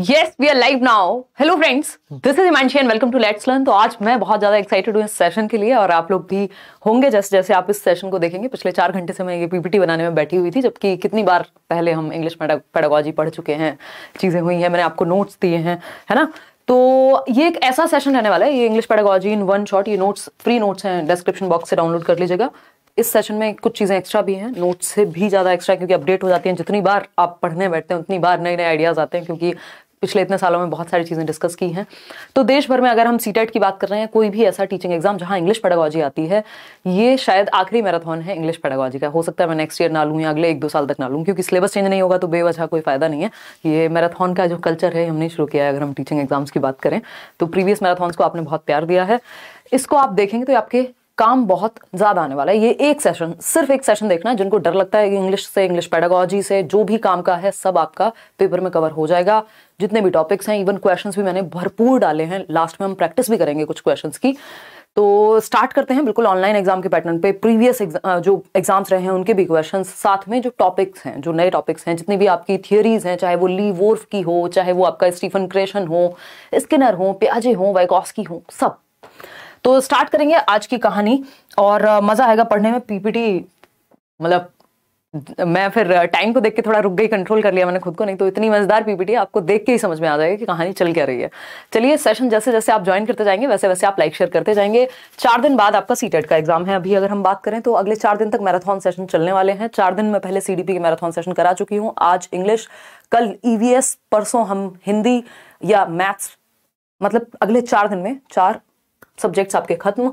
Yes we are live now hello friends this is Himanshi and welcome to let's learn तो आज मैं बहुत ज़्यादा एक्साइटेड हूँ इस सेशन के लिए और आप लोग भी होंगे जैसे जैसे आप इस सेशन को देखेंगे पिछले चार घंटे से मैं ये पीपीटी बनाने में बैठी हुई थी जबकि कितनी बार पहले हम इंग्लिश पेडागोजी पढ़ चुके हैं चीज़ें हुई हैं मैंने आपको नोट्स दिए हैं है ना तो ये एक ऐसा सेशन रहने वाला है ये English pedagogy in one shot ये नोट्स फ्री नोट्स हैं डिस्क्रिप्शन बॉक्स से डाउनलोड कर लीजिएगा इस सेशन में कुछ चीज़ें एक्स्ट्रा भी हैं नोट्स से भी ज़्यादा एक्स्ट्रा क्योंकि अपडेट हो जाती हैं जितनी बार आप पढ़ने बैठते हैं उतनी बार नए नए आइडियाज़ आते हैं क्योंकि पिछले इतने सालों में बहुत सारी चीज़ें डिस्कस की हैं तो देश भर में अगर हम सी e की बात कर रहे हैं कोई भी ऐसा टीचिंग एग्जाम जहां इंग्लिश पेडागॉजी आती है ये शायद आखिरी मैराथन है इंग्लिश पेडागॉजी का हो सकता है मैं नेक्स्ट ईयर ना लूँ या अगले एक दो साल तक ना लूँ क्योंकि सिलेबस चेंज नहीं होगा तो बेवजह कोई फ़ायदा नहीं है ये मैराथन का जो कल्चर है हमने शुरू किया है अगर हम टीचिंग एग्जाम्स की बात करें तो प्रीवियस मैराथन को आपने बहुत प्यार दिया है इसको आप देखेंगे तो आपके काम बहुत ज़्यादा आने वाला है ये एक सेशन सिर्फ एक सेशन देखना है जिनको डर लगता है इंग्लिश से इंग्लिश पैडागोलॉजी से जो भी काम का है सब आपका पेपर में कवर हो जाएगा जितने भी टॉपिक्स हैं इवन क्वेश्चंस भी मैंने भरपूर डाले हैं लास्ट में हम प्रैक्टिस भी करेंगे कुछ क्वेश्चंस की तो स्टार्ट करते हैं बिल्कुल ऑनलाइन एग्जाम के पैटर्न पे प्रीवियस एग्जाम जो एग्जाम्स रहे हैं उनके भी क्वेश्चन साथ में जो टॉपिक्स हैं जो नए टॉपिक्स हैं जितनी भी आपकी थियोरीज हैं चाहे वो ली वोर्फ की हो चाहे वो आपका स्टीफन क्रेशन हो स्किनर हो प्याजे हो वाइकॉस की हो सब तो स्टार्ट करेंगे आज की कहानी और मजा आएगा पढ़ने में पीपीटी मतलब मैं फिर टाइम को देख के थोड़ा रुक गई कंट्रोल कर लिया मैंने खुद को नहीं तो इतनी मजेदार पीपीटी आपको देख के ही समझ में आ जाएगा कि कहानी चल क्या रही है चलिए सेशन जैसे जैसे आप ज्वाइन करते जाएंगे वैसे वैसे आप लाइक शेयर करते जाएंगे चार दिन बाद आपका सीटेट e का एग्जाम है अभी अगर हम बात करें तो अगले चार दिन तक मैराथन सेशन चलने वाले हैं चार दिन में पहले सीडीपी के मैराथन सेशन करा चुकी हूँ आज इंग्लिश कल ईवीएस e परसों हम हिंदी या मैथ्स मतलब अगले चार दिन में चार सब्जेक्ट्स आपके खत्म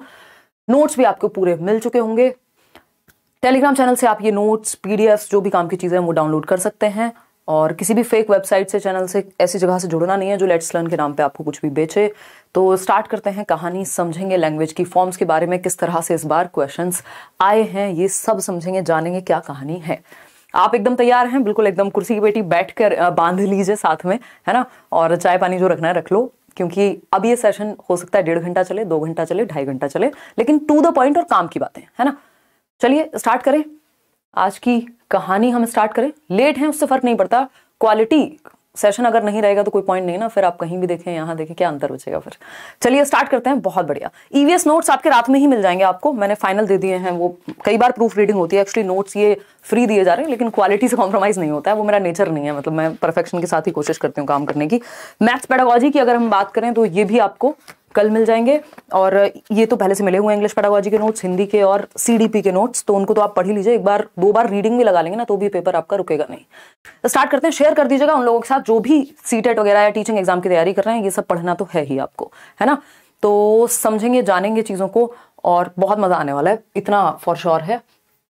नोट्स भी आपको पूरे मिल चुके होंगे टेलीग्राम चैनल से आप ये नोट्स पीडीएफ जो भी काम की चीज़ें हैं वो डाउनलोड कर सकते हैं और किसी भी फेक वेबसाइट से चैनल से ऐसी जगह से जुड़ना नहीं है जो लेट्स लर्न के नाम पे आपको कुछ भी बेचे तो स्टार्ट करते हैं कहानी समझेंगे लैंग्वेज की फॉर्म्स के बारे में किस तरह से इस बार क्वेश्चंस आए हैं ये सब समझेंगे जानेंगे क्या कहानी है आप एकदम तैयार हैं बिल्कुल एकदम कुर्सी की बेटी बैठ कर बांध लीजिए साथ में है ना और चाय पानी जो रखना है रख लो क्योंकि अब ये सेशन हो सकता है डेढ़ घंटा चले दो घंटा चले ढाई घंटा चले लेकिन टू द पॉइंट और काम की बातें है ना चलिए स्टार्ट करें आज की कहानी हम स्टार्ट करें लेट हैं उससे फर्क नहीं पड़ता क्वालिटी सेशन अगर नहीं रहेगा तो कोई पॉइंट नहीं ना फिर आप कहीं भी देखें यहाँ देखें क्या अंतर बचेगा फिर चलिए स्टार्ट करते हैं बहुत बढ़िया ईवीएस नोट्स आपके रात में ही मिल जाएंगे आपको मैंने फाइनल दे दिए हैं वो कई बार प्रूफ रीडिंग होती है एक्चुअली नोट्स ये फ्री दिए जा रहे हैं लेकिन क्वालिटी से कॉम्प्रोमाइज़ नहीं होता है वो मेरा नेचर नहीं है मतलब मैं परफेक्शन के साथ ही कोशिश करती हूँ काम करने की मैथ्स पेडोलॉजी की अगर हम बात करें तो ये भी आपको कल मिल जाएंगे और ये तो पहले से मिले हुए इंग्लिश पैडागोजी के नोट्स हिंदी के और सीडीपी के नोट्स तो उनको तो आप पढ़ ही लीजिए एक बार दो बार रीडिंग भी लगा लेंगे ना तो भी पेपर आपका रुकेगा नहीं तो स्टार्ट करते हैं शेयर कर दीजिएगा उन लोगों के साथ जो भी सी e वगैरह या टीचिंग एग्जाम की तैयारी कर रहे हैं ये सब पढ़ना तो है ही आपको है ना तो समझेंगे जानेंगे चीज़ों को और बहुत मज़ा आने वाला है इतना फॉर श्योर है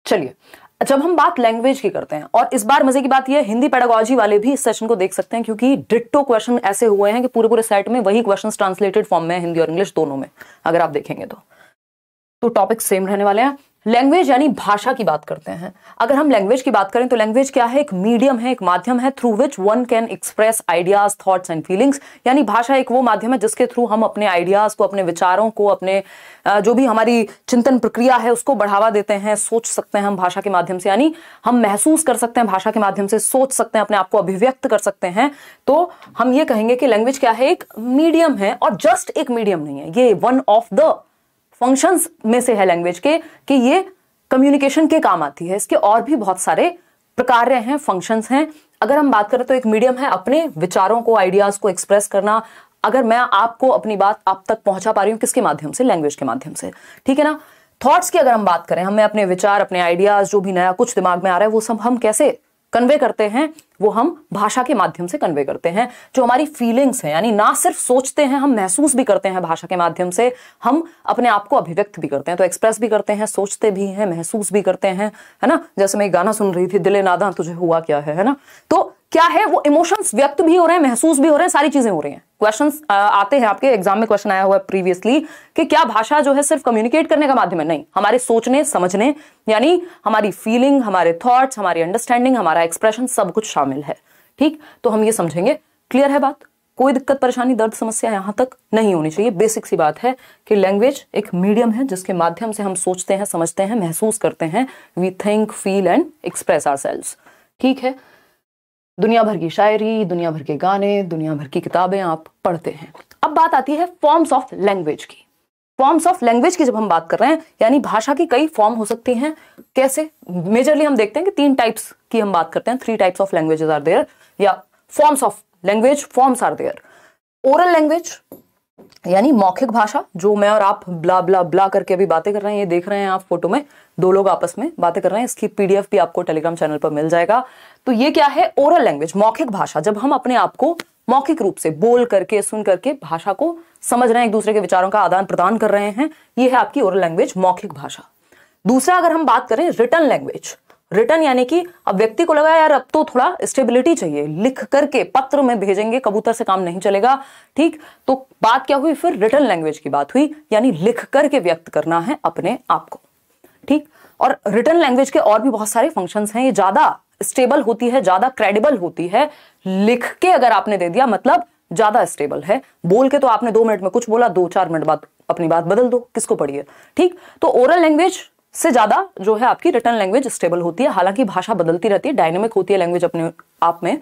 चलिए जब अच्छा, हम बात लैंग्वेज की करते हैं और इस बार मजे की बात यह हिंदी पेडागोलॉजी वाले भी इस सेशन को देख सकते हैं क्योंकि डिट्टो क्वेश्चन ऐसे हुए हैं कि पूरे पूरे सेट में वही क्वेश्चन ट्रांसलेटेड फॉर्म में हिंदी और इंग्लिश दोनों में अगर आप देखेंगे तो तो टॉपिक सेम रहने वाले हैं लैंग्वेज यानी भाषा की बात करते हैं अगर हम लैंग्वेज की बात करें तो लैंग्वेज क्या है एक मीडियम है एक माध्यम है through which one can express ideas thoughts and feelings यानी भाषा एक वो माध्यम है जिसके थ्रू हम अपने आइडियाज को अपने विचारों को अपने जो भी हमारी चिंतन प्रक्रिया है उसको बढ़ावा देते हैं सोच सकते हैं हम भाषा के माध्यम से यानी हम महसूस कर सकते हैं भाषा के माध्यम से सोच सकते हैं अपने आप को अभिव्यक्त कर सकते हैं तो हम ये कहेंगे कि लैंग्वेज क्या है एक मीडियम है और जस्ट एक मीडियम नहीं है ये वन ऑफ द फंक्शंस में से है लैंग्वेज के कि ये कम्युनिकेशन के काम आती है इसके और भी बहुत सारे प्रकार हैं फंक्शंस हैं अगर हम बात करें तो एक मीडियम है अपने विचारों को आइडियाज़ को एक्सप्रेस करना अगर मैं आपको अपनी बात आप तक पहुंचा पा रही हूं किसके माध्यम से लैंग्वेज के माध्यम से ठीक है ना थॉट्स की अगर हम बात करें हमें अपने विचार अपने आइडियाज जो भी नया कुछ दिमाग में आ रहा है वो सब हम कैसे कन्वे करते हैं वो हम भाषा के माध्यम से कन्वे करते हैं जो हमारी फीलिंग्स हैं यानी ना सिर्फ सोचते हैं हम महसूस भी करते हैं भाषा के माध्यम से हम अपने आप को अभिव्यक्त भी करते हैं तो एक्सप्रेस भी करते हैं सोचते भी हैं महसूस भी करते हैं है ना जैसे मैं गाना सुन रही थी दिले नादा तुझे हुआ क्या है है ना तो क्या है वो इमोशंस व्यक्त भी हो रहे हैं महसूस भी हो रहे हैं सारी चीजें हो रही हैं क्वेश्चंस आते हैं आपके एग्जाम में क्वेश्चन आया हुआ है प्रीवियसली कि क्या भाषा जो है सिर्फ कम्युनिकेट करने का माध्यम है नहीं हमारे सोचने समझने यानी हमारी फीलिंग हमारे थॉट्स हमारी अंडरस्टैंडिंग हमारा एक्सप्रेशन सब कुछ शामिल है ठीक तो हम ये समझेंगे क्लियर है बात कोई दिक्कत परेशानी दर्द समस्या यहां तक नहीं होनी चाहिए बेसिक सी बात है कि लैंग्वेज एक मीडियम है जिसके माध्यम से हम सोचते हैं समझते हैं महसूस करते हैं we think feel and express are ठीक है दुनिया भर की शायरी दुनिया भर के गाने दुनिया भर की किताबें आप पढ़ते हैं अब बात आती है फॉर्म्स ऑफ लैंग्वेज की फॉर्म्स ऑफ लैंग्वेज की जब हम बात कर रहे हैं यानी भाषा की कई फॉर्म हो सकती हैं कैसे मेजरली हम देखते हैं कि तीन टाइप्स की हम बात करते हैं three types of languages are there या forms of language forms are there oral language यानी मौखिक भाषा जो मैं और आप ब्ला ब्ला ब्ला करके अभी बातें कर रहे हैं ये देख रहे हैं आप फोटो में दो लोग आपस में बातें कर रहे हैं इसकी पीडीएफ भी आपको टेलीग्राम चैनल पर मिल जाएगा तो ये क्या है ओरल लैंग्वेज मौखिक भाषा जब हम अपने आप को मौखिक रूप से बोल करके सुन करके भाषा को समझ रहे हैं एक दूसरे के विचारों का आदान प्रदान कर रहे हैं ये है आपकी ओरल लैंग्वेज मौखिक भाषा दूसरा अगर हम बात करें रिटर्न लैंग्वेज रिटर्न यानी कि अब व्यक्ति को लगा यार अब तो थोड़ा स्टेबिलिटी चाहिए लिख करके पत्र में भेजेंगे कबूतर से काम नहीं चलेगा ठीक तो बात क्या हुई फिर रिटर्न लैंग्वेज की बात हुई यानी लिख करके व्यक्त करना है अपने आप को ठीक और रिटर्न लैंग्वेज के और भी बहुत सारे फंक्शन हैं ये ज़्यादा स्टेबल होती है ज़्यादा क्रेडिबल होती है लिख के अगर आपने दे दिया मतलब ज़्यादा स्टेबल है बोल के तो आपने दो मिनट में कुछ बोला दो चार मिनट बाद अपनी बात बदल दो किसको पढ़िए ठीक तो ओरल लैंग्वेज से ज़्यादा जो है आपकी रिटर्न लैंग्वेज स्टेबल होती है हालांकि भाषा बदलती रहती है डायनेमिक होती है लैंग्वेज अपने आप में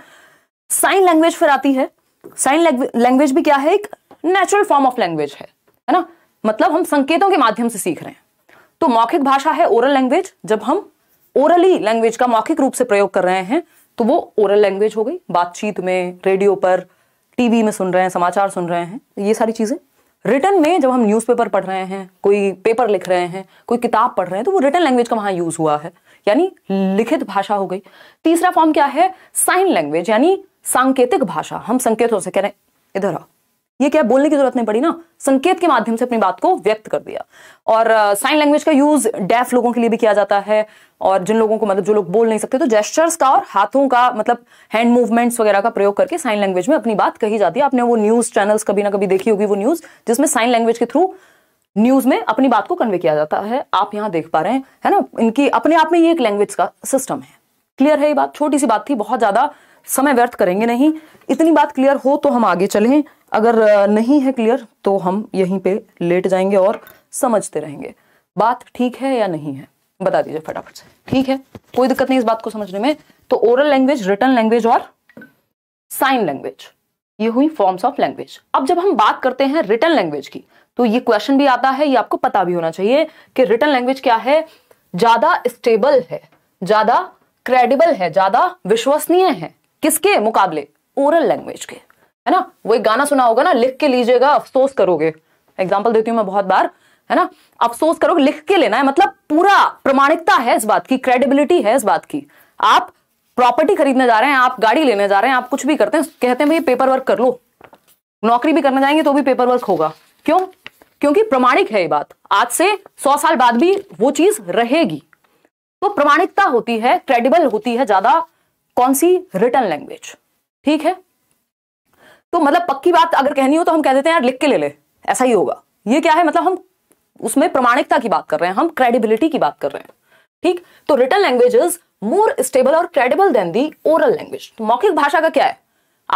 साइन लैंग्वेज फिर आती है साइन लैंग्वेज भी क्या है एक नेचुरल फॉर्म ऑफ लैंग्वेज है है ना मतलब हम संकेतों के माध्यम से सीख रहे हैं तो मौखिक भाषा है ओरल लैंग्वेज जब हम ओरली लैंग्वेज का मौखिक रूप से प्रयोग कर रहे हैं तो वो ओरल लैंग्वेज हो गई बातचीत में रेडियो पर टीवी में सुन रहे हैं समाचार सुन रहे हैं ये सारी चीज़ें रिटर्न में जब हम न्यूज़पेपर पढ़ रहे हैं कोई पेपर लिख रहे हैं कोई किताब पढ़ रहे हैं तो वो रिटर्न लैंग्वेज का वहां यूज़ हुआ है यानी लिखित भाषा हो गई तीसरा फॉर्म क्या है साइन लैंग्वेज यानी सांकेतिक भाषा हम संकेतों से कह रहे हैं इधर आओ ये क्या बोलने की जरूरत नहीं पड़ी ना संकेत के माध्यम से अपनी बात को व्यक्त कर दिया और साइन लैंग्वेज का यूज डेफ लोगों के लिए भी किया जाता है और जिन लोगों को मतलब जो लोग बोल नहीं सकते तो जेस्टर्स का और हाथों का मतलब हैंड मूवमेंट्स वगैरह का प्रयोग करके साइन लैंग्वेज में अपनी बात कही जाती है आपने वो न्यूज चैनल्स कभी ना कभी देखी होगी वो न्यूज जिसमें साइन लैंग्वेज के थ्रू न्यूज में अपनी बात को कन्वे किया जाता है आप यहाँ देख पा रहे हैं है ना इनकी अपने आप में ये एक लैंग्वेज का सिस्टम है क्लियर है ये बात छोटी सी बात थी बहुत ज्यादा समय व्यर्थ करेंगे नहीं इतनी बात क्लियर हो तो हम आगे चलें अगर नहीं है क्लियर तो हम यहीं पे लेट जाएंगे और समझते रहेंगे बात ठीक है या नहीं है बता दीजिए फटाफट से ठीक है कोई दिक्कत नहीं इस बात को समझने में तो ओरल लैंग्वेज रिटर्न लैंग्वेज और साइन लैंग्वेज ये हुई फॉर्म्स ऑफ लैंग्वेज अब जब हम बात करते हैं रिटर्न लैंग्वेज की तो ये क्वेश्चन भी आता है ये आपको पता भी होना चाहिए कि रिटर्न लैंग्वेज क्या है ज्यादा स्टेबल है ज्यादा क्रेडिबल है ज्यादा विश्वसनीय है किसके मुकाबले ओरल लैंग्वेज के है ना वो एक गाना सुना होगा ना लिख के लीजिएगा अफसोस करोगे एग्जाम्पल देती हूँ मैं बहुत बार है ना अफसोस करोगे लिख के लेना है मतलब पूरा प्रमाणिकता है इस बात की क्रेडिबिलिटी है इस बात की आप प्रॉपर्टी खरीदने जा रहे हैं आप गाड़ी लेने जा रहे हैं आप कुछ भी करते हैं कहते हैं भाई पेपर वर्क कर लो नौकरी भी करने जाएंगे तो भी पेपर वर्क होगा क्यों क्योंकि प्रमाणिक है ये बात आज से सौ साल बाद भी वो चीज रहेगी तो प्रमाणिकता होती है क्रेडिबल होती है ज्यादा कौन सी रिटर्न लैंग्वेज ठीक है तो मतलब पक्की बात अगर कहनी हो तो हम कह देते हैं यार लिख के ले ले ऐसा ही होगा ये क्या है मतलब हम उसमें प्रमाणिकता की बात कर रहे हैं हम क्रेडिबिलिटी की बात कर रहे हैं ठीक तो written language is more stable और credible than the oral language तो मौखिक भाषा का क्या है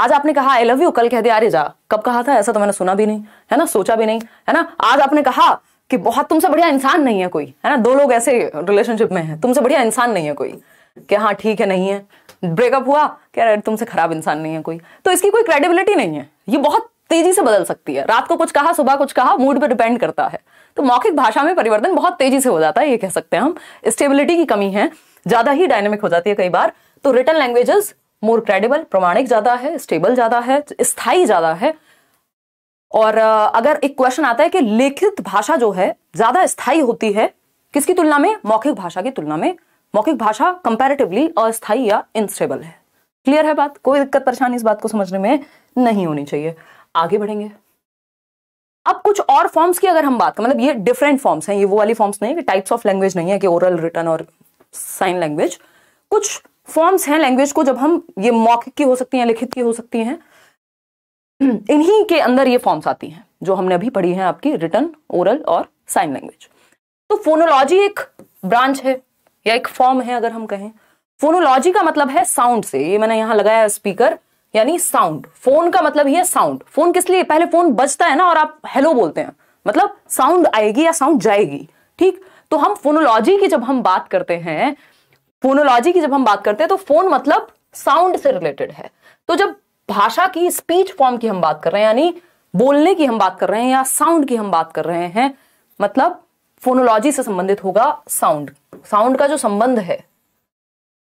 आज आपने कहा आई लव यू कल कह दिया अरे जा कब कहा था ऐसा तो मैंने सुना भी नहीं है ना सोचा भी नहीं है ना आज आपने कहा कि बहुत तुमसे बढ़िया इंसान नहीं है कोई है ना दो लोग ऐसे रिलेशनशिप में है तुमसे बढ़िया इंसान नहीं है कोई कि हाँ ठीक है नहीं है ब्रेकअप हुआ कह रहा है तुमसे खराब इंसान नहीं है कोई तो इसकी कोई क्रेडिबिलिटी नहीं है ये बहुत तेजी से बदल सकती है रात को कुछ कहा सुबह कुछ कहा मूड पर डिपेंड करता है तो मौखिक भाषा में परिवर्तन बहुत तेजी से हो जाता है ये कह सकते हैं हम स्टेबिलिटी की कमी है ज्यादा ही डायनेमिक हो जाती है कई बार तो रिटर्न लैंग्वेजेस मोर क्रेडिबल प्रमाणिक ज्यादा है स्टेबल ज्यादा है स्थायी ज्यादा है और अगर एक क्वेश्चन आता है कि लिखित भाषा जो है ज्यादा स्थायी होती है किसकी तुलना में मौखिक भाषा की तुलना में मौखिक भाषा कंपैरेटिवली अस्थायी या इनस्टेबल है क्लियर है बात कोई दिक्कत परेशानी इस बात को समझने में नहीं होनी चाहिए आगे बढ़ेंगे अब कुछ और फॉर्म्स की अगर हम बात करें मतलब ये डिफरेंट फॉर्म्स हैं ये वो वाली फॉर्म्स नहीं है कि टाइप्स ऑफ लैंग्वेज नहीं है कि ओरल रिटर्न और साइन लैंग्वेज कुछ फॉर्म्स हैं लैंग्वेज को जब हम ये मौखिक की हो सकती हैं लिखित की हो सकती हैं इन्हीं के अंदर ये फॉर्म्स आती हैं जो हमने अभी पढ़ी तो है आपकी रिटर्न ओरल और साइन लैंग्वेज तो फोनोलॉजी एक ब्रांच है या एक फॉर्म है अगर हम कहें फोनोलॉजी का मतलब है साउंड से ये मैंने यहां लगाया स्पीकर यानी साउंड फोन का मतलब ही है साउंड फोन किस लिए पहले फोन बजता है ना और आप हेलो बोलते हैं मतलब साउंड आएगी या साउंड जाएगी ठीक तो हम फोनोलॉजी की जब हम बात करते हैं फोनोलॉजी की जब हम बात करते हैं तो फोन मतलब साउंड से रिलेटेड है तो जब भाषा की स्पीच फॉर्म की हम बात कर रहे हैं यानी बोलने की हम बात कर रहे हैं या साउंड की हम बात कर रहे हैं मतलब फोनोलॉजी से संबंधित होगा साउंड साउंड का जो संबंध है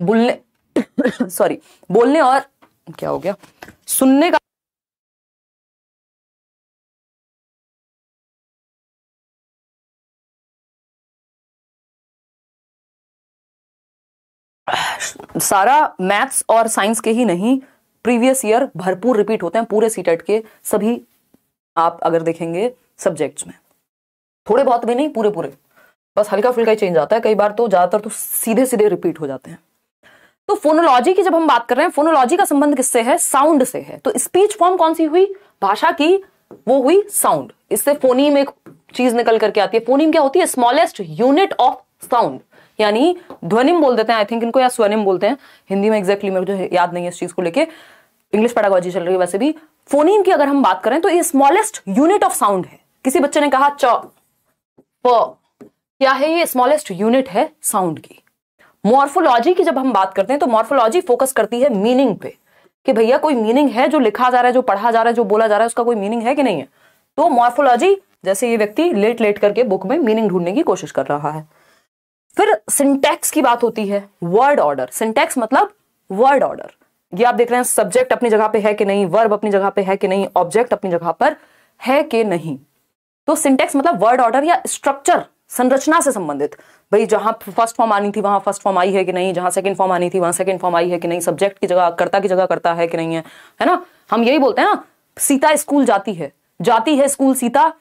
बोलने सॉरी बोलने और क्या हो गया सुनने का सारा मैथ्स और साइंस के ही नहीं प्रीवियस ईयर भरपूर रिपीट होते हैं पूरे सीटेट e के सभी आप अगर देखेंगे सब्जेक्ट्स में थोड़े बहुत भी नहीं पूरे पूरे बस हल्का फुल्का ही चेंज आता है कई बार तो ज़्यादातर तो सीधे सीधे रिपीट हो जाते हैं तो फोनोलॉजी की जब हम बात कर रहे हैं फोनोलॉजी का संबंध किससे है साउंड से है तो स्पीच फॉर्म कौन सी हुई भाषा की वो हुई साउंड इससे फोनीम एक चीज निकल करके आती है फोनीम क्या होती है स्मॉलेस्ट यूनिट ऑफ साउंड यानी ध्वनिम बोल देते हैं आई थिंक इनको या स्वनिम बोलते हैं हिंदी में एग्जैक्टली exactly मेरे को तो याद नहीं है इस चीज को लेके इंग्लिश पैडागोजी चल रही है वैसे भी फोनीम की अगर हम बात करें तो ये स्मॉलेस्ट यूनिट ऑफ साउंड है किसी बच्चे ने कहा च क्या है ये स्मॉलेस्ट यूनिट है साउंड की मॉर्फोलॉजी की जब हम बात करते हैं तो मॉर्फोलॉजी फोकस करती है मीनिंग पे कि भैया कोई मीनिंग है जो लिखा जा रहा है जो पढ़ा जा रहा है जो बोला जा रहा है उसका कोई मीनिंग है कि नहीं है तो मॉर्फोलॉजी जैसे ये व्यक्ति लेट लेट करके बुक में मीनिंग ढूंढने की कोशिश कर रहा है फिर सिंटेक्स की बात होती है वर्ड ऑर्डर सिंटेक्स मतलब वर्ड ऑर्डर ये आप देख रहे हैं सब्जेक्ट अपनी जगह पे है कि नहीं वर्ब अपनी जगह पे है कि नहीं ऑब्जेक्ट अपनी जगह पर है कि नहीं तो सिंटेक्स मतलब वर्ड ऑर्डर या स्ट्रक्चर संरचना से संबंधित भाई जहां फर्स्ट फॉर्म आनी थी वहां फर्स्ट फॉर्म आई है कि नहीं जहां सेकंड फॉर्म आनी थी वहां सेकंड फॉर्म आई है कि नहीं सब्जेक्ट की जगह कर्ता की जगह करता है कि नहीं है है ना हम यही बोलते हैं ना हाँ, सीता स्कूल जाती है जाती है स्कूल सीता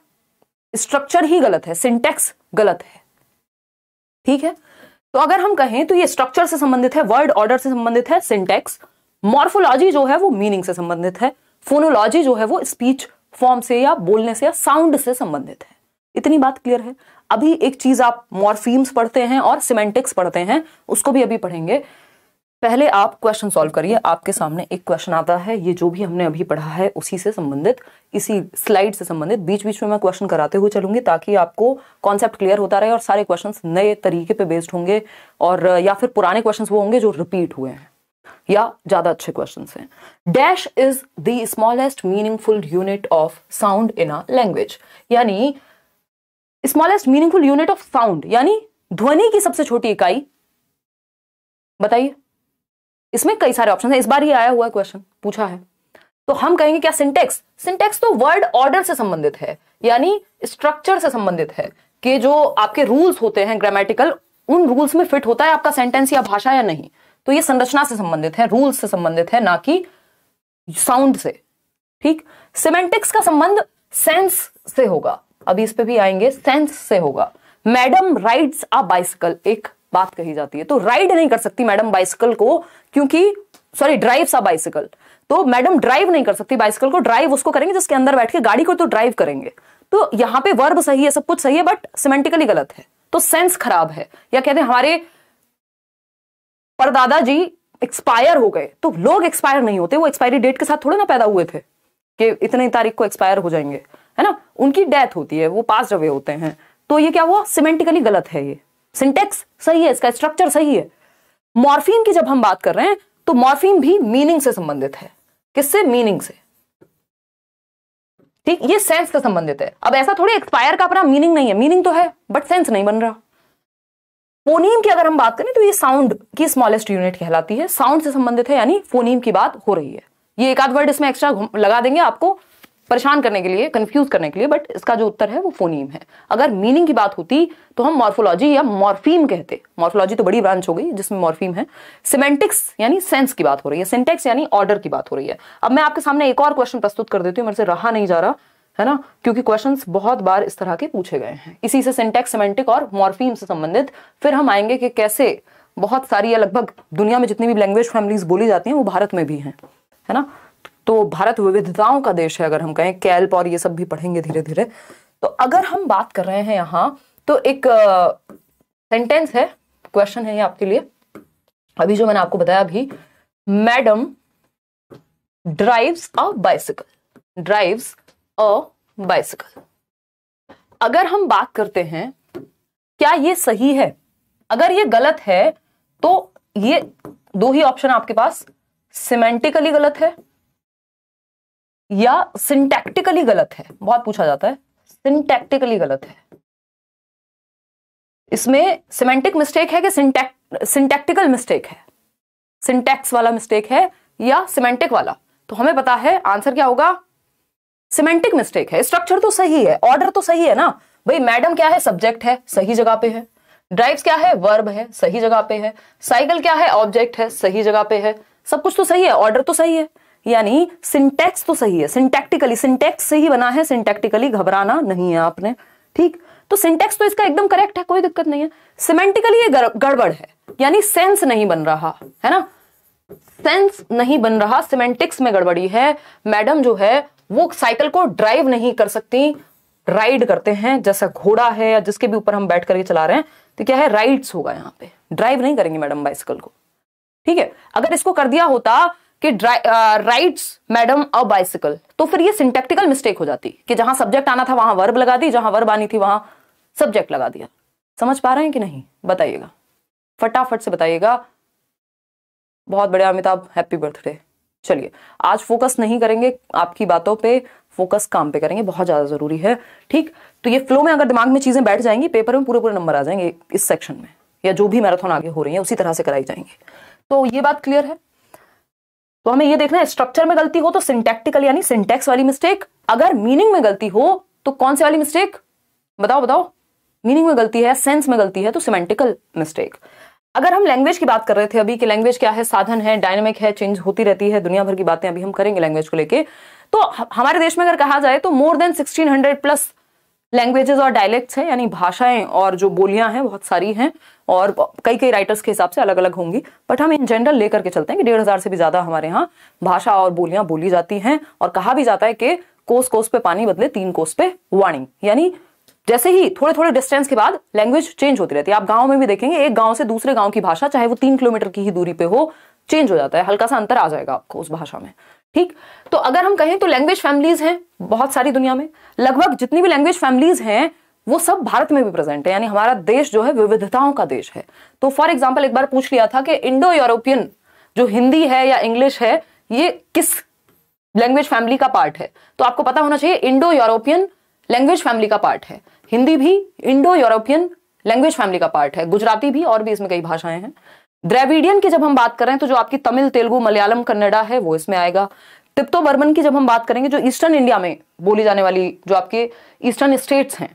स्ट्रक्चर ही गलत है सिंटेक्स गलत है ठीक है तो अगर हम कहें तो ये स्ट्रक्चर से संबंधित है वर्ड ऑर्डर से संबंधित है सिंटेक्स मॉर्फोलॉजी जो है वो मीनिंग से संबंधित है फोनोलॉजी जो है वो स्पीच फॉर्म से या बोलने से या साउंड से संबंधित है इतनी बात क्लियर है अभी एक चीज आप मॉर्फीम्स पढ़ते हैं और सिमेंटिक्स पढ़ते हैं उसको भी अभी पढ़ेंगे पहले आप क्वेश्चन सॉल्व करिए आपके सामने एक क्वेश्चन आता है ये जो भी हमने अभी पढ़ा है उसी से संबंधित इसी स्लाइड से संबंधित बीच बीच में मैं क्वेश्चन कराते हुए चलूंगी ताकि आपको कॉन्सेप्ट क्लियर होता रहे और सारे क्वेश्चंस नए तरीके पे बेस्ड होंगे और या फिर पुराने क्वेश्चंस वो होंगे जो रिपीट हुए हैं या ज्यादा अच्छे क्वेश्चन हैं dash is the smallest meaningful unit of sound in a language यानी smallest meaningful unit of sound यानी ध्वनि की सबसे छोटी इकाई बताइए इसमें कई सारे ऑप्शन हैं इस बार ही आया हुआ क्वेश्चन पूछा है तो हम कहेंगे क्या सिंटेक्स सिंटेक्स तो वर्ड ऑर्डर से संबंधित है यानी स्ट्रक्चर से संबंधित है कि जो आपके रूल्स होते हैं ग्रामेटिकल उन रूल्स में फिट होता है आपका सेंटेंस या भाषा या नहीं तो ये संरचना से संबंधित है रूल से संबंधित है ना कि साउंड से ठीक सिमेंटिक्स का संबंध सेंस से होगा अभी इस पे भी आएंगे सेंस से होगा मैडम राइड्स अ बाइसिकल एक बात कही जाती है तो राइड नहीं कर सकती मैडम बाइसिकल को क्योंकि सॉरी ड्राइव सा बाइसिकल तो मैडम ड्राइव नहीं कर सकती बाइसिकल को ड्राइव उसको करेंगे जिसके अंदर बैठ के गाड़ी को तो ड्राइव करेंगे तो यहां पे वर्ब सही है सब कुछ सही है बट सिमेंटिकली गलत है तो सेंस खराब है या कहते हैं हमारे दादा जी एक्सपायर हो गए तो लोग एक्सपायर नहीं होते वो एक्सपायरी डेट के साथ थोड़े ना पैदा हुए थे कि इतनी तारीख को एक्सपायर हो जाएंगे है ना उनकी डेथ होती है वो पास अवे होते हैं तो ये क्या हुआ सिमेंटिकली गलत है ये सिंटेक्स सही है इसका स्ट्रक्चर सही है मॉर्फिन की जब हम बात कर रहे हैं तो मॉर्फिन भी मीनिंग से संबंधित है किससे मीनिंग से ठीक ये सेंस से संबंधित है अब ऐसा थोड़ी एक्सपायर का अपना मीनिंग नहीं है मीनिंग तो है बट सेंस नहीं बन रहा फोनीम की अगर हम बात करें तो ये साउंड की स्मॉलेस्ट यूनिट कहलाती है साउंड से संबंधित है यानी फोनीम की बात हो रही है ये एक आध वर्ड इसमें एक्स्ट्रा लगा देंगे आपको परेशान करने के लिए कंफ्यूज करने के लिए बट इसका जो उत्तर है वो फोनीम है अगर मीनिंग की बात होती तो हम मॉर्फोलॉजी या मॉर्फीम कहते मॉर्फोलॉजी तो बड़ी ब्रांच हो गई जिसमें मॉर्फीम है सिमेंटिक्स यानी सेंस की बात हो रही है सिंटेक्स यानी ऑर्डर की बात हो रही है अब मैं आपके सामने एक और क्वेश्चन प्रस्तुत कर देती हूँ मेरे से रहा नहीं जा रहा है ना क्योंकि क्वेश्चन बहुत बार इस तरह के पूछे गए हैं इसी से सिंटेक्स सिमेंटिक और मॉर्फीम से संबंधित फिर हम आएंगे कि कैसे बहुत सारी या लगभग दुनिया में जितनी भी लैंग्वेज फैमिलीज बोली जाती हैं वो भारत में भी हैं है ना तो भारत विविधताओं का देश है अगर हम कहें कैल्प और ये सब भी पढ़ेंगे धीरे धीरे तो अगर हम बात कर रहे हैं यहाँ तो एक सेंटेंस uh, है क्वेश्चन है ये आपके लिए अभी जो मैंने आपको बताया अभी madam drives a bicycle drives a bicycle अगर हम बात करते हैं क्या ये सही है अगर ये गलत है तो ये दो ही ऑप्शन आपके पास सिमेंटिकली गलत है या सिंटैक्टिकली गलत है बहुत पूछा जाता है सिंटैक्टिकली गलत है इसमें सिमेंटिक मिस्टेक है कि सिंटैक्ट सिंटैक्टिकल मिस्टेक है सिंटैक्स वाला मिस्टेक है या सिमेंटिक वाला तो हमें पता है आंसर क्या होगा सिमेंटिक मिस्टेक है स्ट्रक्चर तो सही है ऑर्डर तो सही है ना भाई मैडम क्या है सब्जेक्ट है सही जगह पे है ड्राइव्स क्या है वर्ब है सही जगह पे है साइकिल क्या है ऑब्जेक्ट है सही जगह पे है सब कुछ तो सही है ऑर्डर तो सही है यानी सिंटेक्स तो सही है सिंटेक्टिकली सिंटेक्स से ही बना है सिंटेक्टिकली घबराना नहीं है आपने ठीक तो सिंटेक्स तो इसका एकदम करेक्ट है कोई दिक्कत नहीं है सिमेंटिकली ये गड़बड़ है यानी सेंस नहीं बन रहा है ना सेंस नहीं बन रहा सिमेंटिक्स में गड़बड़ी है मैडम जो है वो साइकिल को ड्राइव नहीं कर सकती राइड करते हैं जैसा घोड़ा है या जिसके भी ऊपर हम बैठ करके चला रहे हैं तो क्या है राइड्स होगा यहाँ पे ड्राइव नहीं करेंगे मैडम बाइसिकल को ठीक है अगर इसको कर दिया होता कि राइड्स मैडम अ बाइसिकल तो फिर ये सिंटेक्टिकल मिस्टेक हो जाती कि जहां सब्जेक्ट आना था वहां वर्ब लगा दी जहां वर्ब आनी थी वहां सब्जेक्ट लगा दिया समझ पा रहे हैं कि नहीं बताइएगा फटाफट से बताइएगा बहुत बढ़िया अमिताभ हैप्पी बर्थडे चलिए आज फोकस नहीं करेंगे आपकी बातों पे फोकस काम पे करेंगे बहुत ज़्यादा ज़रूरी है ठीक तो ये फ्लो में अगर दिमाग में चीज़ें बैठ जाएंगी पेपर में पूरे पूरे नंबर आ जाएंगे इस सेक्शन में या जो भी मैराथन आगे हो रही है उसी तरह से कराई जाएंगे तो ये बात क्लियर है तो हमें ये देखना है स्ट्रक्चर में गलती हो तो सिंटेक्टिकल यानी सिंटेक्स वाली मिस्टेक अगर मीनिंग में गलती हो तो कौन सी वाली मिस्टेक बताओ बताओ मीनिंग में गलती है सेंस में गलती है तो सिमेंटिकल मिस्टेक अगर हम लैंग्वेज की बात कर रहे थे अभी कि लैंग्वेज क्या है साधन है डायनेमिक है चेंज होती रहती है दुनिया भर की बातें अभी हम करेंगे लैंग्वेज को लेके तो हमारे देश में अगर कहा जाए तो मोर देन 1600 प्लस लैंग्वेजेस और डायलेक्ट्स हैं यानी भाषाएं और जो बोलियां हैं बहुत सारी हैं और कई कई राइटर्स के हिसाब से अलग अलग होंगी बट हम इन जनरल लेकर के चलते हैं कि डेढ़ हज़ार से भी ज़्यादा हमारे यहाँ भाषा और बोलियां बोली जाती हैं और कहा भी जाता है कि कोस कोस पे पानी बदले तीन कोस पे वाणी यानी जैसे ही थोड़े थोड़े डिस्टेंस के बाद लैंग्वेज चेंज होती रहती है आप गांव में भी देखेंगे एक गांव से दूसरे गांव की भाषा चाहे वो तीन किलोमीटर की ही दूरी पे हो चेंज हो जाता है हल्का सा अंतर आ जाएगा आपको उस भाषा में ठीक तो अगर हम कहें तो लैंग्वेज फैमिलीज हैं बहुत सारी दुनिया में लगभग जितनी भी लैंग्वेज फैमिलीज हैं वो सब भारत में भी प्रेजेंट है यानी हमारा देश जो है विविधताओं का देश है तो फॉर एग्जाम्पल एक बार पूछ लिया था कि इंडो यूरोपियन जो हिंदी है या इंग्लिश है ये किस लैंग्वेज फैमिली का पार्ट है तो आपको पता होना चाहिए इंडो यूरोपियन लैंग्वेज फैमिली का पार्ट है हिंदी भी इंडो यूरोपियन लैंग्वेज फैमिली का पार्ट है गुजराती भी और भी इसमें कई भाषाएं हैं द्रेविडियन की जब हम बात करें तो जो आपकी तमिल तेलुगु मलयालम कन्नडा है वो इसमें आएगा तिप्तो बर्मन की जब हम बात करेंगे जो ईस्टर्न इंडिया में बोली जाने वाली जो आपके ईस्टर्न स्टेट्स हैं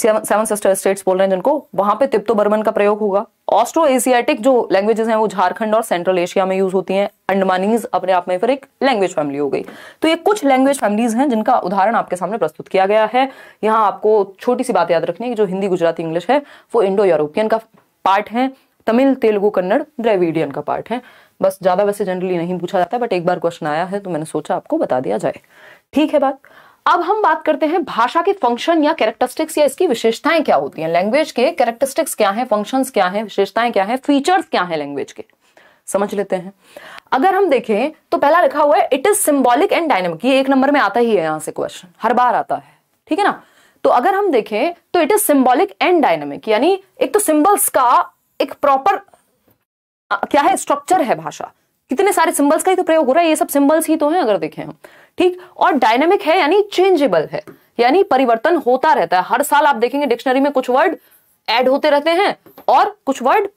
सेवन सिस्टर स्टेट्स बोल रहे हैं जिनको वहां पे तिप्तो बर्मन का प्रयोग होगा ऑस्ट्रो एशियाटिक जो लैंग्वेजेस हैं वो झारखंड और सेंट्रल एशिया में यूज होती हैं अंडमानीज अपने आप में फिर एक लैंग्वेज फैमिली हो गई तो ये कुछ लैंग्वेज फैमिलीज हैं जिनका उदाहरण आपके सामने प्रस्तुत किया गया है यहाँ आपको छोटी सी बात याद रखनी है कि जो हिंदी गुजराती इंग्लिश है वो इंडो यूरोपियन का पार्ट है तमिल तेलुगु कन्नड़ द्रेविडियन का पार्ट है बस ज्यादा वैसे जनरली नहीं पूछा जाता बट एक बार क्वेश्चन आया है तो मैंने सोचा आपको बता दिया जाए ठीक है बात अब हम बात करते हैं भाषा के फंक्शन या कैरेक्टरिस्टिक्स या इसकी विशेषताएं क्या होती हैं लैंग्वेज के कैरेक्टरिस्टिक्स क्या हैं फंक्शंस क्या हैं विशेषताएं क्या हैं फीचर्स क्या हैं लैंग्वेज के समझ लेते हैं अगर हम देखें तो पहला लिखा हुआ है it is symbolic and dynamic ये एक नंबर में आता ही है यहां से क्वेश्चन हर बार आता है ठीक है ना तो अगर हम देखें तो it is symbolic and dynamic यानी एक तो सिंबल्स का एक प्रॉपर क्या है स्ट्रक्चर है भाषा कितने सारे सिंबल्स का ही तो प्रयोग हो रहा है ये सब सिंबल्स ही तो हैं अगर देखें हम ठीक और डायनेमिक है यानी चेंजेबल है यानी परिवर्तन होता रहता है हर साल आप देखेंगे डिक्शनरी में कुछ वर्ड ऐड होते रहते हैं और कुछ वर्ड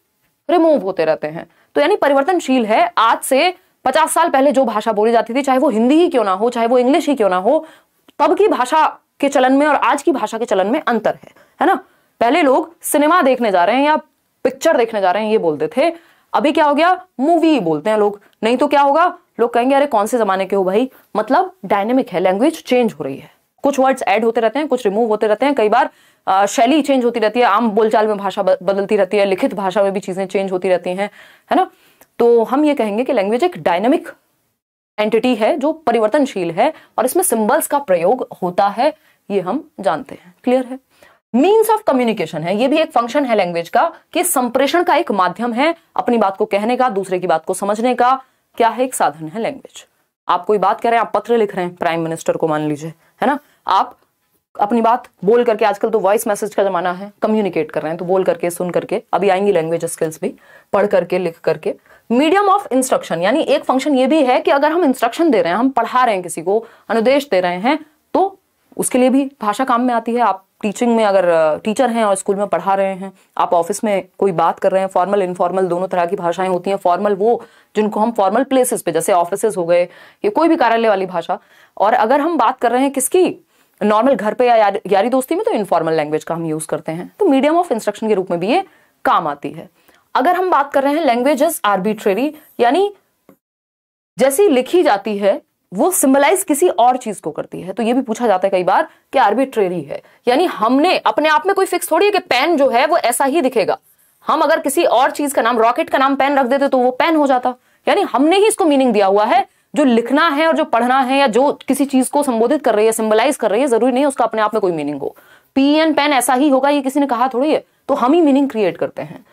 रिमूव होते रहते हैं तो यानी परिवर्तनशील है आज से पचास साल पहले जो भाषा बोली जाती थी चाहे वो हिंदी ही क्यों ना हो चाहे वो इंग्लिश ही क्यों ना हो तब की भाषा के चलन में और आज की भाषा के चलन में अंतर है है ना पहले लोग सिनेमा देखने जा रहे हैं या पिक्चर देखने जा रहे हैं ये बोलते थे अभी क्या हो गया मूवी बोलते हैं लोग नहीं तो क्या होगा लोग कहेंगे अरे कौन से जमाने के हो भाई मतलब डायनेमिक है लैंग्वेज चेंज हो रही है कुछ वर्ड्स ऐड होते रहते हैं कुछ रिमूव होते रहते हैं कई बार शैली चेंज होती रहती है आम बोलचाल में भाषा बदलती रहती है लिखित भाषा में भी चीजें चेंज होती रहती हैं है ना तो हम ये कहेंगे कि लैंग्वेज एक डायनेमिक एंटिटी है जो परिवर्तनशील है और इसमें सिंबल्स का प्रयोग होता है ये हम जानते हैं क्लियर है मीन्स ऑफ कम्युनिकेशन है ये भी एक फंक्शन है लैंग्वेज का कि संप्रेषण का एक माध्यम है अपनी बात को कहने का दूसरे की बात को समझने का क्या है एक साधन है लैंग्वेज आप कोई बात कह रहे हैं आप पत्र लिख रहे हैं प्राइम मिनिस्टर को मान लीजिए है ना आप अपनी बात बोल करके आजकल तो वॉइस मैसेज का जमाना है कम्युनिकेट कर रहे हैं तो बोल करके सुन करके अभी आएंगी लैंग्वेज स्किल्स भी पढ़ करके लिख करके मीडियम ऑफ इंस्ट्रक्शन यानी एक फंक्शन ये भी है कि अगर हम इंस्ट्रक्शन दे रहे हैं हम पढ़ा रहे हैं किसी को अनुदेश दे रहे हैं तो उसके लिए भी भाषा काम में आती है आप टीचिंग में अगर टीचर हैं और स्कूल में पढ़ा रहे हैं आप ऑफिस में कोई बात कर रहे हैं फॉर्मल इनफॉर्मल दोनों तरह की भाषाएं होती हैं फॉर्मल वो जिनको हम फॉर्मल प्लेसेस पे जैसे ऑफिस हो गए ये कोई भी कार्यालय वाली भाषा और अगर हम बात कर रहे हैं किसकी नॉर्मल घर पे या यारी दोस्ती में तो इनफॉर्मल लैंग्वेज का हम यूज़ करते हैं तो मीडियम ऑफ इंस्ट्रक्शन के रूप में भी ये काम आती है अगर हम बात कर रहे हैं इज आर्बिट्रेरी यानी जैसी लिखी जाती है वो सिंबलाइज किसी और चीज को करती है तो ये भी पूछा जाता है कई बार कि आर्बिट्रेरी है यानी हमने अपने आप में कोई फिक्स थोड़ी है कि पेन जो है वो ऐसा ही दिखेगा हम अगर किसी और चीज का नाम रॉकेट का नाम पेन रख देते तो वो पेन हो जाता यानी हमने ही इसको मीनिंग दिया हुआ है जो लिखना है और जो पढ़ना है या जो किसी चीज को संबोधित कर रही है सिंबलाइज कर रही है जरूरी नहीं उसका अपने आप में कोई मीनिंग हो पी एन पेन ऐसा ही होगा ये किसी ने कहा थोड़ी है तो हम ही मीनिंग क्रिएट करते हैं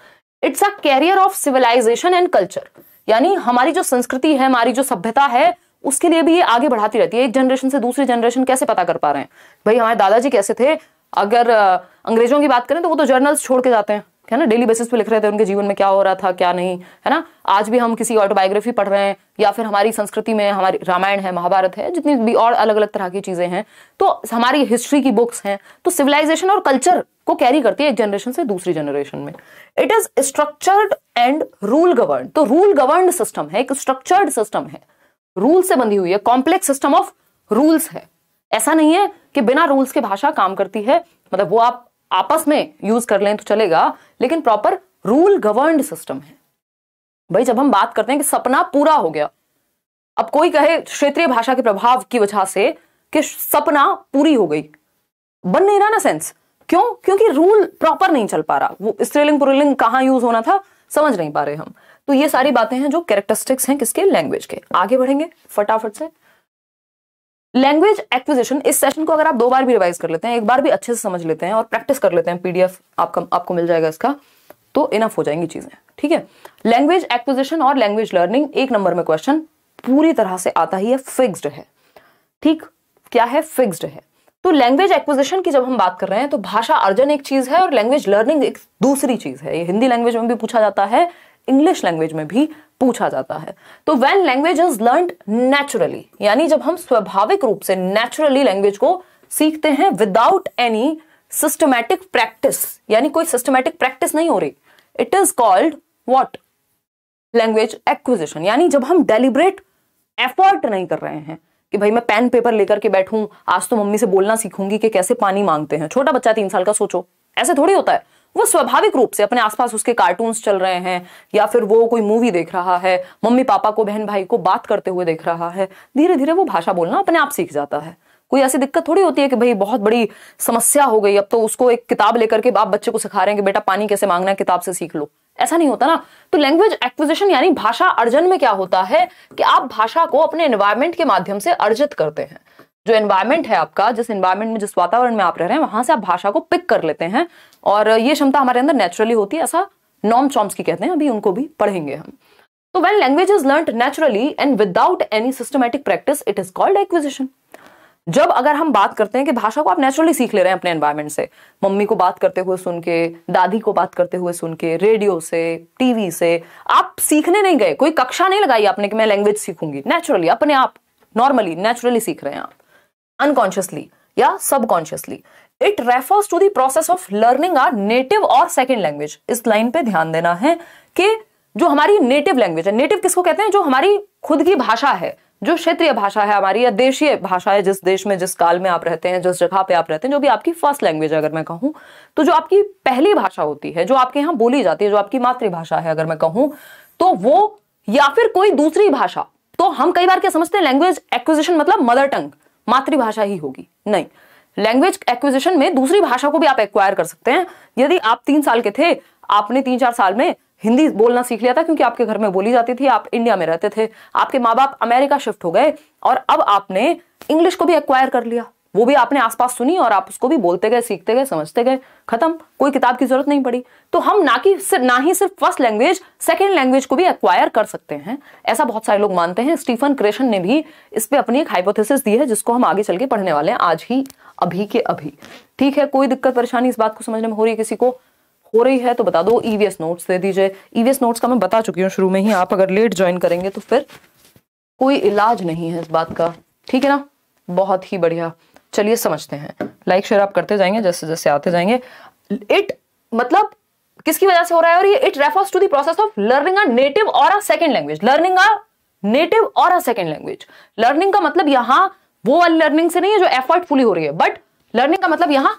it's a carrier of civilization and culture यानी हमारी जो संस्कृति है हमारी जो सभ्यता है उसके लिए भी ये आगे बढ़ाती रहती है एक जनरेशन से दूसरी जनरेशन कैसे पता कर पा रहे हैं भाई हमारे दादाजी कैसे थे अगर अंग्रेजों की बात करें तो वो तो जर्नल्स छोड़ के जाते हैं है ना डेली बेसिस पे लिख रहे थे उनके जीवन में क्या हो रहा था क्या नहीं है ना आज भी हम किसी ऑटोबायोग्राफी पढ़ रहे हैं या फिर हमारी संस्कृति में हमारी रामायण है महाभारत है जितनी भी और अलग अलग तरह की चीज़ें हैं तो हमारी हिस्ट्री की बुक्स हैं तो सिविलाइजेशन और कल्चर को कैरी करती है एक जनरेशन से दूसरी जनरेशन में it is structured and rule govern तो रूल गवर्न सिस्टम है एक स्ट्रक्चर्ड सिस्टम है रूल से बंधी हुई है कॉम्प्लेक्स सिस्टम ऑफ रूल्स है ऐसा नहीं है कि बिना रूल्स के भाषा काम करती है मतलब वो आप आपस में यूज कर लें तो चलेगा लेकिन प्रॉपर रूल गवर्न सिस्टम है भाई जब हम बात करते हैं कि सपना पूरा हो गया अब कोई कहे क्षेत्रीय भाषा के प्रभाव की वजह से कि सपना पूरी हो गई बन नहीं रहा ना सेंस क्यों क्योंकि रूल प्रॉपर नहीं चल पा रहा वो स्त्रीलिंग पुरलिंग कहां यूज होना था समझ नहीं पा रहे हम तो ये सारी बातें हैं जो कैरेक्टरिस्टिक्स हैं किसके लैंग्वेज के आगे बढ़ेंगे फटाफट से लैंग्वेज एक्विजिशन इस सेशन को अगर आप दो बार भी रिवाइज कर लेते हैं एक बार भी अच्छे से समझ लेते हैं और प्रैक्टिस कर लेते हैं पीडीएफ आपका आपको मिल जाएगा इसका तो इनफ हो जाएंगी चीजें ठीक है लैंग्वेज एक्विजिशन और लैंग्वेज लर्निंग एक नंबर में क्वेश्चन पूरी तरह से आता ही है फिक्सड है ठीक क्या है फिक्सड है तो लैंग्वेज एक्विजिशन की जब हम बात कर रहे हैं तो भाषा अर्जन एक चीज है और लैंग्वेज लर्निंग एक दूसरी चीज है ये हिंदी लैंग्वेज में भी पूछा जाता है इंग्लिश लैंग्वेज में भी पूछा जाता है तो when language is learn naturally यानी जब हम स्वाभाविक रूप से नेचुरली लैंग्वेज को सीखते हैं विदाउट एनी सिस्टमैटिक प्रैक्टिस यानी कोई सिस्टमैटिक प्रैक्टिस नहीं हो रही it is called what language acquisition यानी जब हम डेलिब्रेट एफर्ट नहीं कर रहे हैं कि भाई मैं पेन पेपर लेकर के बैठूं आज तो मम्मी से बोलना सीखूंगी कि कैसे पानी मांगते हैं छोटा बच्चा तीन साल का सोचो ऐसे थोड़ी होता है वो स्वाभाविक रूप से अपने आसपास उसके कार्टून्स चल रहे हैं या फिर वो कोई मूवी देख रहा है मम्मी पापा को बहन भाई को बात करते हुए देख रहा है धीरे धीरे वो भाषा बोलना अपने आप सीख जाता है कोई ऐसी दिक्कत थोड़ी होती है कि भाई बहुत बड़ी समस्या हो गई अब तो उसको एक किताब लेकर के आप बच्चे को सिखा रहे हैं कि बेटा पानी कैसे मांगना है किताब से सीख लो ऐसा नहीं होता ना तो लैंग्वेज एक्विजिशन यानी भाषा अर्जन में क्या होता है कि आप भाषा को अपने एनवायरमेंट के माध्यम से अर्जित करते हैं जो एनवायरमेंट है आपका जिस एनवायरमेंट में जिस वातावरण में आप रह रहे हैं वहां से आप भाषा को पिक कर लेते हैं और ये क्षमता हमारे अंदर नेचुरली होती है ऐसा नॉम की कहते हैं अभी उनको भी पढ़ेंगे हम तो when language is learn naturally and without any systematic practice it is called acquisition जब अगर हम बात करते हैं कि भाषा को आप नेचुरली सीख ले रहे हैं अपने एनवायरमेंट से मम्मी को बात करते हुए सुन के दादी को बात करते हुए सुन के रेडियो से टीवी से आप सीखने नहीं गए कोई कक्षा नहीं लगाई आपने कि मैं लैंग्वेज सीखूंगी नेचुरली अपने आप नॉर्मली नेचुरली सीख रहे हैं आप अनकॉन्शियसली या subconsciously it refers to the process of learning our native और सेकेंड लैंग्वेज इस लाइन पे ध्यान देना है कि जो हमारी नेटिव लैंग्वेज है नेटिव किसको कहते हैं जो हमारी खुद की भाषा है जो क्षेत्रीय भाषा है हमारी या देशीय भाषा है जिस देश में जिस काल में आप रहते हैं जिस जगह पे आप रहते हैं जो भी आपकी फर्स्ट लैंग्वेज है अगर मैं कहूँ तो जो आपकी पहली भाषा होती है जो आपके यहाँ बोली जाती है जो आपकी मातृभाषा है अगर मैं कहूँ तो वो या फिर कोई दूसरी भाषा तो हम कई बार क्या समझते हैं लैंग्वेज एक्विजिशन मतलब मदर टंग मातृभाषा ही होगी नहीं लैंग्वेज एक्विजिशन में दूसरी भाषा को भी आप एक्वायर कर सकते हैं यदि आप तीन साल के थे आपने तीन चार साल में हिंदी बोलना सीख लिया था क्योंकि आपके घर में बोली जाती थी आप इंडिया में रहते थे आपके माँ बाप अमेरिका शिफ्ट हो गए और अब आपने इंग्लिश को भी एक्वायर कर लिया वो भी आपने आसपास सुनी और आप उसको भी बोलते गए सीखते गए समझते गए खत्म कोई किताब की जरूरत नहीं पड़ी तो हम ना कि ना ही सिर्फ फर्स्ट लैंग्वेज सेकेंड लैंग्वेज को भी एक्वायर कर सकते हैं ऐसा बहुत सारे लोग मानते हैं स्टीफन क्रेशन ने भी इस पर अपनी एक हाइपोथेसिस दी है जिसको हम आगे चल के पढ़ने वाले हैं आज ही अभी के अभी ठीक है कोई दिक्कत परेशानी इस बात को समझने में हो रही है किसी को हो रही है तो बता दो ईवीएस e नोट्स दे दीजिए ईवीएस e नोट्स का मैं बता चुकी हूँ शुरू में ही आप अगर लेट ज्वाइन करेंगे तो फिर कोई इलाज नहीं है इस बात का ठीक है ना बहुत ही बढ़िया चलिए समझते हैं लाइक शेयर आप करते जाएंगे जैसे जैसे आते जाएंगे इट मतलब किसकी वजह से हो रहा है और ये it refers to process of learning a native और a second language learning a native और अ सेकंड लैंग्वेज लर्निंग का मतलब यहां वो वाली लर्निंग से नहीं है जो एफर्ट फुली हो रही है बट लर्निंग का मतलब यहां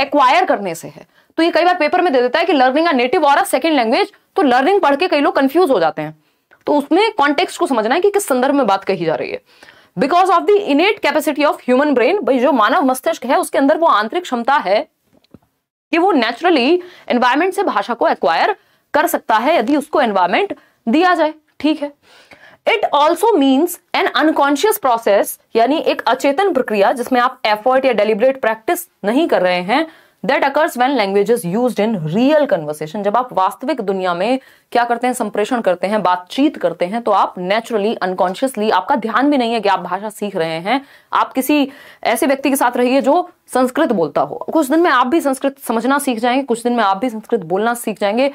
एक्वायर करने से है तो ये कई बार पेपर में दे देता है कि लर्निंग आ नेटिव और सेकेंड लैंग्वेज तो लर्निंग पढ़ के कई लोग कंफ्यूज हो जाते हैं तो उसमें कॉन्टेक्स को समझना है कि किस संदर्भ में बात कही जा रही है because of the innate capacity of human brain भाई जो मानव मस्तिष्क है उसके अंदर वो आंतरिक क्षमता है कि वो नेचुरली एनवायरमेंट से भाषा को एक्वायर कर सकता है यदि उसको एनवायरमेंट दिया जाए ठीक है it also means an unconscious process यानी एक अचेतन प्रक्रिया जिसमें आप एफर्ट या डेलिबरेट प्रैक्टिस नहीं कर रहे हैं that occurs when language is use in real conversation जब आप वास्तविक दुनिया में क्या करते हैं संप्रेषण करते हैं बातचीत करते हैं तो आप नेचुरली अनकॉन्शियसली आपका ध्यान भी नहीं है कि आप भाषा सीख रहे हैं आप किसी ऐसे व्यक्ति के साथ रहिए जो संस्कृत बोलता हो कुछ दिन में आप भी संस्कृत समझना सीख जाएंगे कुछ दिन में आप भी संस्कृत बोलना सीख जाएंगे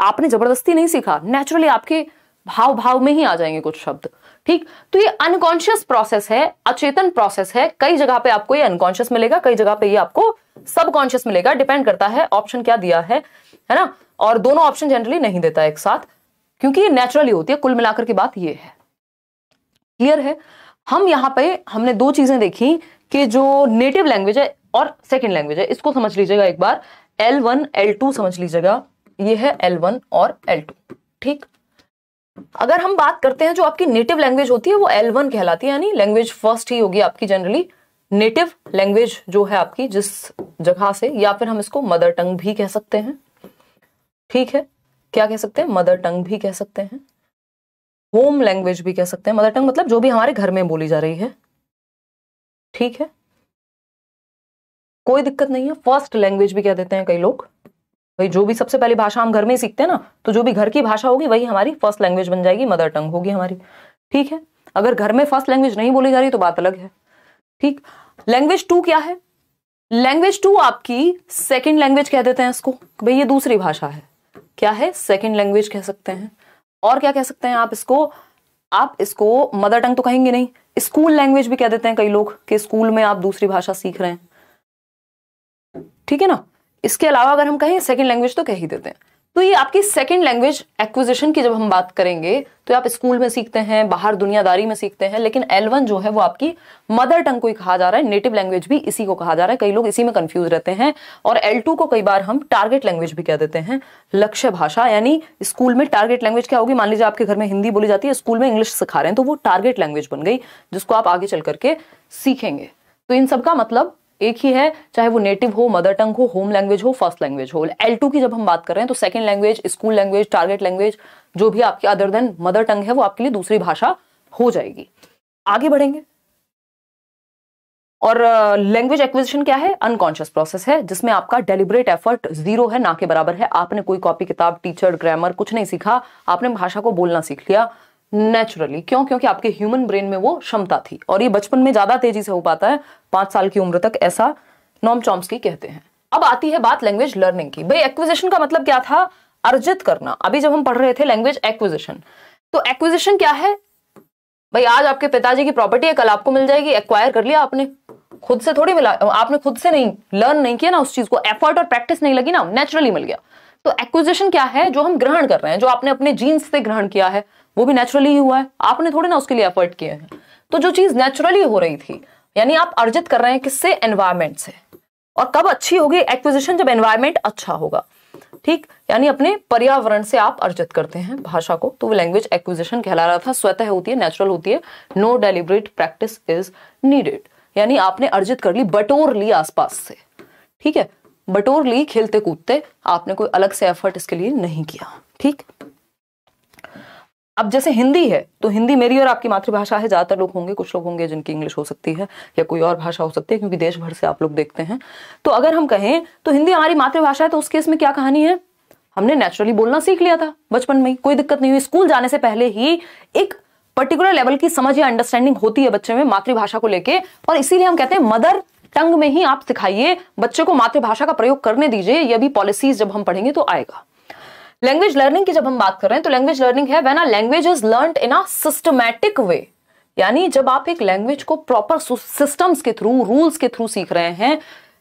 आपने जबरदस्ती नहीं सीखा नेचुरली आपके भाव भाव में ही आ जाएंगे कुछ शब्द ठीक तो ये अनकॉन्शियस प्रोसेस है अचेतन प्रोसेस है कई जगह पे आपको ये अनकॉन्शियस मिलेगा कई जगह पे ये आपको सबकॉन्शियस मिलेगा डिपेंड करता है ऑप्शन क्या दिया है है ना और दोनों ऑप्शन जनरली नहीं देता है एक साथ क्योंकि ये नेचुरली होती है कुल मिलाकर की बात ये है क्लियर है हम यहाँ पे हमने दो चीजें देखी कि जो नेटिव लैंग्वेज है और सेकेंड लैंग्वेज है इसको समझ लीजिएगा एक बार एल वन एल टू समझ लीजिएगा ये है एल वन और एल टू ठीक अगर हम बात करते हैं जो आपकी नेटिव लैंग्वेज होती है वो L1 कहलाती है यानी लैंग्वेज फर्स्ट ही होगी आपकी जनरली नेटिव लैंग्वेज जो है आपकी जिस जगह से या फिर हम इसको मदर टंग भी कह सकते हैं ठीक है क्या कह सकते हैं मदर टंग भी कह सकते हैं होम लैंग्वेज भी कह सकते हैं मदर टंग मतलब जो भी हमारे घर में बोली जा रही है ठीक है कोई दिक्कत नहीं है फर्स्ट लैंग्वेज भी कह देते हैं कई लोग भाई जो भी सबसे पहले भाषा हम घर में ही सीखते हैं ना तो जो भी घर की भाषा होगी वही हमारी फर्स्ट लैंग्वेज बन जाएगी मदर टंग होगी हमारी ठीक है अगर घर में फर्स्ट लैंग्वेज नहीं बोली जा रही तो बात अलग है ठीक लैंग्वेज टू क्या है लैंग्वेज टू आपकी सेकेंड लैंग्वेज कह देते हैं इसको भाई ये दूसरी भाषा है क्या है सेकेंड लैंग्वेज कह सकते हैं और क्या कह सकते हैं आप इसको आप इसको मदर टंग तो कहेंगे नहीं स्कूल लैंग्वेज भी कह देते हैं कई लोग कि स्कूल में आप दूसरी भाषा सीख रहे हैं ठीक है ना इसके अलावा अगर हम कहें सेकेंड लैंग्वेज तो कह ही देते हैं तो ये आपकी सेकेंड लैंग्वेज एक्विजिशन की जब हम बात करेंगे तो आप स्कूल में सीखते हैं बाहर दुनियादारी में सीखते हैं लेकिन वन जो है वो आपकी मदर टंग को ही कहा जा रहा है नेटिव लैंग्वेज भी इसी को कहा जा रहा है कई लोग इसी में कंफ्यूज रहते हैं और एल टू को कई बार हम टारगेट लैंग्वेज भी कह देते हैं लक्ष्य भाषा यानी स्कूल में टारगेट लैंग्वेज क्या होगी मान लीजिए आपके घर में हिंदी बोली जाती है स्कूल में इंग्लिश सिखा रहे हैं तो वो टारगेट लैंग्वेज बन गई जिसको आप आगे चल करके सीखेंगे तो इन सब का मतलब एक ही है चाहे वो नेटिव हो मदर टंग हो होम लैंग्वेज हो फर्स्ट लैंग्वेज हो एल टू की जब हम बात कर रहे हैं तो second language school language target language जो भी आपकी अदर देन मदर टंग है वो आपके लिए दूसरी भाषा हो जाएगी आगे बढ़ेंगे और लैंग्वेज uh, एक्विजिशन क्या है अनकॉन्शियस प्रोसेस है जिसमें आपका डेलिबरेट एफर्ट जीरो है ना के बराबर है आपने कोई कॉपी किताब टीचर ग्रामर कुछ नहीं सीखा आपने भाषा को बोलना सीख लिया नेचुरली क्यों क्योंकि आपके ह्यूमन ब्रेन में वो क्षमता थी और ये बचपन में ज्यादा तेजी से हो पाता है पांच साल की उम्र तक ऐसा नॉम चॉम्स्की कहते हैं अब आती है बात लैंग्वेज लर्निंग की भाई एक्विजिशन का मतलब क्या था अर्जित करना अभी जब हम पढ़ रहे थे लैंग्वेज एक्विजिशन तो एक्विजिशन क्या है भाई आज आपके पिताजी की प्रॉपर्टी है कल आपको मिल जाएगी एक्वायर कर लिया आपने खुद से थोड़ी मिला आपने खुद से नहीं लर्न नहीं किया ना उस चीज को एफर्ट और प्रैक्टिस नहीं लगी ना नेचुरली मिल गया तो एक्विजिशन क्या है जो हम ग्रहण कर रहे हैं जो आपने अपने जीन्स से ग्रहण किया है वो भी नेचुरली ही हुआ है आपने थोड़े ना उसके लिए एफर्ट किए हैं तो जो चीज़ नेचुरली हो रही थी यानी आप अर्जित कर रहे हैं किससे एनवायरमेंट से और कब अच्छी होगी एक्विजिशन जब एनवायरमेंट अच्छा होगा ठीक यानी अपने पर्यावरण से आप अर्जित करते हैं भाषा को तो वो लैंग्वेज एक्विजिशन कहला रहा था स्वतः होती है नेचुरल होती है no deliberate practice is needed यानी आपने अर्जित कर ली बटोर ली आसपास से ठीक है बटोर ली खेलते कूदते आपने कोई अलग से एफर्ट इसके लिए नहीं किया ठीक अब जैसे हिंदी है तो हिंदी मेरी और आपकी मातृभाषा है ज़्यादातर लोग होंगे कुछ लोग होंगे जिनकी इंग्लिश हो सकती है या कोई और भाषा हो सकती है क्योंकि देश भर से आप लोग देखते हैं तो अगर हम कहें तो हिंदी हमारी मातृभाषा है तो उस केस में क्या कहानी है हमने नेचुरली बोलना सीख लिया था बचपन में कोई दिक्कत नहीं हुई स्कूल जाने से पहले ही एक पर्टिकुलर लेवल की समझ या अंडरस्टैंडिंग होती है बच्चे में मातृभाषा को लेके और इसीलिए हम कहते हैं मदर टंग में ही आप सिखाइए बच्चे को मातृभाषा का प्रयोग करने दीजिए यह भी पॉलिसीज जब हम पढ़ेंगे तो आएगा लैंग्वेज लर्निंग की जब हम बात कर रहे हैं तो लैंग्वेज लर्निंग है when a language is learn in a systematic way यानी जब आप एक लैंग्वेज को प्रॉपर सिस्टम्स के थ्रू रूल्स के थ्रू सीख रहे हैं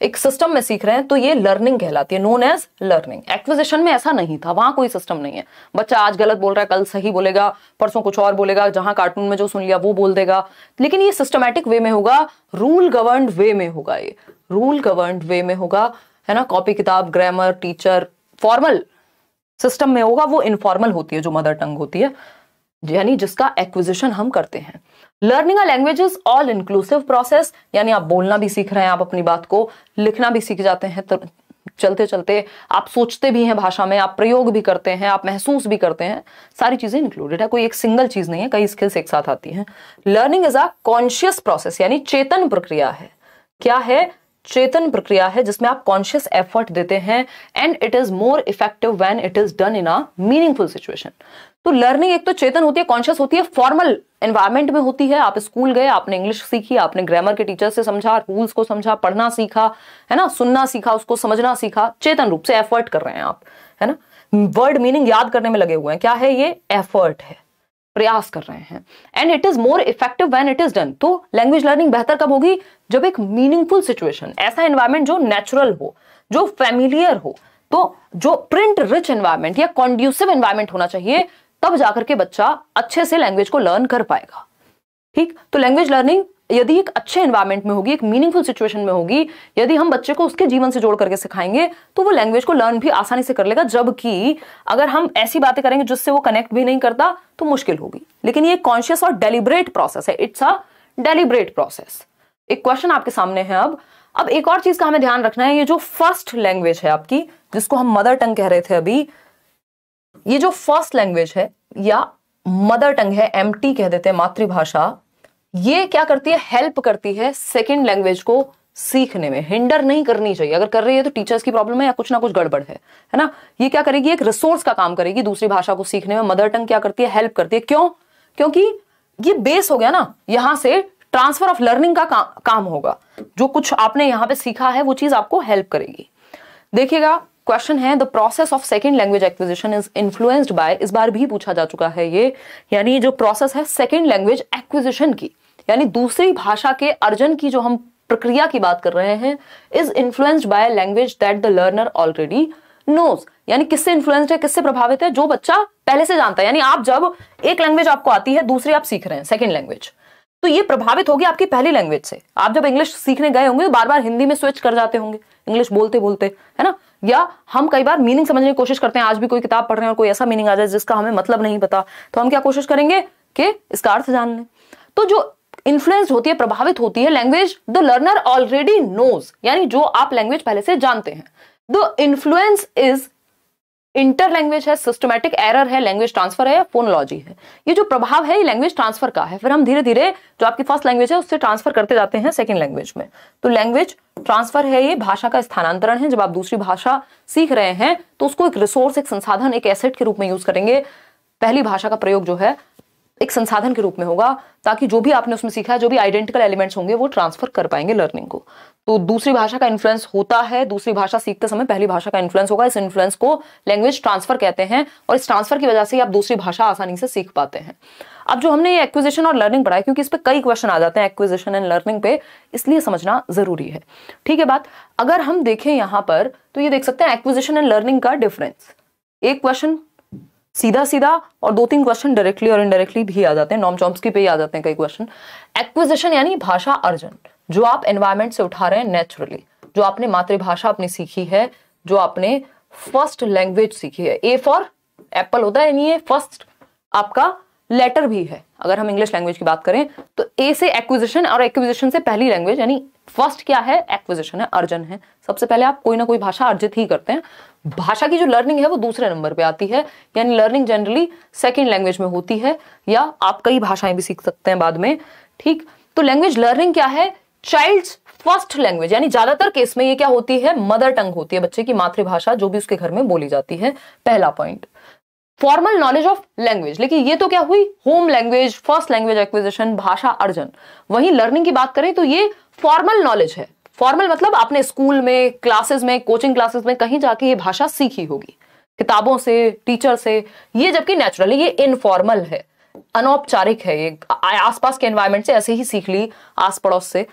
एक सिस्टम में सीख रहे हैं तो ये लर्निंग कहलाती है नोन एज लर्निंग एक्विजिशन में ऐसा नहीं था वहां कोई सिस्टम नहीं है बच्चा आज गलत बोल रहा है कल सही बोलेगा परसों कुछ और बोलेगा जहां कार्टून में जो सुन लिया वो बोल देगा लेकिन ये सिस्टमैटिक वे में होगा रूल गवर्न वे में होगा ये रूल गवर्न वे में होगा है ना कॉपी किताब ग्रामर टीचर फॉर्मल सिस्टम में होगा वो इनफॉर्मल होती है जो मदर टंग होती है यानी जिसका एक्विजिशन हम करते हैं learning a language is all inclusive process यानी आप बोलना भी सीख रहे हैं आप अपनी बात को लिखना भी सीख जाते हैं तो चलते चलते आप सोचते भी हैं भाषा में आप प्रयोग भी करते हैं आप महसूस भी करते हैं सारी चीजें इंक्लूडेड है कोई एक सिंगल चीज नहीं है कई स्किल्स एक साथ आती हैं learning is a conscious process यानी चेतन प्रक्रिया है क्या है चेतन प्रक्रिया है जिसमें आप कॉन्शियस एफर्ट देते हैं and it is more effective when it is done in a meaningful situation तो लर्निंग एक तो चेतन होती है कॉन्शियस होती है फॉर्मल एनवायरमेंट में होती है आप स्कूल गए आपने इंग्लिश सीखी आपने ग्रामर के टीचर से समझा रूल्स को समझा पढ़ना सीखा है ना सुनना सीखा उसको समझना सीखा चेतन रूप से एफर्ट कर रहे हैं आप है ना वर्ड मीनिंग याद करने में लगे हुए हैं क्या है ये एफर्ट है प्रयास कर रहे हैं and it is more effective when it is done तो लैंग्वेज लर्निंग बेहतर कब होगी जब एक मीनिंगफुल सिचुएशन ऐसा एनवायरमेंट जो नेचुरल हो जो फेमिलियर हो तो जो प्रिंट रिच एनवायरमेंट या कॉन्ड्यूसिव एनवायरमेंट होना चाहिए तब जाकर के बच्चा अच्छे से लैंग्वेज को लर्न कर पाएगा ठीक तो लैंग्वेज लर्निंग यदि एक अच्छे एनवायरमेंट में होगी एक मीनिंगफुल सिचुएशन में होगी यदि हम बच्चे को उसके जीवन से जोड़ करके सिखाएंगे तो वो लैंग्वेज को लर्न भी आसानी से कर लेगा जबकि अगर हम ऐसी बातें करेंगे जिससे वो कनेक्ट भी नहीं करता तो मुश्किल होगी लेकिन ये कॉन्शियस और डेलिबरेट प्रोसेस है इट्स अ डेलिबरेट प्रोसेस एक क्वेश्चन आपके सामने है अब अब एक और चीज का हमें ध्यान रखना है ये जो फर्स्ट लैंग्वेज है आपकी जिसको हम मदर टंग कह रहे थे अभी ये जो फर्स्ट लैंग्वेज है या मदर टंग है एम कह देते हैं मातृभाषा ये क्या करती है हेल्प करती है सेकेंड लैंग्वेज को सीखने में हिंडर नहीं करनी चाहिए अगर कर रही है तो टीचर्स की प्रॉब्लम है या कुछ ना कुछ गड़बड़ है है ना ये क्या करेगी एक रिसोर्स का काम करेगी दूसरी भाषा को सीखने में मदर टंग क्या करती है हेल्प करती है क्यों क्योंकि ये बेस हो गया ना यहां से ट्रांसफर ऑफ लर्निंग का काम, काम होगा जो कुछ आपने यहां पर सीखा है वो चीज आपको हेल्प करेगी देखिएगा क्वेश्चन है the process of second language acquisition is influenced by इस बार भी पूछा जा चुका है ये यानी जो प्रोसेस है सेकेंड लैंग्वेज एक्विजिशन की यानी दूसरी भाषा के अर्जन की जो हम प्रक्रिया की बात कर रहे हैं is influenced by language that the learner already knows यानी किससे इन्फ्लुएंस्ड है किससे प्रभावित है जो बच्चा पहले से जानता है यानी आप जब एक लैंग्वेज आपको आती है दूसरी आप सीख रहे हैं सेकेंड लैंग्वेज तो ये प्रभावित होगी आपकी पहली लैंग्वेज से आप जब इंग्लिश सीखने गए होंगे तो बार बार हिंदी में स्विच कर जाते होंगे इंग्लिश बोलते बोलते है ना या हम कई बार मीनिंग समझने की कोशिश करते हैं आज भी कोई किताब पढ़ रहे हैं और कोई ऐसा मीनिंग आ जाए जिसका हमें मतलब नहीं पता तो हम क्या कोशिश करेंगे कि इसका अर्थ जान लें तो जो इन्फ्लुएंस होती है प्रभावित होती है language the learner already knows यानी जो आप लैंग्वेज पहले से जानते हैं the influence is inter language है सिस्टमैटिक एरर है लैंग्वेज ट्रांसफर है या फोनोलॉजी है ये जो प्रभाव है ये लैंग्वेज ट्रांसफर का है फिर हम धीरे धीरे जो आपकी फर्स्ट लैंग्वेज है उससे ट्रांसफर करते जाते हैं सेकेंड लैंग्वेज में तो लैंग्वेज ट्रांसफर है ये भाषा का स्थानांतरण है जब आप दूसरी भाषा सीख रहे हैं तो उसको एक रिसोर्स एक संसाधन एक एसेट के रूप में यूज करेंगे पहली भाषा का प्रयोग जो है एक संसाधन के रूप में होगा ताकि जो भी आपने उसमें सीखा है जो भी आइडेंटिकल एलिमेंट्स होंगे वो ट्रांसफर कर पाएंगे लर्निंग को तो दूसरी भाषा का इन्फ्लुएंस होता है दूसरी भाषा सीखते समय पहली भाषा का इन्फ्लुएंस होगा इस इन्फ्लुएंस को लैंग्वेज ट्रांसफर कहते हैं और इस ट्रांसफर की वजह से आप दूसरी भाषा आसानी से सीख पाते हैं अब जो हमने ये एक्विजिशन और लर्निंग पढ़ा है क्योंकि इस पर कई क्वेश्चन आ जाते हैं एक्विजिशन एंड लर्निंग पे इसलिए समझना जरूरी है ठीक है बात अगर हम देखें यहां पर तो ये देख सकते हैं एक्विजिशन एंड लर्निंग का डिफरेंस एक क्वेश्चन सीधा सीधा और दो तीन क्वेश्चन डायरेक्टली और इनडायरेक्टली भी आ जाते हैं नॉम चॉम्स्की पे ही आ जाते हैं कई क्वेश्चन एक्विजिशन यानी भाषा अर्जन जो आप एनवायरमेंट से उठा रहे हैं नेचुरली जो आपने मातृभाषा अपनी सीखी है जो आपने फर्स्ट लैंग्वेज सीखी है ए फॉर एप्पल होता है यानी ये फर्स्ट आपका लेटर भी है अगर हम इंग्लिश लैंग्वेज की बात करें तो ए से एक्विजिशन और एक्विजिशन से पहली लैंग्वेज यानी फर्स्ट क्या है एक्विजिशन है अर्जन है सबसे पहले आप कोई ना कोई भाषा अर्जित ही करते हैं भाषा की जो लर्निंग है वो दूसरे नंबर पे आती है यानी लर्निंग जनरली सेकेंड लैंग्वेज में होती है या आप कई भाषाएं भी सीख सकते हैं बाद में ठीक तो लैंग्वेज लर्निंग क्या है चाइल्ड फर्स्ट लैंग्वेज यानी ज्यादातर केस में ये क्या होती है मदर टंग होती है बच्चे की मातृभाषा जो भी उसके घर में बोली जाती है पहला point formal knowledge of language लेकिन ये तो क्या हुई home language first language acquisition भाषा अर्जन वहीं लर्निंग की बात करें तो ये फॉर्मल नॉलेज है फॉर्मल मतलब आपने स्कूल में क्लासेस में कोचिंग क्लासेस में कहीं जाके ये भाषा सीखी होगी किताबों से टीचर से ये जबकि नेचुरली ये इनफॉर्मल है अनौपचारिक है ये आसपास के एनवायरमेंट से ऐसे ही सीख ली आस पड़ोस से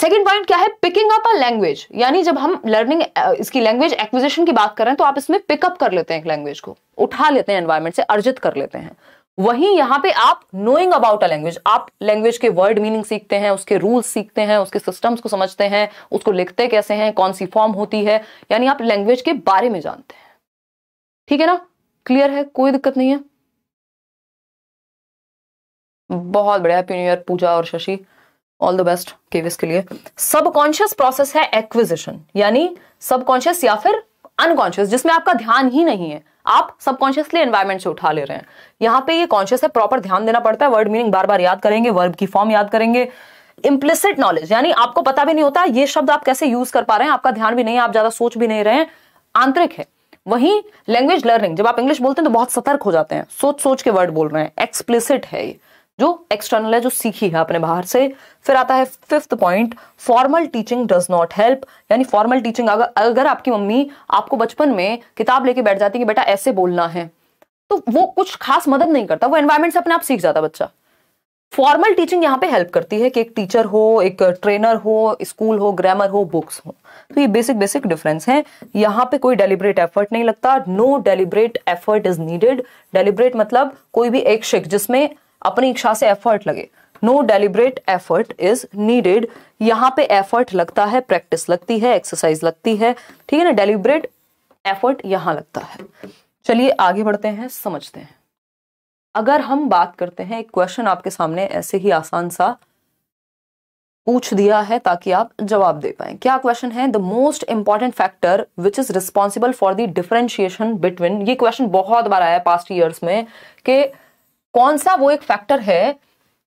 सेकेंड पॉइंट क्या है पिकिंग अप अ लैंग्वेज यानी जब हम लर्निंग इसकी लैंग्वेज एक्विजिशन की बात करें तो आप इसमें पिकअप कर लेते हैं एक लैंग्वेज को उठा लेते हैं एनवायरमेंट से अर्जित कर लेते हैं वहीं यहां पे आप नोइंग अबाउट अ लैंग्वेज आप लैंग्वेज के वर्ड मीनिंग सीखते हैं उसके रूल्स सीखते हैं उसके सिस्टम्स को समझते हैं उसको लिखते कैसे हैं कौन सी फॉर्म होती है यानी आप लैंग्वेज के बारे में जानते हैं ठीक है ना क्लियर है कोई दिक्कत नहीं है बहुत बढ़िया हैप्पी न्यू ईयर पूजा और शशि ऑल द बेस्ट केविस के लिए सबकॉन्शियस प्रोसेस है एक्विजिशन यानी सबकॉन्शियस या फिर अनकॉन्शियस जिसमें आपका ध्यान ही नहीं है आप सबकॉन्शियसली एनवायरमेंट से उठा ले रहे हैं यहां पे ये कॉन्शियस है प्रॉपर ध्यान देना पड़ता है वर्ड मीनिंग बार बार याद करेंगे वर्ब की फॉर्म याद करेंगे इम्प्लिसिट नॉलेज यानी आपको पता भी नहीं होता ये शब्द आप कैसे यूज कर पा रहे हैं आपका ध्यान भी नहीं आप ज्यादा सोच भी नहीं रहे हैं आंतरिक है वहीं लैंग्वेज लर्निंग जब आप इंग्लिश बोलते हैं तो बहुत सतर्क हो जाते हैं सोच सोच के वर्ड बोल रहे हैं एक्सप्लिसिट है ये जो एक्सटर्नल है जो सीखी है अपने बाहर से फिर आता है fifth point formal teaching does not help यानी फॉर्मल टीचिंग अगर अगर आपकी मम्मी आपको बचपन में किताब लेके बैठ जाती कि बेटा ऐसे बोलना है तो वो कुछ खास मदद नहीं करता वो एनवायरमेंट से अपने आप सीख जाता बच्चा फॉर्मल टीचिंग यहाँ पे हेल्प करती है कि एक टीचर हो एक ट्रेनर हो स्कूल हो ग्रामर हो बुक्स हो तो ये बेसिक बेसिक डिफरेंस है यहाँ पे कोई डेलिब्रेट एफर्ट नहीं लगता no deliberate effort is needed deliberate मतलब कोई भी एक शिक जिसमें अपनी इच्छा से एफर्ट लगे no deliberate effort is needed यहाँ पे एफर्ट लगता है प्रैक्टिस लगती है एक्सरसाइज लगती है ठीक है ना डेलिब्रेट एफर्ट यहाँ लगता है चलिए आगे बढ़ते हैं समझते हैं अगर हम बात करते हैं एक क्वेश्चन आपके सामने ऐसे ही आसान सा पूछ दिया है ताकि आप जवाब दे पाए क्या क्वेश्चन है the most important factor which is responsible for the differentiation between ये क्वेश्चन बहुत बार आया पास्ट ईयर्स में कि कौन सा वो एक फैक्टर है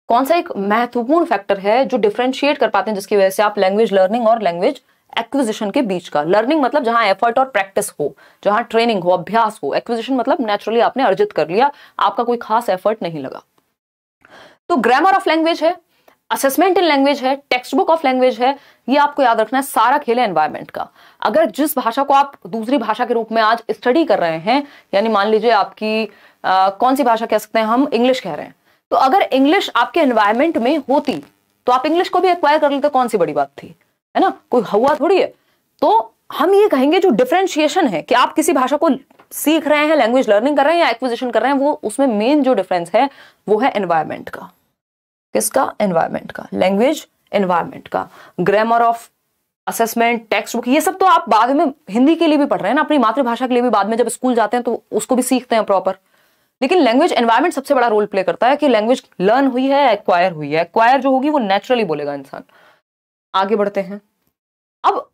कौन सा एक महत्वपूर्ण फैक्टर है जो डिफ्रेंशिएट कर पाते हैं जिसकी वजह से आप लैंग्वेज लर्निंग और लैंग्वेज एक्विजिशन के बीच का लर्निंग मतलब जहां एफर्ट और प्रैक्टिस हो जहां ट्रेनिंग हो अभ्यास हो एक्विजिशन मतलब नेचुरली आपने अर्जित कर लिया आपका कोई खास एफर्ट नहीं लगा तो ग्रामर ऑफ लैंग्वेज है असेसमेंट इन लैंग्वेज है टेक्स्ट बुक ऑफ लैंग्वेज है ये आपको याद रखना है सारा खेल है एनवायरमेंट का अगर जिस भाषा को आप दूसरी भाषा के रूप में आज स्टडी कर रहे हैं यानी मान लीजिए आपकी कौन सी भाषा कह सकते हैं हम इंग्लिश कह रहे हैं तो अगर इंग्लिश आपके एनवायरमेंट में होती तो आप इंग्लिश को भी एक्वायर कर लेते कौन सी बड़ी बात थी है ना कोई हवा थोड़ी है तो हम ये कहेंगे जो डिफ्रेंशिएशन है कि आप किसी भाषा को सीख रहे हैं लैंग्वेज लर्निंग कर रहे हैं या एक्विजिशन कर रहे हैं वो उसमें मेन जो डिफरेंस है वो है एनवायरमेंट का किसका एनवायरमेंट का लैंग्वेज एनवायरमेंट का grammar of assessment text book ये सब तो आप बाद में हिंदी के लिए भी पढ़ रहे हैं ना अपनी मातृभाषा के लिए भी बाद में जब स्कूल जाते हैं तो उसको भी सीखते हैं प्रॉपर लेकिन लैंग्वेज एनवायरमेंट सबसे बड़ा रोल प्ले करता है कि लैंग्वेज लर्न हुई है एक्वायर हुई है एक्वायर जो होगी वो नेचुरली बोलेगा इंसान आगे बढ़ते हैं अब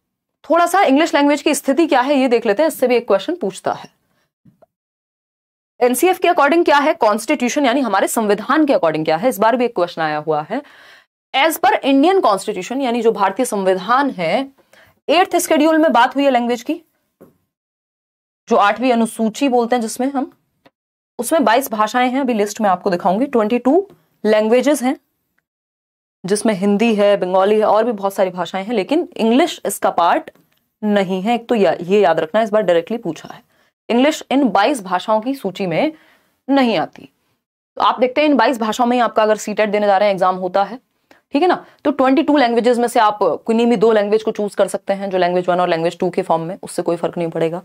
थोड़ा सा इंग्लिश लैंग्वेज की स्थिति क्या है ये देख लेते हैं इससे भी एक क्वेश्चन पूछता है एनसीएफ के अकॉर्डिंग क्या है कॉन्स्टिट्यूशन यानी हमारे संविधान के अकॉर्डिंग क्या है इस बार भी एक क्वेश्चन आया हुआ है एज पर इंडियन कॉन्स्टिट्यूशन यानी जो भारतीय संविधान है एट्थ स्केड्यूल में बात हुई है लैंग्वेज की जो आठवीं अनुसूची बोलते हैं जिसमें हम उसमें बाईस भाषाएं हैं अभी लिस्ट में आपको दिखाऊंगी ट्वेंटी टू लैंग्वेजेस हैं जिसमें हिंदी है बंगाली है और भी बहुत सारी भाषाएं हैं लेकिन इंग्लिश इसका पार्ट नहीं है एक तो या, ये याद रखना इस बार डायरेक्टली पूछा है इंग्लिश इन 22 भाषाओं की सूची में नहीं आती तो आप देखते हैं इन बाईस भाषाओं में ही आपका अगर सी देने जा रहे हैं एग्जाम होता है ठीक है ना तो 22 लैंग्वेजेस में से आप किन्हीं भी दो लैंग्वेज को चूज कर सकते हैं जो लैंग्वेज वन और लैंग्वेज टू के फॉर्म में उससे कोई फर्क नहीं पड़ेगा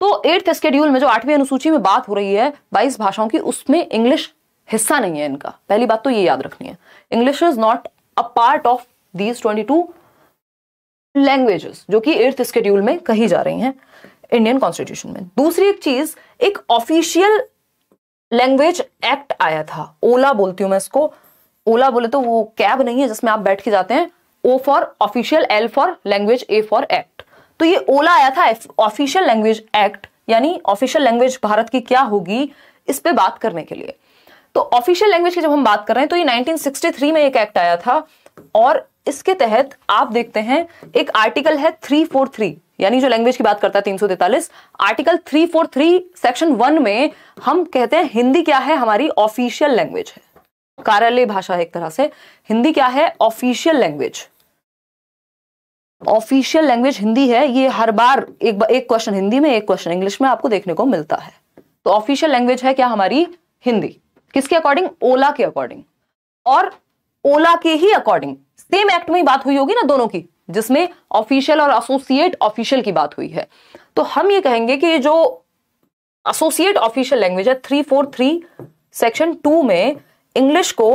तो एट्थ स्केड्यूल में जो आठवीं अनुसूची में बात हो रही है बाईस भाषाओं की उसमें इंग्लिश हिस्सा नहीं है इनका पहली बात तो ये याद रखनी है English is not a part of these twenty two languages जो कि एर्थ स्केड्यूल में कही जा रही हैं इंडियन कॉन्स्टिट्यूशन में दूसरी एक चीज एक ऑफिशियल लैंग्वेज एक्ट आया था ओला बोलती हूँ मैं इसको ओला बोले तो वो कैब नहीं है जिसमें आप बैठ के जाते हैं O for official L for language A for act तो ये ओला आया था ऑफिशियल लैंग्वेज एक्ट यानी ऑफिशियल लैंग्वेज भारत की क्या होगी इस पर बात करने के लिए तो ऑफिशियल लैंग्वेज की जब हम बात कर रहे हैं तो ये 1963 में एक एक्ट आया था और इसके तहत आप देखते हैं एक आर्टिकल है 343 यानी जो लैंग्वेज की बात करता है तीन आर्टिकल 343 सेक्शन वन में हम कहते हैं हिंदी क्या है हमारी ऑफिशियल लैंग्वेज है कार्यालय भाषा है एक तरह से हिंदी क्या है official language official language Hindi है ये हर बार एक एक क्वेश्चन हिंदी में एक क्वेश्चन इंग्लिश में आपको देखने को मिलता है तो ऑफिशियल लैंग्वेज है क्या हमारी हिंदी किसके अकॉर्डिंग ओला के अकॉर्डिंग और ओला के ही अकॉर्डिंग सेम एक्ट में ही बात हुई होगी ना दोनों की जिसमें ऑफिशियल और एसोसिएट ऑफिशियल की बात हुई है तो हम ये कहेंगे कि जो एसोसिएट ऑफिशियल लैंग्वेज है three four three section two में इंग्लिश को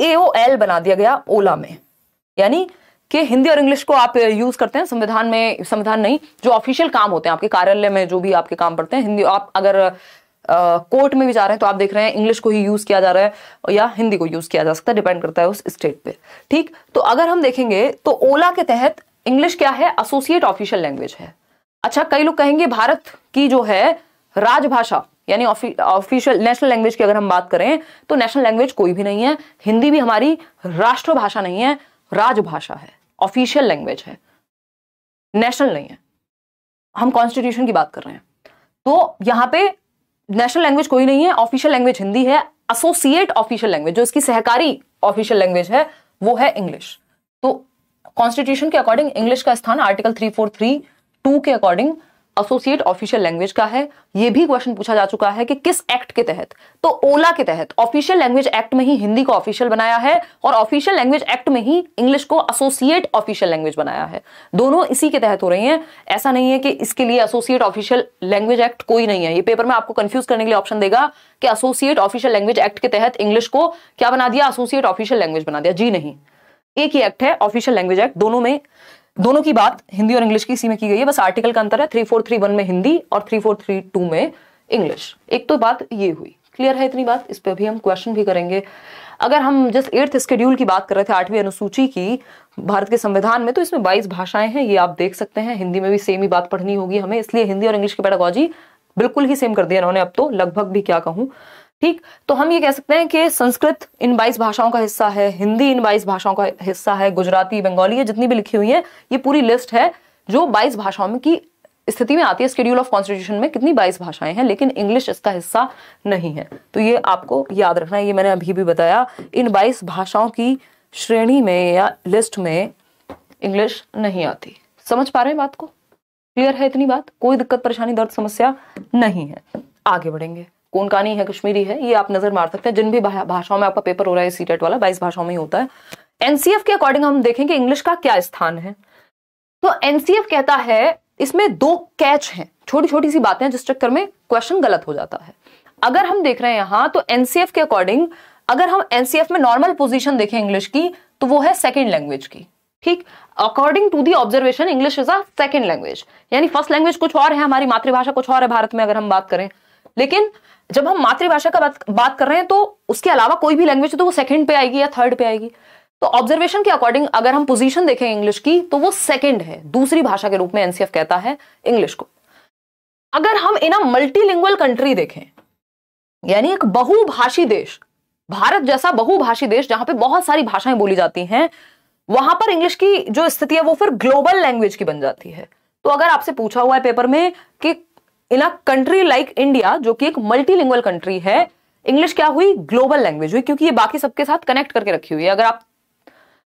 एओएल बना दिया गया ओला में यानी कि हिंदी और इंग्लिश को आप यूज करते हैं संविधान में संविधान नहीं जो ऑफिशियल काम होते हैं आपके कार्यालय में जो भी आपके काम पड़ते हैं हिंदी आप अगर कोर्ट में भी जा रहे हैं तो आप देख रहे हैं इंग्लिश को ही यूज किया जा रहा है या हिंदी को यूज किया जा सकता है डिपेंड करता है उस स्टेट पे ठीक तो अगर हम देखेंगे तो ओला के तहत इंग्लिश क्या है एसोसिएट ऑफिशियल लैंग्वेज है अच्छा कई लोग कहेंगे भारत की जो है राजभाषा यानी ऑफिशियल नेशनल लैंग्वेज की अगर हम बात करें तो नेशनल लैंग्वेज कोई भी नहीं है हिंदी भी हमारी राष्ट्रभाषा नहीं है राजभाषा है ऑफिशियल लैंग्वेज है नेशनल नहीं है हम कॉन्स्टिट्यूशन की बात कर रहे हैं तो यहाँ पे नेशनल लैंग्वेज कोई नहीं है ऑफिशियल लैंग्वेज हिंदी है एसोसिएट ऑफिशियल लैंग्वेज जो इसकी सहकारी ऑफिशियल लैंग्वेज है वो है इंग्लिश तो कॉन्स्टिट्यूशन के अकॉर्डिंग इंग्लिश का स्थान article three four three two के अकॉर्डिंग एसोसिएट ऑफिशियल लैंग्वेज का है ये भी क्वेश्चन पूछा जा चुका है कि किस एक्ट के तहत तो ओला के तहत ऑफिशियल लैंग्वेज एक्ट में ही हिंदी को ऑफिशियल बनाया है और ऑफिशियल लैंग्वेज एक्ट में ही इंग्लिश को एसोसिएट ऑफिशियल लैंग्वेज बनाया है दोनों इसी के तहत हो रही हैं ऐसा नहीं है कि इसके लिए एसोसिएट ऑफिशियल लैंग्वेज एक्ट कोई नहीं है ये पेपर में आपको कंफ्यूज करने के लिए ऑप्शन देगा कि एसोसिएट ऑफिशियल लैंग्वेज एक्ट के तहत इंग्लिश को क्या बना दिया एसोसिएट ऑफिशियल लैंग्वेज बना दिया जी नहीं एक ही एक्ट है ऑफिशियल लैंग्वेज एक्ट दोनों में दोनों की बात हिंदी और इंग्लिश की इसी में की गई है बस आर्टिकल का अंतर है थ्री फोर थ्री वन में हिंदी और थ्री फोर थ्री टू में इंग्लिश एक तो बात ये हुई क्लियर है इतनी बात इस पर भी हम क्वेश्चन भी करेंगे अगर हम जस्ट एट्थ स्केड्यूल की बात कर रहे थे आठवीं अनुसूची की भारत के संविधान में तो इसमें बाईस भाषाएं हैं ये आप देख सकते हैं हिंदी में भी सेम ही बात पढ़नी होगी हमें इसलिए हिंदी और इंग्लिश की पैडागोजी बिल्कुल ही सेम कर दिया इन्होंने अब तो लगभग भी क्या कहूँ ठीक तो हम ये कह सकते हैं कि संस्कृत इन बाईस भाषाओं का हिस्सा है हिंदी इन बाईस भाषाओं का हिस्सा है गुजराती बंगाली ये जितनी भी लिखी हुई है ये पूरी लिस्ट है जो बाईस भाषाओं में की स्थिति में आती है स्केड्यूल ऑफ कॉन्स्टिट्यूशन में कितनी बाईस भाषाएं हैं लेकिन इंग्लिश इसका हिस्सा नहीं है तो ये आपको याद रखना है ये मैंने अभी भी बताया इन बाईस भाषाओं की श्रेणी में या लिस्ट में इंग्लिश नहीं आती समझ पा रहे हैं बात को क्लियर है इतनी बात कोई दिक्कत परेशानी दर्द समस्या नहीं है आगे बढ़ेंगे कोनकानी है कश्मीरी है ये आप नजर मार सकते हैं जिन भी भाषाओं में आपका पेपर हो रहा है सीटेट e वाला बाईस भाषाओं में ही होता है एनसीएफ के अकॉर्डिंग हम देखेंगे इंग्लिश का क्या स्थान है तो एनसीएफ कहता है इसमें दो कैच हैं छोटी छोटी सी बातें जिस चक्कर में क्वेश्चन गलत हो जाता है अगर हम देख रहे हैं यहाँ तो एनसीएफ के अकॉर्डिंग अगर हम एनसीएफ में नॉर्मल पोजीशन देखें इंग्लिश की तो वो है सेकेंड लैंग्वेज की ठीक according to the observation English is a second language यानी फर्स्ट लैंग्वेज कुछ और है हमारी मातृभाषा कुछ और है भारत में अगर हम बात करें लेकिन जब हम मातृभाषा का बात बात कर रहे हैं तो उसके अलावा कोई भी लैंग्वेज तो वो सेकंड पे आएगी या थर्ड पे आएगी तो ऑब्जर्वेशन के अकॉर्डिंग अगर हम पोजीशन देखें इंग्लिश की तो वो सेकंड है दूसरी भाषा के रूप में एनसीएफ कहता है इंग्लिश को अगर हम इन मल्टी कंट्री देखें यानी एक बहुभाषी देश भारत जैसा बहुभाषी देश जहां पर बहुत सारी भाषाएं बोली जाती हैं वहां पर इंग्लिश की जो स्थिति है वो फिर ग्लोबल लैंग्वेज की बन जाती है तो अगर आपसे पूछा हुआ है पेपर में कि in a country like India जो कि एक मल्टीलिंगुअल कंट्री है इंग्लिश क्या हुई ग्लोबल लैंग्वेज हुई क्योंकि ये बाकी सबके साथ कनेक्ट करके रखी हुई है अगर आप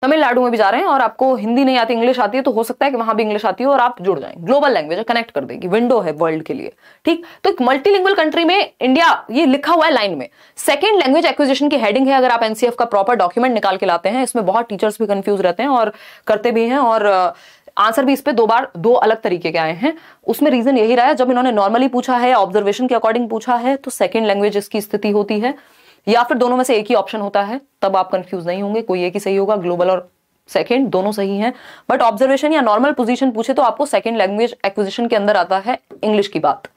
तमिलनाडु में भी जा रहे हैं और आपको हिंदी नहीं आती इंग्लिश आती है तो हो सकता है कि वहां भी इंग्लिश आती हो और आप जुड़ जाएं ग्लोबल लैंग्वेज कनेक्ट कर देगी विंडो है वर्ल्ड के लिए ठीक तो एक मल्टीलिंगुअल कंट्री में इंडिया ये लिखा हुआ है लाइन में सेकंड लैंग्वेज एक्विजिशन की हेडिंग है अगर आप एनसीएफ का प्रॉपर डॉक्यूमेंट निकाल के लाते हैं इसमें बहुत टीचर्स भी कंफ्यूज रहते हैं और करते भी हैं और आंसर भी इस पर दो बार दो अलग तरीके के आए हैं उसमें रीजन यही रहा है जब इन्होंने नॉर्मली पूछा है ऑब्जर्वेशन के अकॉर्डिंग पूछा है तो सेकेंड लैंग्वेज इसकी स्थिति होती है या फिर दोनों में से एक ही ऑप्शन होता है तब आप कंफ्यूज नहीं होंगे कोई एक ही सही होगा ग्लोबल और सेकेंड दोनों सही हैं बट ऑब्जर्वेशन या नॉर्मल पोजीशन पूछे तो आपको सेकेंड लैंग्वेज एक्विजिशन के अंदर आता है इंग्लिश की बात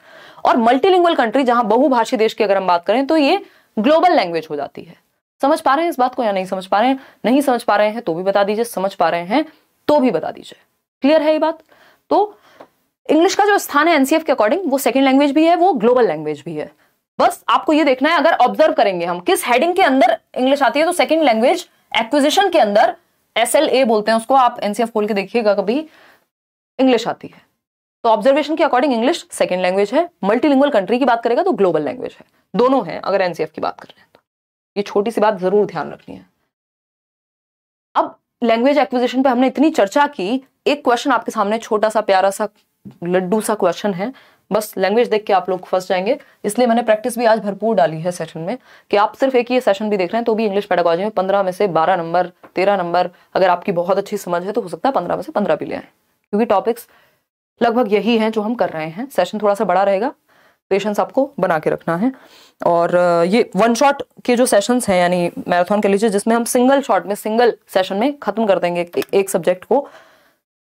और मल्टीलिंगुअल कंट्री जहां बहुभाषी देश की अगर हम बात करें तो ये ग्लोबल लैंग्वेज हो जाती है समझ पा रहे हैं इस बात को या नहीं समझ पा रहे हैं नहीं समझ पा रहे हैं तो भी बता दीजिए समझ पा रहे हैं तो भी बता दीजिए क्लियर है ये बात तो इंग्लिश का जो स्थान है एनसीएफ के अकॉर्डिंग वो सेकेंड लैंग्वेज भी है वो ग्लोबल लैंग्वेज भी है बस आपको ये देखना है अगर ऑब्जर्व करेंगे हम किस हेडिंग के अंदर इंग्लिश आती है तो सेकेंड लैंग्वेज एक्विजिशन के अंदर एस बोलते हैं उसको आप एनसीएफ खोल के देखिएगा कभी इंग्लिश आती है तो ऑब्जर्वेशन के अकॉर्डिंग इंग्लिश सेकेंड लैंग्वेज है मल्टीलिंगुअल कंट्री की बात करेगा तो ग्लोबल लैंग्वेज है दोनों है अगर एनसीएफ की बात कर रहे हैं तो ये छोटी सी बात जरूर ध्यान रखनी है अब लैंग्वेज एक्विजिशन पर हमने इतनी चर्चा की एक क्वेश्चन आपके सामने छोटा सा प्यारा सा लड्डू सा क्वेश्चन है बस लैंग्वेज देख के आप लोग फंस जाएंगे इसलिए मैंने प्रैक्टिस भी आज भरपूर डाली है सेशन में कि आप सिर्फ एक ही सेशन भी देख रहे हैं तो भी इंग्लिश पैडागॉजी में पंद्रह में से बारह नंबर तेरह नंबर अगर आपकी बहुत अच्छी समझ है तो हो सकता है पंद्रह में से पंद्रह भी ले आए क्योंकि टॉपिक्स लगभग यही है जो हम कर रहे हैं सेशन थोड़ा सा बड़ा रहेगा पेशेंस आपको बना के रखना है और ये वन शॉट के जो सेशंस हैं यानी मैराथन कह लीजिए जिसमें हम सिंगल शॉट में सिंगल सेशन में खत्म कर देंगे एक सब्जेक्ट को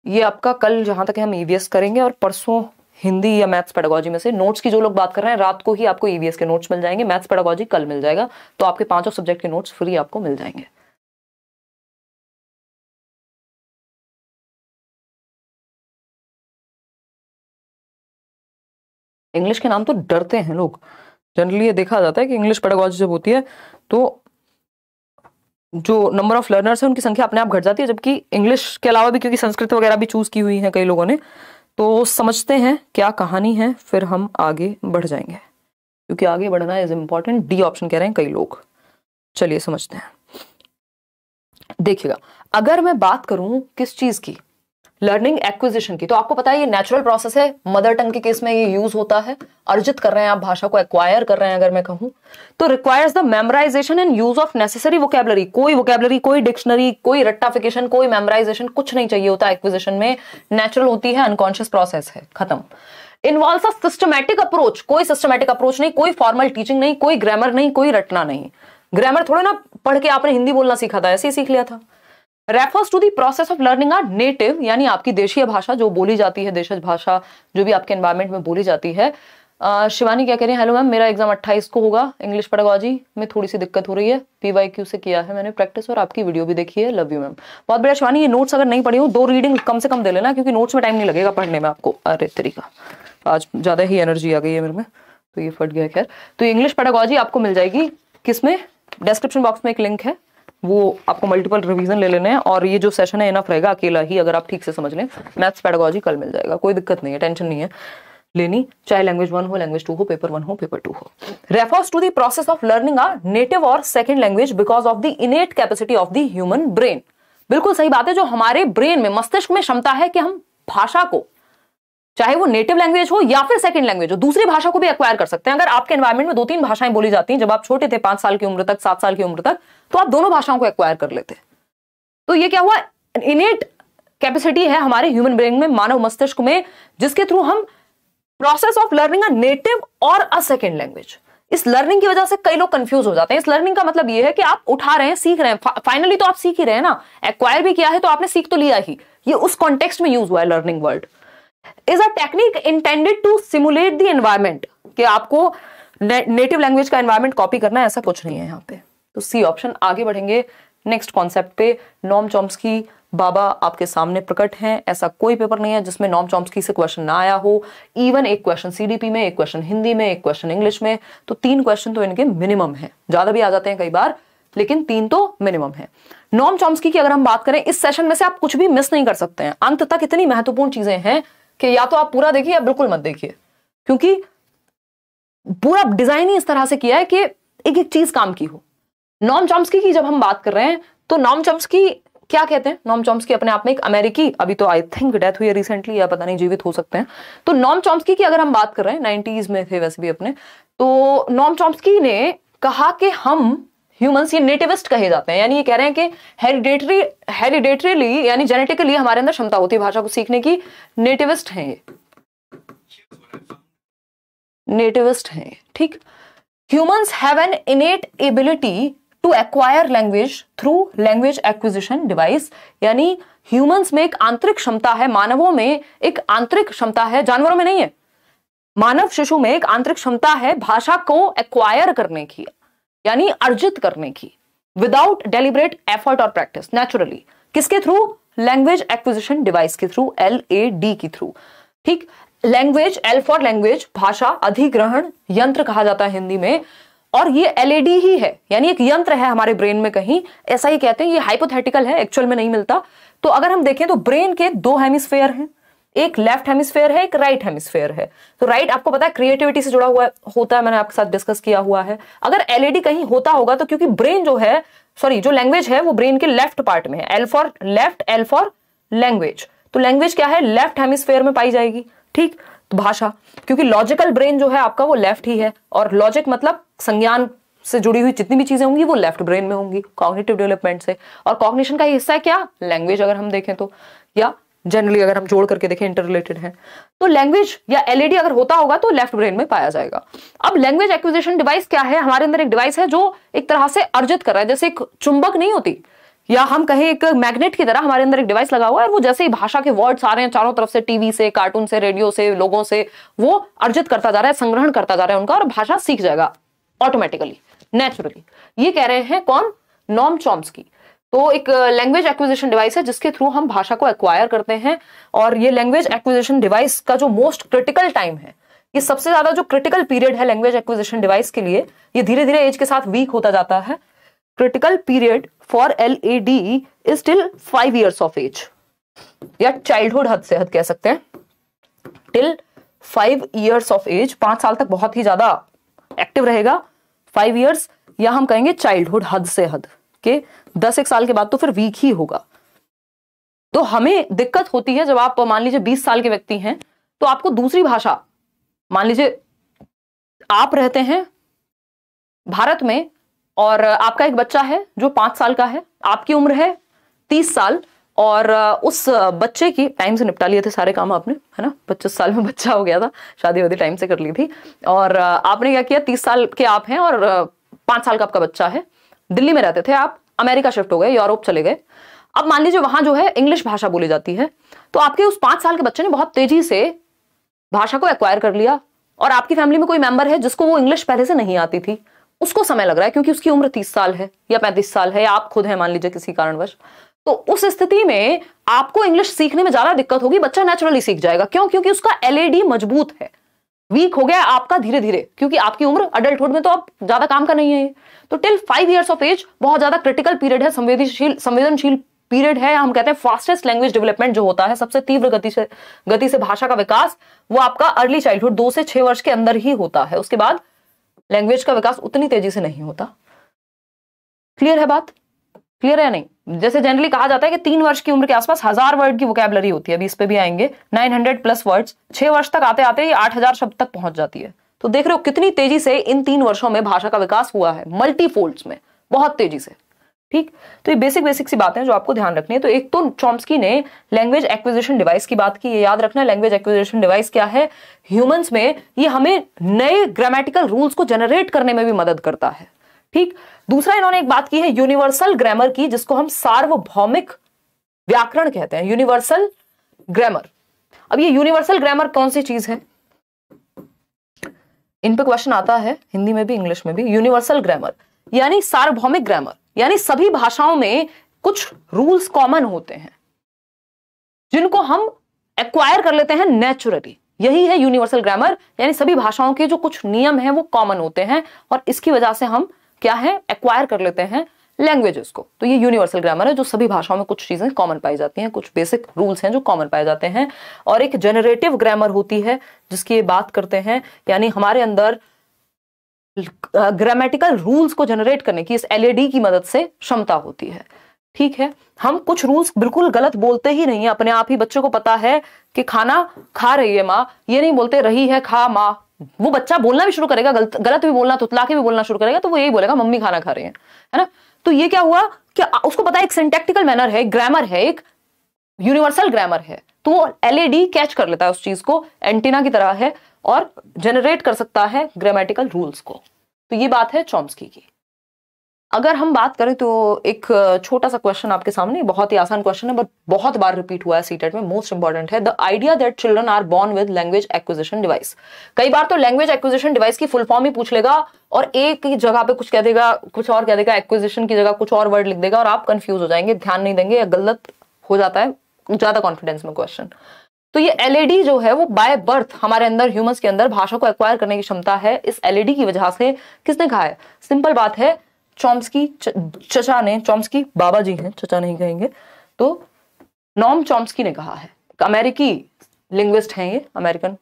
ये आपका कल जहां तक हम ईवीएस e करेंगे और परसों हिंदी या मैथ्स पेडागोजी में से नोट्स की जो लोग बात कर रहे हैं रात को ही आपको ईवीएस e के नोट्स मिल जाएंगे मैथ्स पेडागोजी कल मिल जाएगा तो आपके पांचों सब्जेक्ट के नोट्स फ्री आपको मिल जाएंगे इंग्लिश के नाम तो डरते हैं लोग जनरली ये देखा जाता है कि इंग्लिश पेडागोजी जब होती है तो जो नंबर ऑफ लर्नर्स है उनकी संख्या अपने आप घट जाती है जबकि इंग्लिश के अलावा भी क्योंकि संस्कृत वगैरह भी चूज़ की हुई है कई लोगों ने तो समझते हैं क्या कहानी है फिर हम आगे बढ़ जाएंगे क्योंकि आगे बढ़ना इज इंपॉर्टेंट डी ऑप्शन कह रहे हैं कई लोग चलिए समझते हैं देखिएगा अगर मैं बात करूं किस चीज़ की लर्निंग एक्विजिशन की तो आपको पता है ये नेचुरल प्रोसेस है मदर टंग के केस में ये यूज होता है अर्जित कर रहे हैं आप भाषा को एक्वायर कर रहे हैं अगर मैं कहूं तो requires the memorization and use of necessary vocabulary कोई वोकेबलरी कोई डिक्शनरी कोई रट्टाफिकेशन कोई मेमोराइजेशन कुछ नहीं चाहिए होता एक्विजिशन में नेचुरल होती है अनकॉन्शियस प्रोसेस है खत्म इन्वॉल्व अ सिस्टमैटिक अप्रोच कोई सिस्टमैटिक अप्रोच नहीं कोई फॉर्मल टीचिंग नहीं कोई ग्रामर नहीं कोई रटना नहीं ग्रामर थोड़ा ना पढ़ के आपने हिंदी बोलना सीखा था ऐसे ही सीख लिया था refers to the process of learning our native यानी आपकी देशीय भाषा जो बोली जाती है देशज भाषा जो भी आपके एनवायरमेंट में बोली जाती है शिवानी क्या कह रही है हेलो मैम मेरा एग्जाम 28 को होगा इंग्लिश पेडागोजी में थोड़ी सी दिक्कत हो रही है क्यू से किया है मैंने प्रैक्टिस और आपकी वीडियो भी देखी है लव यू मैम बहुत बढ़िया शिवानी ये नोट्स अगर नहीं पढ़ी हो दो रीडिंग कम से कम दे लेना क्योंकि नोट्स में टाइम नहीं लगेगा पढ़ने में आपको अरे तरीका आज ज़्यादा ही एनर्जी आ गई है मेरे में तो ये फट गया खैर तो इंग्लिश पेडागोजी आपको मिल जाएगी किस में डिस्क्रिप्शन बॉक्स में एक लिंक है वो आपको मल्टीपल रिवीजन ले लेने हैं और ये जो सेशन है इनफ रहेगा अकेला ही अगर आप ठीक से समझ लें मैथ्स पेडागोजी कल मिल जाएगा कोई दिक्कत नहीं है टेंशन नहीं है लेनी चाहे लैंग्वेज वन हो लैंग्वेज टू हो पेपर वन हो पेपर टू हो refers to the process of learning our native और second language because of the innate capacity of the human brain बिल्कुल सही बात है जो हमारे ब्रेन में मस्तिष्क में क्षमता है कि हम भाषा को चाहे वो नेटिव लैंग्वेज हो या फिर सेकंड लैंग्वेज हो दूसरी भाषा को भी एक्वायर कर सकते हैं अगर आपके एनवायरमेंट में दो तीन भाषाएं बोली जाती हैं जब आप छोटे थे पांच साल की उम्र तक सात साल की उम्र तक तो आप दोनों भाषाओं को एक्वायर कर लेते तो ये क्या हुआ इनेट कैपेसिटी है हमारे ह्यूमन ब्रेन में मानव मस्तिष्क में जिसके थ्रू हम process of learning a native और अ सेकेंड लैंग्वेज इस लर्निंग की वजह से कई लोग कंफ्यूज हो जाते हैं इस लर्निंग का मतलब ये है कि आप उठा रहे हैं सीख रहे हैं फाइनली तो आप सीख ही रहे हैं ना एक्वायर भी किया है तो आपने सीख तो लिया ही ये उस कॉन्टेक्स्ट में यूज हुआ है learning word is a technique intended to simulate the environment कि आपको नेटिव लैंग्वेज का एनवायरमेंट कॉपी करना ऐसा कुछ नहीं है यहाँ पे तो सी ऑप्शन आगे बढ़ेंगे नेक्स्ट कॉन्सेप्ट पे नॉम चॉम्स की बाबा आपके सामने प्रकट हैं ऐसा कोई पेपर नहीं है जिसमें नॉम चॉम्स्की से क्वेश्चन ना आया हो इवन एक क्वेश्चन सीडीपी में एक क्वेश्चन हिंदी में एक क्वेश्चन इंग्लिश में तो तीन क्वेश्चन तो इनके मिनिमम है ज्यादा भी आ जाते हैं कई बार लेकिन तीन तो मिनिमम है नॉम चॉम्स्की की अगर हम बात करें इस सेशन में से आप कुछ भी मिस नहीं कर सकते हैं अंत तक इतनी महत्वपूर्ण चीजें हैं कि या तो आप पूरा देखिए या बिल्कुल मत देखिए क्योंकि पूरा डिजाइन ही इस तरह से किया है कि एक एक चीज काम की हो नॉम चॉम्सकी की जब हम बात कर रहे हैं तो नॉम चॉम्सकी क्या कहते हैं नॉम की अपने आप में एक अमेरिकी अभी तो आई थिंक डेथ हुई है रिसेंटली या पता नहीं जीवित हो सकते हैं तो नॉम चॉम्सकी की अगर हम बात कर रहे हैं नाइन्टीज में थे वैसे भी अपने तो नॉम चॉम्सकी ने कहा कि हम ह्यूमंस ये नेटिविस्ट कहे जाते हैं यानी ये कह रहे हैं कि हेरिडेटरी हेरिडेटरीली यानी जेनेटिकली हमारे अंदर क्षमता होती है भाषा को सीखने की नेटिविस्ट हैं ये नेटिविस्ट हैं ठीक humans have an innate ability to acquire language through language acquisition device यानी ह्यूमंस में एक आंतरिक क्षमता है मानवों में एक आंतरिक क्षमता है जानवरों में नहीं है मानव शिशु में एक आंतरिक क्षमता है भाषा को एक्वायर करने की यानी अर्जित करने की विदाउट डेलिबरेट एफर्ट और प्रैक्टिस नेचुरली किसके थ्रू लैंग्वेज एक्विजिशन डिवाइस के थ्रू एल ए डी के थ्रू ठीक लैंग्वेज एल फॉर लैंग्वेज भाषा अधिग्रहण यंत्र कहा जाता है हिंदी में और ये एलईडी ही है यानी एक यंत्र है हमारे ब्रेन में कहीं ऐसा ही कहते हैं ये हाइपोथेटिकल है एक्चुअल में नहीं मिलता तो अगर हम देखें तो ब्रेन के दो हेमिस्फेयर हैं एक लेफ्ट हेमिस्फेयर है एक राइट हेमिस्फेयर है तो राइट आपको पता है क्रिएटिविटी से जुड़ा हुआ होता है मैंने आपके साथ डिस्कस किया हुआ है अगर एलईडी e कहीं होता होगा तो क्योंकि ब्रेन जो है सॉरी जो लैंग्वेज है वो ब्रेन के लेफ्ट पार्ट में है L for left L for language तो लैंग्वेज क्या है लेफ्ट हेमिस्फेयर में पाई जाएगी ठीक तो भाषा क्योंकि लॉजिकल ब्रेन जो है आपका वो लेफ्ट ही है और लॉजिक मतलब संज्ञान से जुड़ी हुई जितनी भी चीजें होंगी वो लेफ्ट ब्रेन में होंगी कॉग्निटिव डेवलपमेंट से और कॉग्निशन का हिस्सा है क्या लैंग्वेज अगर हम देखें तो या जनरली अगर हम जोड़ करके देखें इंटर रिलेटेड है तो लैंग्वेज या एलईडी अगर होता होगा तो लेफ्ट ब्रेन में पाया जाएगा अब लैंग्वेज एक्विजिशन डिवाइस क्या है हमारे अंदर एक डिवाइस है जो एक तरह से अर्जित कर रहा है जैसे एक चुंबक नहीं होती या हम कहें एक मैग्नेट की तरह हमारे अंदर एक डिवाइस लगा हुआ है और वो जैसे ही भाषा के वर्ड्स आ रहे हैं चारों तरफ से टीवी से कार्टून से रेडियो से लोगों से वो अर्जित करता जा रहा है संग्रहण करता जा रहा है उनका और भाषा सीख जाएगा ऑटोमेटिकली नेचुरली ये कह रहे हैं कौन नॉम चॉम्स की तो एक लैंग्वेज एक्विजिशन डिवाइस है जिसके थ्रू हम भाषा को एक्वायर करते हैं और ये लैंग्वेज एक्विजिशन डिवाइस का जो मोस्ट क्रिटिकल टाइम है ये सबसे ज्यादा जो क्रिटिकल पीरियड है लैंग्वेज एक्विजिशन डिवाइस के लिए ये धीरे धीरे एज के साथ वीक होता जाता है critical period for L A D is till five years of age या चाइल्डहुड हद से हद कह सकते हैं till five years of age पांच साल तक बहुत ही ज्यादा एक्टिव रहेगा फाइव ईयर्स या हम कहेंगे चाइल्डहुड हद से हद के दस एक साल के बाद तो फिर वीक ही होगा तो हमें दिक्कत होती है जब आप मान लीजिए बीस साल के व्यक्ति हैं तो आपको दूसरी भाषा मान लीजिए आप रहते हैं भारत में और आपका एक बच्चा है जो पांच साल का है आपकी उम्र है तीस साल और उस बच्चे की टाइम से निपटा लिए थे सारे काम आपने है ना पच्चीस साल में बच्चा हो गया था शादी वादी टाइम से कर ली थी और आपने क्या किया तीस साल के आप हैं और पांच साल का आपका बच्चा है दिल्ली में रहते थे आप अमेरिका शिफ्ट हो गए यूरोप चले गए अब मान लीजिए वहां जो है इंग्लिश भाषा बोली जाती है तो आपके उस पांच साल के बच्चे ने बहुत तेजी से भाषा को एक्वायर कर लिया और आपकी फैमिली में कोई मेंबर है जिसको वो इंग्लिश पहले से नहीं आती थी उसको समय लग रहा है क्योंकि उसकी उम्र तीस साल है या पैंतीस साल है या आप खुद है मान लीजिए किसी कारणवश तो उस स्थिति में आपको इंग्लिश सीखने में ज्यादा दिक्कत होगी बच्चा नेचुरली सीख जाएगा क्यों क्योंकि उसका एलईडी मजबूत है वीक हो गया आपका धीरे धीरे क्योंकि आपकी उम्र अडल्टहुड में तो आप ज्यादा काम का नहीं है तो till five years of age बहुत ज्यादा क्रिटिकल पीरियड है संवेदनशील संवेदनशील पीरियड है हम कहते हैं फास्टेस्ट लैंग्वेज डेवलपमेंट जो होता है सबसे तीव्र गति से गति से भाषा का विकास वो आपका अर्ली चाइल्डहुड दो से छह वर्ष के अंदर ही होता है उसके बाद लैंग्वेज का विकास उतनी तेजी से नहीं होता क्लियर है बात क्लियर है नहीं जैसे जनरली कहा जाता है कि तीन वर्ष की उम्र के आसपास हजार वर्ड की वोकेबलरी होती है अभी इस पे भी आएंगे 900 प्लस वर्ड्स छह वर्ष तक आते आते आठ 8000 शब्द तक पहुंच जाती है तो देख रहे हो कितनी तेजी से इन तीन वर्षों में भाषा का विकास हुआ है मल्टी में बहुत तेजी से ठीक तो ये बेसिक बेसिक सी बातें जो आपको ध्यान रखनी है तो एक तो चॉम्सकी ने लैंग्वेज एक्विजिशन डिवाइस की बात की ये याद रखना लैंग्वेज एक्विजिशन डिवाइस क्या है ह्यूमंस में ये हमें नए ग्रामेटिकल रूल्स को जनरेट करने में भी मदद करता है ठीक दूसरा इन्होंने एक बात की है यूनिवर्सल ग्रामर की जिसको हम सार्वभौमिक व्याकरण कहते हैं यूनिवर्सल ग्रामर अब ये यूनिवर्सल ग्रामर कौन सी चीज है इन पे क्वेश्चन आता है हिंदी में भी इंग्लिश में भी यूनिवर्सल ग्रामर यानी सार्वभौमिक ग्रामर यानी सभी भाषाओं में कुछ रूल्स कॉमन होते हैं जिनको हम एक्वायर कर लेते हैं नेचुरली यही है यूनिवर्सल ग्रामर यानी सभी भाषाओं के जो कुछ नियम हैं वो कॉमन होते हैं और इसकी वजह से हम क्या है एक्वायर कर लेते हैं लैंग्वेजेस को तो ये यूनिवर्सल ग्रामर है जो सभी भाषाओं में कुछ चीज़ें कॉमन पाई जाती हैं कुछ बेसिक रूल्स हैं जो कॉमन पाए जाते हैं और एक जनरेटिव ग्रामर होती है जिसकी ये बात करते हैं यानी हमारे अंदर ग्रामेटिकल रूल्स को जनरेट करने की इस एलईडी की मदद से क्षमता होती है ठीक है हम कुछ रूल्स बिल्कुल गलत बोलते ही नहीं है अपने आप ही बच्चों को पता है कि खाना खा रही है माँ ये नहीं बोलते रही है खा माँ वो बच्चा बोलना भी शुरू करेगा गलत गलत भी बोलना तुतला के भी बोलना शुरू करेगा तो वो यही बोलेगा मम्मी खाना खा रहे हैं है ना तो ये क्या हुआ कि उसको पता है एक सिंटेक्टिकल मैनर है ग्रामर है एक यूनिवर्सल ग्रामर है तो वो एलईडी कैच कर लेता है उस चीज को एंटीना की तरह है और जनरेट कर सकता है ग्रामेटिकल रूल्स को तो ये बात है चॉम्स्की की अगर हम बात करें तो एक छोटा सा क्वेश्चन आपके सामने बहुत ही आसान क्वेश्चन है बट बहुत बार रिपीट हुआ है सीटेट e में मोस्ट इंपॉर्टेंट है the idea that children are born with language acquisition device कई बार तो लैंग्वेज एक्विजिशन डिवाइस की फुल फॉर्म ही पूछ लेगा और एक ही जगह पे कुछ कह देगा कुछ और कह देगा एक्विजिशन की जगह कुछ और वर्ड लिख देगा और आप कंफ्यूज हो जाएंगे ध्यान नहीं देंगे या गलत हो जाता है ज्यादा कॉन्फिडेंस में क्वेश्चन तो ये एलईडी जो है वो बाय बर्थ हमारे अंदर ह्यूमंस के अंदर भाषा को एक्वायर करने की क्षमता है इस एलईडी की वजह से किसने कहा है सिंपल बात है चॉम्सकी चचा ने चॉम्सकी बाबा जी हैं चचा नहीं कहेंगे तो नॉम चॉम्सकी ने कहा है अमेरिकी लिंग्विस्ट हैं ये अमेरिकन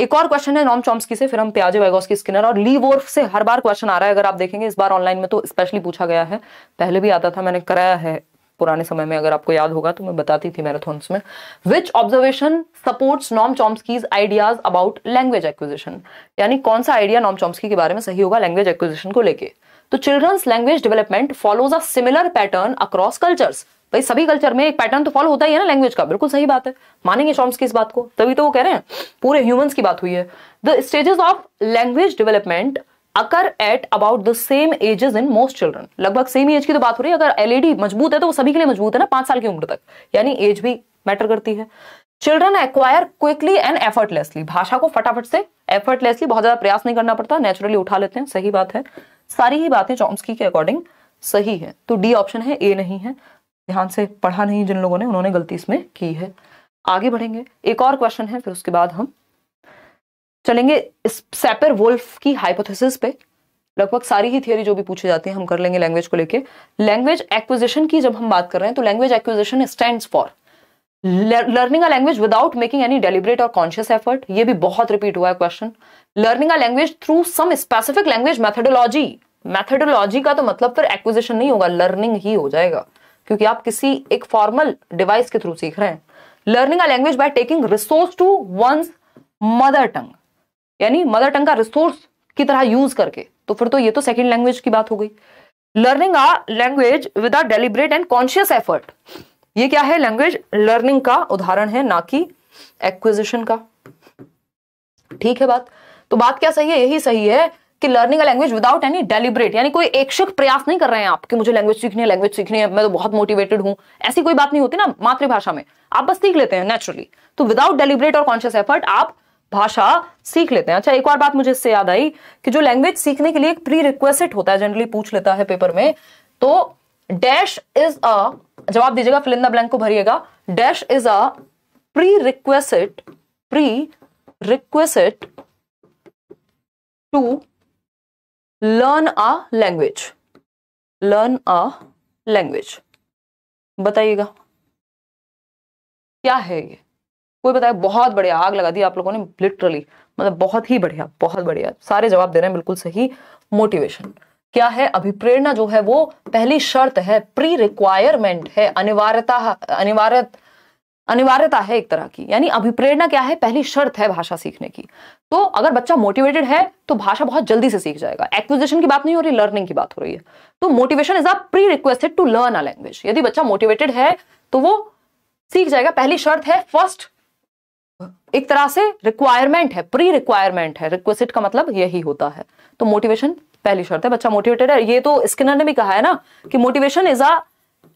एक और क्वेश्चन है नॉम चॉम्सकी से फिर हम प्याजे वाइगोस्की स्किनर और ली वोर्फ से हर बार क्वेश्चन आ रहा है अगर आप देखेंगे इस बार ऑनलाइन में तो स्पेशली पूछा गया है पहले भी आता था मैंने कराया है पुराने समय में अगर आपको याद होगा तो मैं बताती थी मैराथॉन्स में which observation supports Noam Chomsky's ideas about language acquisition यानी कौन सा आइडिया नॉम चॉम्सकी के बारे में सही होगा लैंग्वेज एक्विजिशन को लेके तो children's language development follows a similar pattern across cultures भाई सभी कल्चर में एक पैटर्न तो फॉलो होता ही है ना लैंग्वेज का बिल्कुल सही बात है मानेंगे शॉम्स की इस बात को तभी तो वो कह रहे हैं पूरे ह्यूमंस की बात हुई है the stages of language development occur at about the same ages in most children लगभग सेम एज की तो बात हो रही है अगर एलईडी e मजबूत है तो वो सभी के लिए मजबूत है ना पांच साल की उम्र तक यानी एज भी मैटर करती है children acquire quickly and effortlessly भाषा को फटाफट से एफर्टलेसली बहुत ज्यादा प्रयास नहीं करना पड़ता नेचुरली उठा लेते हैं सही बात है सारी ही बातें चॉम्सकी के अकॉर्डिंग सही है तो डी ऑप्शन है ए नहीं है ध्यान से पढ़ा नहीं जिन लोगों ने उन्होंने गलती इसमें की है आगे बढ़ेंगे एक और क्वेश्चन है फिर उसके बाद हम चलेंगे सेपर वोल्फ की हाइपोथेसिस पे लगभग सारी ही थियोरी जो भी पूछे जाती है हम कर लेंगे लैंग्वेज को लेके लैंग्वेज एक्विजिशन की जब हम बात कर रहे हैं तो language acquisition stand for learning a language without making any deliberate और कॉन्शियस एफर्ट ये भी बहुत रिपीट हुआ है question learning a language through some specific language methodology methodology का तो मतलब फिर एक्विजिशन नहीं होगा लर्निंग ही हो जाएगा क्योंकि आप किसी एक फॉर्मल डिवाइस के थ्रू सीख रहे हैं learning a language by taking resource to one's mother tongue यानी मदर टंग का रिसोर्स की तरह यूज करके तो फिर तो ये तो सेकेंड लैंग्वेज की बात हो गई learning a language without deliberate and conscious effort ये क्या है लैंग्वेज लर्निंग का उदाहरण है ना कि एक्विजिशन का ठीक है बात तो बात क्या सही है यही सही है कि learning a language without any deliberate यानी कोई एक प्रयास नहीं कर रहे हैं आप कि मुझे लैंग्वेज सीखनी है लैंग्वेज सीखनी है मैं तो बहुत मोटिवेटेड हूं ऐसी कोई बात नहीं होती ना मातृभाषा में आप बस सीख लेते हैं नेचुरली तो विदाउट डेलिब्रेट और कॉन्शियस एफर्ट आप भाषा सीख लेते हैं अच्छा एक और बात मुझे इससे याद आई कि जो लैंग्वेज सीखने के लिए एक प्री रिक्वेस्ट होता है जनरली पूछ लेता है पेपर में तो डैश इज अ जवाब दीजिएगा फिलिंदा ब्लैंक को भरिएगा dash is a prerequisite prerequisite to learn a language learn a language बताइएगा क्या है ये कोई बताया बहुत बढ़िया आग लगा दी आप लोगों ने लिटरली मतलब बहुत ही बढ़िया बहुत बढ़िया सारे जवाब दे रहे हैं बिल्कुल सही मोटिवेशन क्या है अभिप्रेरणा जो है वो पहली शर्त है प्री रिक्वायरमेंट है अनिवार्यता अनिवार्य अनिवार्यता है एक तरह की यानी अभिप्रेरणा क्या है पहली शर्त है भाषा सीखने की तो अगर बच्चा मोटिवेटेड है तो भाषा बहुत जल्दी से सीख जाएगा एक्विजिशन की बात नहीं हो रही लर्निंग की बात हो रही है तो motivation is a prerequisite to learn a language यदि बच्चा मोटिवेटेड है तो वो सीख जाएगा पहली शर्त है फर्स्ट एक तरह से रिक्वायरमेंट है प्री रिक्वायरमेंट है रिक्वेस्टेड का मतलब यही होता है तो मोटिवेशन पहली शर्त है बच्चा मोटिवेटेड है ये तो स्किनर ने भी कहा है ना कि motivation is a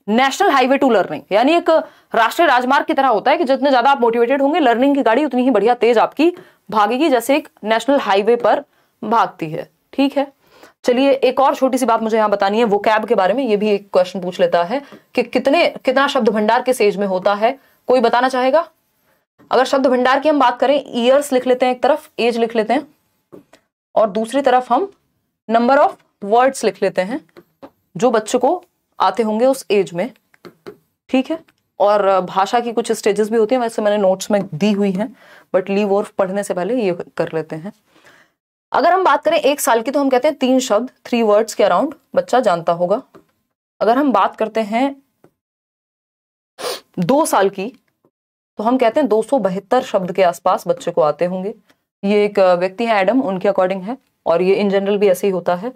national highway to learning यानी एक राष्ट्रीय राजमार्ग की तरह होता है कि जितने ज्यादा आप मोटिवेटेड होंगे लर्निंग की गाड़ी उतनी ही बढ़िया तेज आपकी भागेगी जैसे एक नेशनल हाईवे पर भागती है ठीक है चलिए एक और छोटी सी बात मुझे यहां बतानी है वो कैब के बारे में ये भी एक क्वेश्चन पूछ लेता है कि कितने कितना शब्द भंडार किस एज में होता है कोई बताना चाहेगा अगर शब्द भंडार की हम बात करें ईयर्स लिख लेते हैं एक तरफ एज लिख लेते हैं और दूसरी तरफ हम नंबर ऑफ वर्ड्स लिख लेते हैं जो बच्चों को आते होंगे उस एज में ठीक है और भाषा की कुछ स्टेजेस भी होती है वैसे मैंने नोट्स में दी हुई हैं बट लीव और पढ़ने से पहले ये कर लेते हैं अगर हम बात करें एक साल की तो हम कहते हैं तीन शब्द थ्री वर्ड्स के अराउंड बच्चा जानता होगा अगर हम बात करते हैं दो साल की तो हम कहते हैं दो शब्द के आसपास बच्चे को आते होंगे ये एक व्यक्ति है एडम उनके अकॉर्डिंग है और ये इन जनरल भी ऐसे ही होता है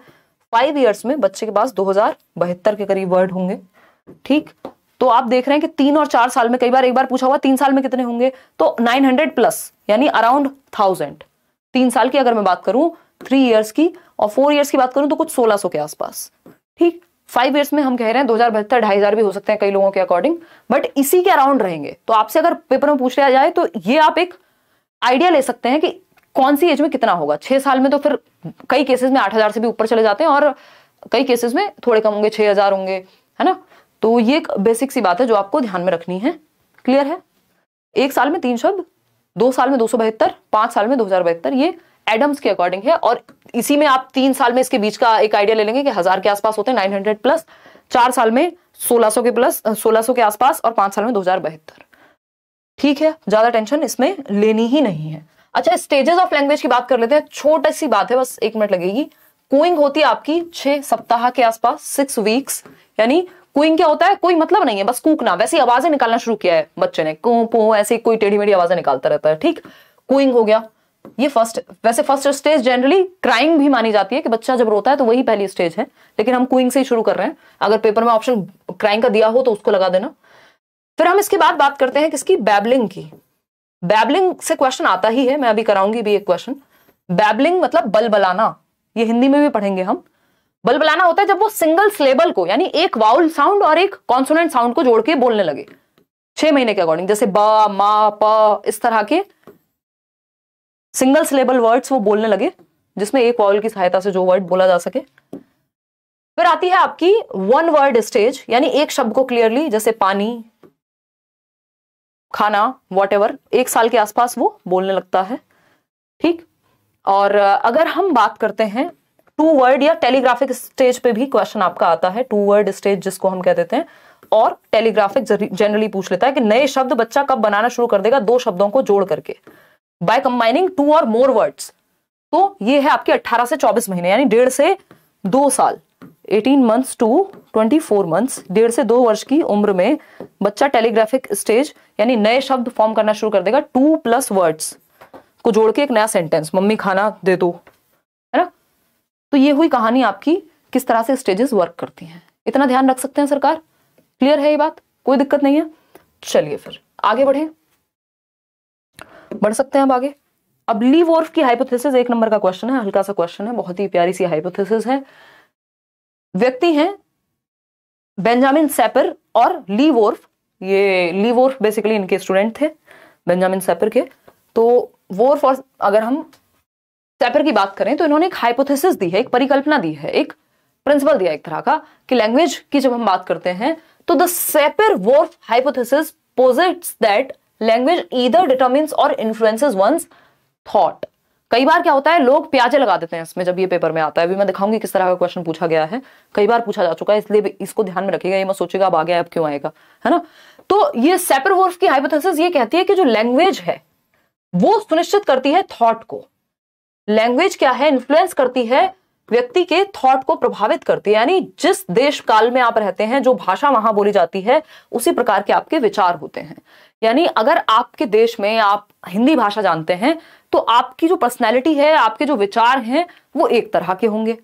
फाइव ईयर्स में बच्चे के पास दो के करीब वर्ड होंगे ठीक तो आप देख रहे हैं कि तीन और चार साल में कई बार एक बार पूछा हुआ तीन साल में कितने होंगे तो 900 प्लस यानी अराउंड थाउजेंड तीन साल की अगर मैं बात करूं थ्री इयर्स की और फोर इयर्स की बात करूं तो कुछ 1600 के आसपास ठीक फाइव इयर्स में हम कह रहे हैं दो हजार बहत्तर ढाई हजार भी हो सकते हैं कई लोगों के अकॉर्डिंग बट इसी के अराउंड रहेंगे तो आपसे अगर पेपर में पूछ लिया जाए तो ये आप एक आइडिया ले सकते हैं कि कौन सी एज में कितना होगा छह साल में तो फिर कई केसेस में आठ हजार से भी ऊपर चले जाते हैं और कई केसेस में थोड़े कम होंगे छह हजार होंगे है ना तो ये एक बेसिक सी बात है जो आपको ध्यान में रखनी है क्लियर है एक साल में तीन शब्द दो साल में दो सौ बहत्तर पांच साल में दो हजार बहत्तर ये एडम्स के अकॉर्डिंग है और इसी में आप तीन साल में इसके बीच का एक आइडिया ले लेंगे कि हजार के आसपास होते हैं नाइन हंड्रेड प्लस चार साल में सोलह सौ के प्लस सोलह सौ के आसपास और पांच साल में दो हजार बहत्तर ठीक है ज्यादा टेंशन इसमें लेनी ही नहीं है अच्छा स्टेजेस ऑफ लैंग्वेज की बात कर लेते हैं छोटी सी बात है बस एक मिनट लगेगी कुइंग होती है आपकी छह सप्ताह के आसपास सिक्स वीक्स यानी कुइंग क्या होता है कोई मतलब नहीं है बस कूकना वैसे आवाजें निकालना शुरू किया है बच्चे ने कू पो ऐसे कोई टेढ़ी मेढ़ी आवाजें निकालता रहता है ठीक कुइंग हो गया ये फर्स्ट वैसे फर्स्ट स्टेज जनरली क्राइंग भी मानी जाती है कि बच्चा जब रोता है तो वही पहली स्टेज है लेकिन हम कुइंग से ही शुरू कर रहे हैं अगर पेपर में ऑप्शन क्राइंग का दिया हो तो उसको लगा देना फिर हम इसके बाद बात करते हैं किसकी बैबलिंग की बैबलिंग से क्वेश्चन आता ही है मैं अभी कराऊंगी भी एक क्वेश्चन बैबलिंग मतलब बलबलाना ये हिंदी में भी पढ़ेंगे हम बलबलाना होता है जब वो सिंगल सिलेबल को यानी एक वाउल साउंड और एक कॉन्सोनेंट साउंड को जोड़ के बोलने लगे छह महीने के अकॉर्डिंग जैसे ब मा प इस तरह के सिंगल सिलेबल वर्ड्स वो बोलने लगे जिसमें एक वाउल की सहायता से जो वर्ड बोला जा सके फिर आती है आपकी वन वर्ड स्टेज यानी एक शब्द को क्लियरली जैसे पानी खाना वॉट एक साल के आसपास वो बोलने लगता है ठीक और अगर हम बात करते हैं टू वर्ड या टेलीग्राफिक स्टेज पे भी क्वेश्चन आपका आता है टू वर्ड स्टेज जिसको हम कह देते हैं और टेलीग्राफिक जनरली पूछ लेता है कि नए शब्द बच्चा कब बनाना शुरू कर देगा दो शब्दों को जोड़ करके बाय कंबाइनिंग टू और मोर वर्ड्स तो ये है आपके 18 से 24 महीने यानी डेढ़ से दो साल 18 मंथ्स टू 24 मंथ्स डेढ़ से दो वर्ष की उम्र में बच्चा टेलीग्राफिक स्टेज यानी नए शब्द फॉर्म करना शुरू कर देगा टू प्लस वर्ड्स को जोड़ के एक नया सेंटेंस मम्मी खाना दे दो है ना तो ये हुई कहानी आपकी किस तरह से स्टेजेस वर्क करती हैं इतना ध्यान रख सकते हैं सरकार क्लियर है ये बात कोई दिक्कत नहीं है चलिए फिर आगे बढ़े बढ़ सकते हैं अब आगे अब लीव ऑर्फ की हाइपोथेसिस एक नंबर का क्वेश्चन है हल्का सा क्वेश्चन है बहुत ही प्यारी सी हाइपोथेसिस है व्यक्ति हैं बेंजामिन सेपर और ली वोर्फ ये ली वोर्फ बेसिकली इनके स्टूडेंट थे बेंजामिन सेपर के तो वोर्फ और अगर हम सेपर की बात करें तो इन्होंने एक हाइपोथेसिस दी है एक परिकल्पना दी है एक प्रिंसिपल दिया एक तरह का कि लैंग्वेज की जब हम बात करते हैं तो the Sapir Whorf hypothesis posits that language either determines और इन्फ्लुएंसेस वंस थॉट कई बार क्या होता है लोग प्याजे लगा देते हैं इसमें जब ये पेपर में आता है अभी मैं दिखाऊंगी किस तरह का क्वेश्चन पूछा गया है कई बार पूछा जा चुका है इसलिए इसको ध्यान में रखिएगा ये मैं सोचेगा अब आ गया अब क्यों आएगा है ना तो ये सेपरवोर्फ की हाइपोथेसिस ये कहती है कि जो लैंग्वेज है वो सुनिश्चित करती है थॉट को लैंग्वेज क्या है इन्फ्लुएंस करती है व्यक्ति के थॉट को प्रभावित करती है यानी जिस देश काल में आप रहते हैं जो भाषा वहां बोली जाती है उसी प्रकार के आपके विचार होते हैं यानी अगर आपके देश में आप हिंदी भाषा जानते हैं तो आपकी जो पर्सनैलिटी है आपके जो विचार हैं वो एक तरह के होंगे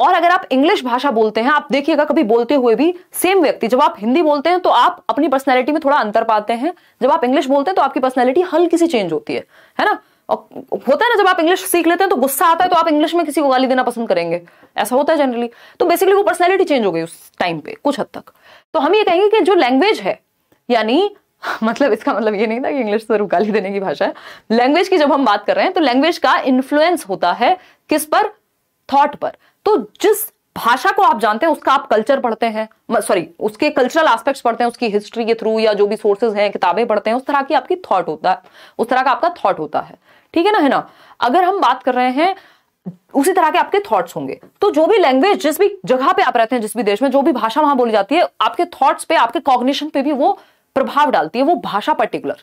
और अगर आप इंग्लिश भाषा बोलते हैं आप देखिएगा कभी बोलते हुए भी सेम व्यक्ति जब आप हिंदी बोलते हैं तो आप अपनी पर्सनैलिटी में थोड़ा अंतर पाते हैं जब आप इंग्लिश बोलते हैं तो आपकी पर्सनैलिटी हल्की सी चेंज होती है है ना और होता है ना जब आप इंग्लिश सीख लेते हैं तो गुस्सा आता है तो आप इंग्लिश में किसी को गाली देना पसंद करेंगे ऐसा होता है जनरली तो बेसिकली वो पर्सनैलिटी चेंज हो गई उस टाइम पे कुछ हद तक तो हम ये कहेंगे कि जो लैंग्वेज है यानी मतलब इसका मतलब ये नहीं था कि इंग्लिश सिर्फ गाली देने की भाषा है लैंग्वेज की जब हम बात कर रहे हैं तो लैंग्वेज का इन्फ्लुएंस होता है किस पर थॉट पर तो जिस भाषा को आप जानते हैं उसका आप कल्चर पढ़ते हैं सॉरी उसके कल्चरल एस्पेक्ट्स पढ़ते हैं उसकी हिस्ट्री के थ्रू या जो भी सोर्सेज हैं किताबें पढ़ते हैं उस तरह की आपकी थॉट होता है उस तरह का आपका थॉट होता है ठीक है ना है ना अगर हम बात कर रहे हैं उसी तरह के आपके थॉट्स होंगे तो जो भी लैंग्वेज जिस भी जगह पे आप रहते हैं जिस भी देश में जो भी भाषा वहां बोली जाती है आपके थॉट्स पे आपके कॉग्निशन पे भी वो प्रभाव डालती है वो भाषा पर्टिकुलर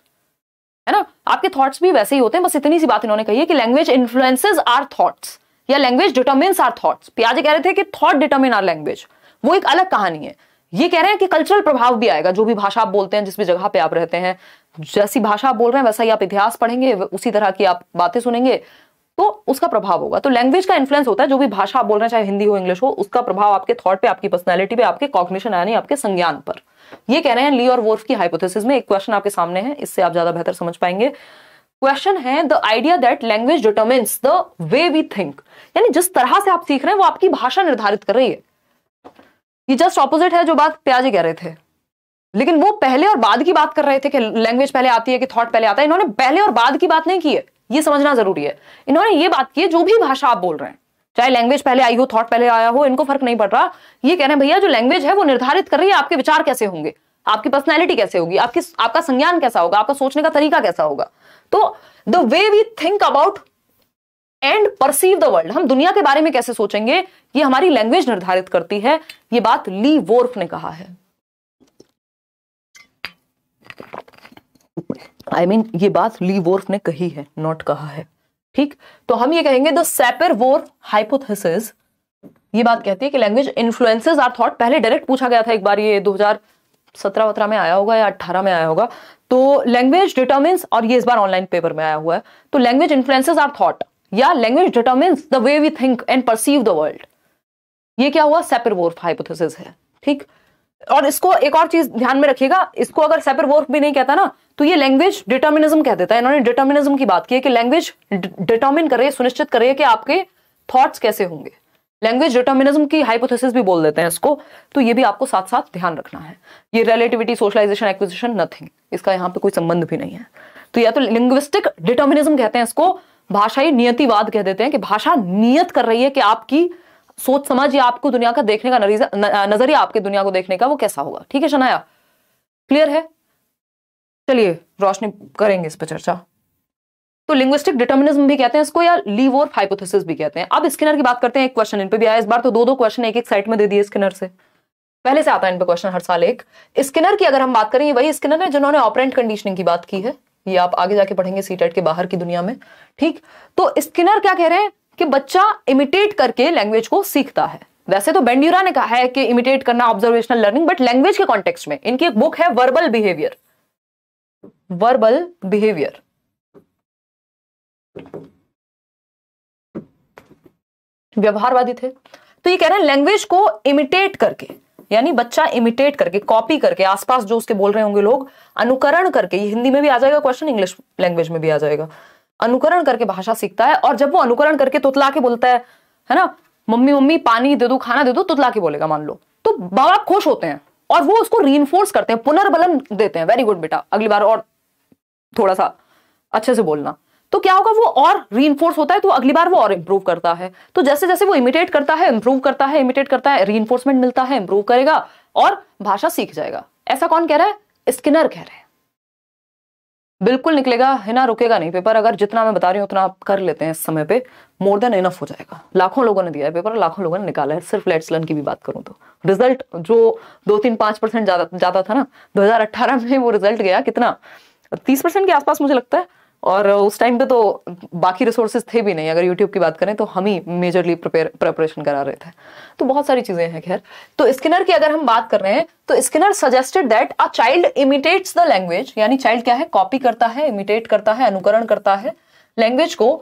है ना आपके थॉट्स भी वैसे ही होते हैं बस इतनी सी बात इन्होंने कही है कि लैंग्वेज इन्फ्लुएंसेज आर थॉट्स या लैंग्वेज डिटर्मिन्स आर थॉट्स प्याजे कह रहे थे कि थॉट डिटर्मिन आर लैंग्वेज वो एक अलग कहानी है ये कह रहे हैं कि कल्चरल प्रभाव भी आएगा जो भी भाषा आप बोलते हैं जिस भी जगह पे आप रहते हैं जैसी भाषा आप बोल रहे हैं वैसा ही आप इतिहास पढ़ेंगे उसी तरह की आप बातें सुनेंगे तो उसका प्रभाव होगा तो लैंग्वेज का इन्फ्लुएंस होता है जो भी भाषा आप बोल रहे हैं चाहे हिंदी हो इंग्लिश हो उसका प्रभाव आपके थॉट पे आपकी पर्सनैलिटी पे आपके कॉग्निशन यानी आपके संज्ञान पर ये कह रहे हैं ली और वोर्फ की हाइपोथेसिस में एक क्वेश्चन आपके सामने है इससे आप ज्यादा बेहतर समझ पाएंगे क्वेश्चन है the idea that language determines the way we think यानी जिस तरह से आप सीख रहे हैं वो आपकी भाषा निर्धारित कर रही है ये जस्ट ऑपोजिट है जो बात प्याजी कह रहे थे लेकिन वो पहले और बाद की बात कर रहे थे कि लैंग्वेज पहले आती है कि थॉट पहले आता है इन्होंने पहले और बाद की बात नहीं की है ये समझना जरूरी है इन्होंने ये बात की है जो भी भाषा आप बोल रहे हैं चाहे लैंग्वेज पहले आई हो थॉट पहले आया हो इनको फर्क नहीं पड़ रहा ये कह रहे हैं भैया जो लैंग्वेज है वो निर्धारित कर रही है आपके विचार कैसे होंगे आपकी पर्सनैलिटी कैसे होगी आपकी आपका संज्ञान कैसा होगा आपका सोचने का तरीका कैसा होगा तो the way we think about and perceive the world हम दुनिया के बारे में कैसे सोचेंगे ये हमारी लैंग्वेज निर्धारित करती है ये बात ली वोर्फ ने कहा है आई I मीन mean, ये बात ली वोर्फ ने कही है नॉट कहा है ठीक तो हम ये कहेंगे द सेपर वोर्फ हाइपोथेसिस ये बात कहती है कि लैंग्वेज इन्फ्लुएंसेस आर थॉट पहले डायरेक्ट पूछा गया था एक बार ये 2017 हजार में आया होगा या 18 में आया होगा तो लैंग्वेज डिटर्मिन और ये इस बार ऑनलाइन पेपर में आया हुआ है तो लैंग्वेज इन्फ्लुएंसेज आर थॉट या language determine the way we think and perceive the world ये क्या हुआ वोर्फ हाइपोथेसिस है ठीक और इसको एक और चीज ध्यान में रखिएगा इसको अगर सेपर वोर्फ भी नहीं कहता ना तो ये लैंग्वेज डिटर्मिनिज्म कह देता है इन्होंने डिटर्मिनिज्म की बात की है कि लैंग्वेज डिटर्मिन करे सुनिश्चित करे कि आपके थॉट्स कैसे होंगे लैंग्वेज डिटर्मिनिज्म की हाइपोथेसिस भी बोल देते हैं इसको तो ये भी आपको साथ साथ ध्यान रखना है ये रिलेटिविटी सोशलाइजेशन एक्विजिशन नथिंग इसका यहाँ पे कोई संबंध भी नहीं है तो या तो लिंग्विस्टिक डिटर्मिनिज्म कहते हैं इसको भाषाई नियतिवाद कह देते हैं कि भाषा नियत कर रही है कि आपकी सोच समझ या आपको दुनिया का देखने का नजरिया आपके दुनिया को देखने का वो कैसा होगा ठीक है शनाया क्लियर है चलिए रोशनी करेंगे इस पर चर्चा तो लिंग्विस्टिक डिटर्मिनिज्म भी कहते हैं इसको या लीवोर हाइपोथेसिस भी कहते हैं अब स्किनर की बात करते हैं एक क्वेश्चन इन पे भी आया इस बार तो दो दो क्वेश्चन एक एक साइड में दे दिए स्किनर से पहले से आता है इन पे क्वेश्चन हर साल एक स्किनर की अगर हम बात करें वही स्किनर है जिन्होंने ऑपरेंट कंडीशनिंग की बात की है ये आप आगे जाके पढ़ेंगे सी के बाहर की दुनिया में ठीक तो स्किनर क्या कह रहे हैं कि बच्चा इमिटेट करके लैंग्वेज को सीखता है वैसे तो बेंड्यूरा ने कहा है कि इमिटेट करना ऑब्जर्वेशनल लर्निंग बट लैंग्वेज के कॉन्टेक्स्ट में इनकी एक बुक है वर्बल बिहेवियर वर्बल बिहेवियर व्यवहारवादी थे तो ये कह रहे हैं लैंग्वेज को इमिटेट करके यानी बच्चा इमिटेट करके कॉपी करके आसपास जो उसके बोल रहे होंगे लोग अनुकरण करके ये हिंदी में भी आ जाएगा क्वेश्चन इंग्लिश लैंग्वेज में भी आ जाएगा अनुकरण करके भाषा सीखता है और जब वो अनुकरण करके तुतला के बोलता है है ना मम्मी मम्मी पानी दे दो खाना दे दो तुतला के बोलेगा मान लो तो बाप खुश होते हैं और वो उसको रीइन्फोर्स करते हैं पुनर्बलन देते हैं वेरी गुड बेटा अगली बार और थोड़ा सा अच्छे से बोलना तो क्या होगा वो और री होता है तो अगली बार वो और इम्प्रूव करता है तो जैसे जैसे वो इमिटेट करता है इम्प्रूव करता है इमिटेट करता है री मिलता है इम्प्रूव करेगा और भाषा सीख जाएगा ऐसा कौन कह रहा है स्किनर कह रहे हैं बिल्कुल निकलेगा है ना रुकेगा नहीं पेपर अगर जितना मैं बता रही हूं उतना आप कर लेते हैं इस समय पे मोर देन इनफ हो जाएगा लाखों लोगों ने दिया है पेपर लाखों लोगों ने निकाला है सिर्फ लेट्स लर्न की भी बात करूं तो रिजल्ट जो दो तीन पांच परसेंट ज्यादा था ना 2018 में वो रिजल्ट गया कितना तीस परसेंट के आसपास मुझे लगता है और उस टाइम पे तो बाकी रिसोर्सेज थे भी नहीं अगर यूट्यूब की बात करें तो हम ही मेजरली प्रिपेयर प्रेपरेशन करा रहे थे तो बहुत सारी चीज़ें हैं खैर तो स्किनर की अगर हम बात कर रहे हैं तो Skinner suggested that a child imitates the language यानी चाइल्ड क्या है कॉपी करता है इमिटेट करता है अनुकरण करता है लैंग्वेज को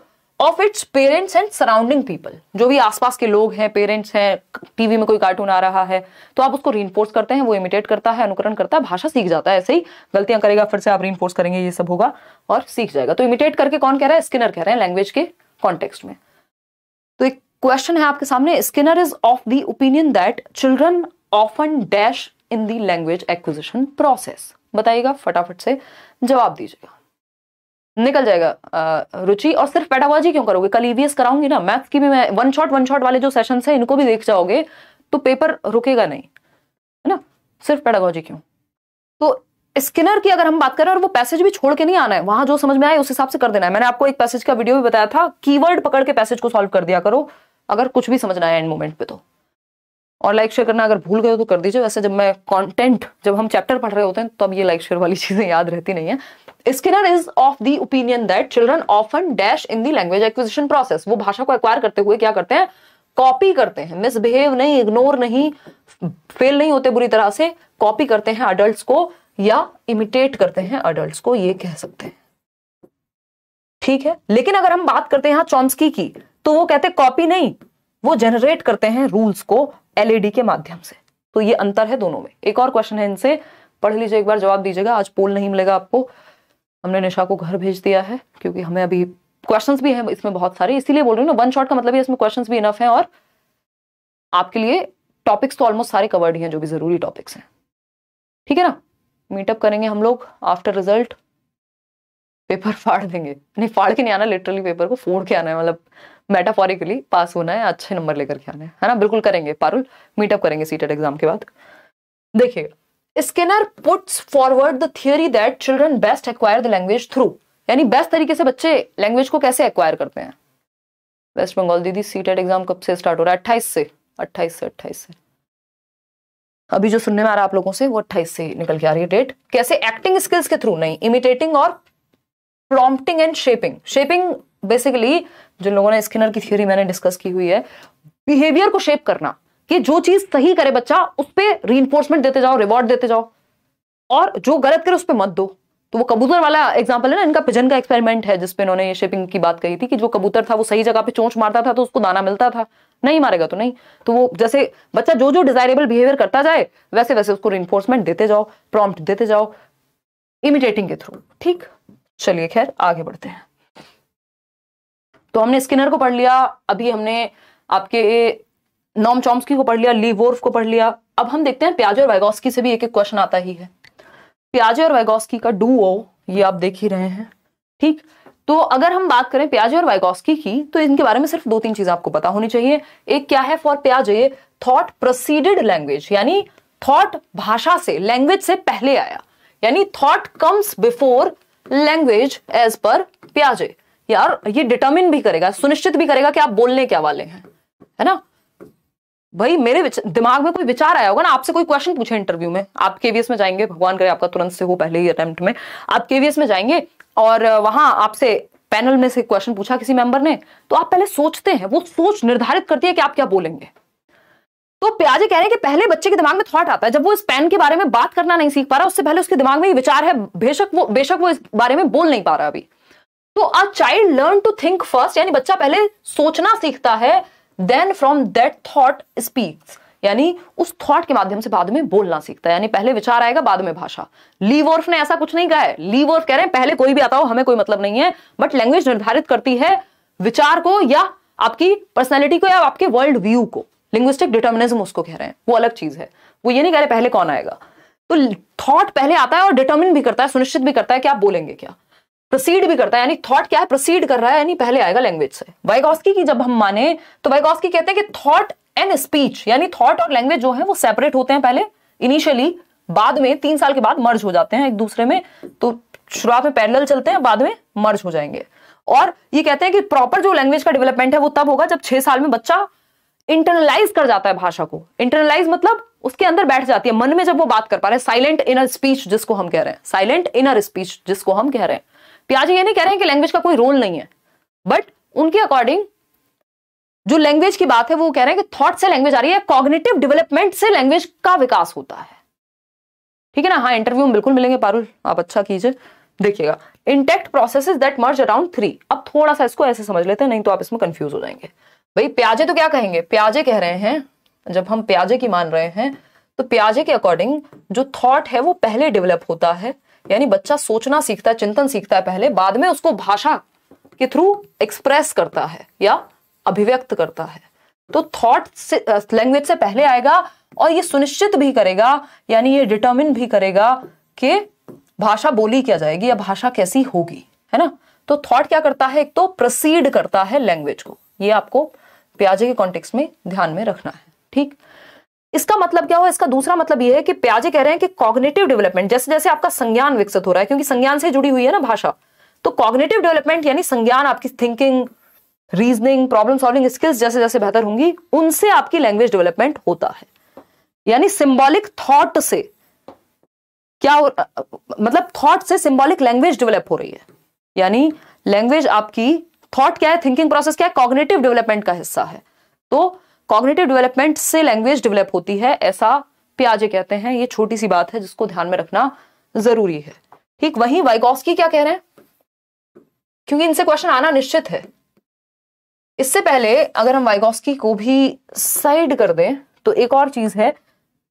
of its parents and surrounding people जो भी आसपास के लोग हैं पेरेंट्स हैं टीवी में कोई कार्टून आ रहा है तो आप उसको रीइन्फोर्स करते हैं वो इमिटेट करता है अनुकरण करता है भाषा सीख जाता है ऐसे ही गलतियां करेगा फिर से आप रीइन्फोर्स करेंगे ये सब होगा और सीख जाएगा तो इमिटेट करके कौन कह रहा है स्किनर कह रहे हैं लैंग्वेज के कॉन्टेक्स्ट में तो एक क्वेश्चन है आपके सामने Skinner is of the opinion that children often dash in the language acquisition process बताइएगा फटाफट से जवाब दीजिएगा निकल जाएगा रुचि और सिर्फ पैटागोजी क्यों करोगे कल ईवीएस e कराऊंगी ना मैथ्स की भी मैं वन शॉट वन शॉट वाले जो सेशन है इनको भी देख जाओगे तो पेपर रुकेगा नहीं है ना सिर्फ पैडागोजी क्यों तो स्किनर की अगर हम बात करें और वो पैसेज भी छोड़ के नहीं आना है वहां जो समझ में आए उस हिसाब से कर देना है मैंने आपको एक पैसेज का वीडियो भी बताया था कीवर्ड पकड़ के पैसेज को सॉल्व कर दिया करो अगर कुछ भी समझना है एंड मोमेंट पे तो और लाइक शेयर करना अगर भूल गए तो कर दीजिए वैसे जब मैं कंटेंट जब हम चैप्टर पढ़ रहे होते हैं तब तो ये लाइक शेयर वाली चीज़ें याद रहती नहीं है Skinner is of the opinion that children often dash in the language acquisition process वो भाषा को एक्वायर करते हुए क्या करते हैं कॉपी करते हैं मिसबिहेव नहीं इग्नोर नहीं फेल नहीं होते बुरी तरह से कॉपी करते हैं अडल्ट को या इमिटेट करते हैं अडल्ट को ये कह सकते हैं ठीक है लेकिन अगर हम बात करते हैं यहां चॉम्स्की की तो वो कहते हैं कॉपी नहीं वो जनरेट करते हैं रूल्स को एलईडी के माध्यम से तो ये अंतर है दोनों में एक और क्वेश्चन है इनसे पढ़ लीजिए एक बार जवाब दीजिएगा आज पोल नहीं मिलेगा आपको हमने निशा को घर भेज दिया है क्योंकि हमें अभी क्वेश्चंस भी हैं इसमें बहुत सारे इसीलिए बोल रही हूँ ना वन शॉट का मतलब है इसमें क्वेश्चंस भी इनफ हैं और आपके लिए टॉपिक्स तो ऑलमोस्ट सारे कवर्ड ही हैं जो भी ज़रूरी टॉपिक्स हैं ठीक है ना मीटअप करेंगे हम लोग आफ्टर रिजल्ट पेपर फाड़ देंगे नहीं फाड़ के नहीं आना लिटरली पेपर को फोड़ के आना है मतलब मेटाफोरिकली पास होना है अच्छे नंबर लेकर के आना है है ना बिल्कुल करेंगे पारुल मीटअप करेंगे सीटेट एग्जाम के बाद देखिएगा Skinner puts forward the theory that children best acquire the language through यानी बेस्ट तरीके से बच्चे लैंग्वेज को कैसे एक्वायर करते हैं वेस्ट बंगाल दीदी सी टेट एग्जाम कब से स्टार्ट हो रहा है अट्ठाईस से अट्ठाईस से अट्ठाईस से अभी जो सुनने में आ रहा है आप लोगों से वो अट्ठाईस से निकल के आ रही है डेट कैसे एक्टिंग स्किल्स के थ्रू नहीं इमिटेटिंग और prompting and shaping shaping basically जिन लोगों ने स्किनर की थ्योरी मैंने डिस्कस की हुई है बिहेवियर को शेप करना कि जो चीज सही करे बच्चा उस पर री देते जाओ रिवॉर्ड देते जाओ और जो गलत करे उस पर मत दो तो वो कबूतर वाला एग्जाम्पल है ना इनका पिजन का एक्सपेरिमेंट है जिसपे इन्होंने ये शेपिंग की बात कही थी कि जो कबूतर था वो सही जगह पे चोंच मारता था तो उसको दाना मिलता था नहीं मारेगा तो नहीं तो वो जैसे बच्चा जो जो डिजायरेबल बिहेवियर करता जाए वैसे वैसे उसको रिन्फोर्समेंट देते जाओ प्रॉम्प्ट देते जाओ इमिटेटिंग के थ्रू ठीक चलिए खैर आगे बढ़ते हैं तो हमने स्किनर को पढ़ लिया अभी हमने आपके नॉम चॉम्सकी को पढ़ लिया ली वोर्फ को पढ़ लिया अब हम देखते हैं प्याजे और वैगोस्की से भी एक एक क्वेश्चन आता ही है प्याजे और वैगोस्की का डू ये आप देख ही रहे हैं ठीक तो अगर हम बात करें प्याजे और वैगोस्की की तो इनके बारे में सिर्फ दो तीन चीजें आपको पता होनी चाहिए एक क्या है फॉर प्याजे थॉट प्रोसीडेड लैंग्वेज यानी थॉट भाषा से लैंग्वेज से पहले आया यानी thought comes before language as per प्याजे यार ये डिटर्मिन भी करेगा सुनिश्चित भी करेगा कि आप बोलने क्या वाले हैं है ना भाई मेरे दिमाग में कोई विचार आया होगा ना आपसे कोई क्वेश्चन पूछे इंटरव्यू में आप केवीएस में जाएंगे भगवान करे आपका तुरंत से हो पहले ही अटेम्प्ट में आप केवीएस में जाएंगे और वहां आपसे पैनल में से क्वेश्चन पूछा किसी मेंबर ने तो आप पहले सोचते हैं वो सोच निर्धारित करती है कि आप क्या बोलेंगे तो प्याजे कह रहे हैं कि पहले बच्चे के दिमाग में थॉट आता है जब वो इस पेन के बारे में बात करना नहीं सीख पा रहा उससे पहले उसके दिमाग में ये विचार है बेशक वो बेशक वो इस बारे में बोल नहीं पा रहा अभी तो a child learn to think first यानी बच्चा पहले सोचना सीखता है then from that thought speaks यानी उस थॉट के माध्यम से बाद में बोलना सीखता है यानी पहले विचार आएगा बाद में भाषा लीवर्फ ने ऐसा कुछ नहीं कहा है लीवोर्फ कह रहे हैं पहले कोई भी आता हो हमें कोई मतलब नहीं है बट लैंग्वेज निर्धारित करती है विचार को या आपकी पर्सनैलिटी को या आपके वर्ल्ड व्यू को लिंग्विस्टिक डिटर्मिनिज्म उसको कह रहे हैं वो अलग चीज है वो ये नहीं कह रहे पहले कौन आएगा तो थॉट पहले आता है और डिटर्मिन भी करता है सुनिश्चित भी करता है कि आप बोलेंगे क्या प्रोसीड भी करता है यानी थॉट क्या है प्रोसीड कर रहा है यानी पहले आएगा लैंग्वेज से वाइगॉस्की की जब हम माने तो वाइगॉस्की कहते हैं कि थॉट एंड स्पीच यानी थॉट और लैंग्वेज जो है वो सेपरेट होते हैं पहले इनिशियली बाद में तीन साल के बाद मर्ज हो जाते हैं एक दूसरे में तो शुरुआत में पैरल चलते हैं बाद में मर्ज हो जाएंगे और ये कहते हैं कि प्रॉपर जो लैंग्वेज का डेवलपमेंट है वो तब होगा जब छह साल में बच्चा इंटरनलाइज कर जाता है भाषा को इंटरनलाइज मतलब उसके अंदर बैठ जाती है मन में जब वो बात कर पा रहे हैं साइलेंट इनर स्पीच जिसको हम कह रहे हैं साइलेंट इनर स्पीच जिसको हम कह रहे हैं प्याजी ये नहीं कह रहे हैं कि लैंग्वेज का कोई रोल नहीं है बट उनके अकॉर्डिंग जो लैंग्वेज की बात है वो कह रहे हैं कि थॉट से लैंग्वेज आ रही है कॉग्निटिव डेवलपमेंट से लैंग्वेज का विकास होता है ठीक है ना हाँ इंटरव्यू में बिल्कुल मिलेंगे पारुल आप अच्छा कीजिए देखिएगा intact process that merge around three अब थोड़ा सा इसको ऐसे समझ लेते हैं नहीं तो आप इसमें कंफ्यूज हो जाएंगे भाई प्याजे तो क्या कहेंगे प्याजे कह रहे हैं जब हम प्याजे की मान रहे हैं तो प्याजे के अकॉर्डिंग जो थॉट है वो पहले डेवलप होता है यानी बच्चा सोचना सीखता है चिंतन सीखता है पहले बाद में उसको भाषा के थ्रू एक्सप्रेस करता है या अभिव्यक्त करता है तो थॉट लैंग्वेज से पहले आएगा और ये सुनिश्चित भी करेगा यानी ये डिटर्मिन भी करेगा कि भाषा बोली क्या जाएगी या भाषा कैसी होगी है ना तो थॉट क्या करता है एक तो प्रोसीड करता है लैंग्वेज को ये आपको प्याजे के कॉन्टेक्स्ट में ध्यान में रखना है ठीक इसका मतलब क्या हो इसका दूसरा मतलब यह है कि प्याजे कह रहे हैं कि कॉग्नेटिव डेवलपमेंट जैसे जैसे आपका संज्ञान विकसित हो रहा है क्योंकि संज्ञान से जुड़ी हुई है ना भाषा तो कॉग्नेटिव डेवलपमेंट यानी संज्ञान आपकी thinking reasoning problem solving skills जैसे जैसे बेहतर होंगी उनसे आपकी लैंग्वेज डेवलपमेंट होता है यानी सिंबॉलिक थॉट से क्या हो, मतलब थॉट से सिंबॉलिक लैंग्वेज डेवलप हो रही है यानी लैंग्वेज आपकी थॉट क्या है थिंकिंग प्रोसेस क्या है कॉग्नेटिव डेवलपमेंट का हिस्सा है तो कॉग्नेटिव डेवलपमेंट से लैंग्वेज डेवलप होती है ऐसा प्याजे कहते हैं ये छोटी सी बात है जिसको ध्यान में रखना जरूरी है ठीक वही वाइकॉस्की क्या कह रहे हैं क्योंकि इनसे क्वेश्चन आना निश्चित है इससे पहले अगर हम वाइगोस्की को भी साइड कर दें तो एक और चीज है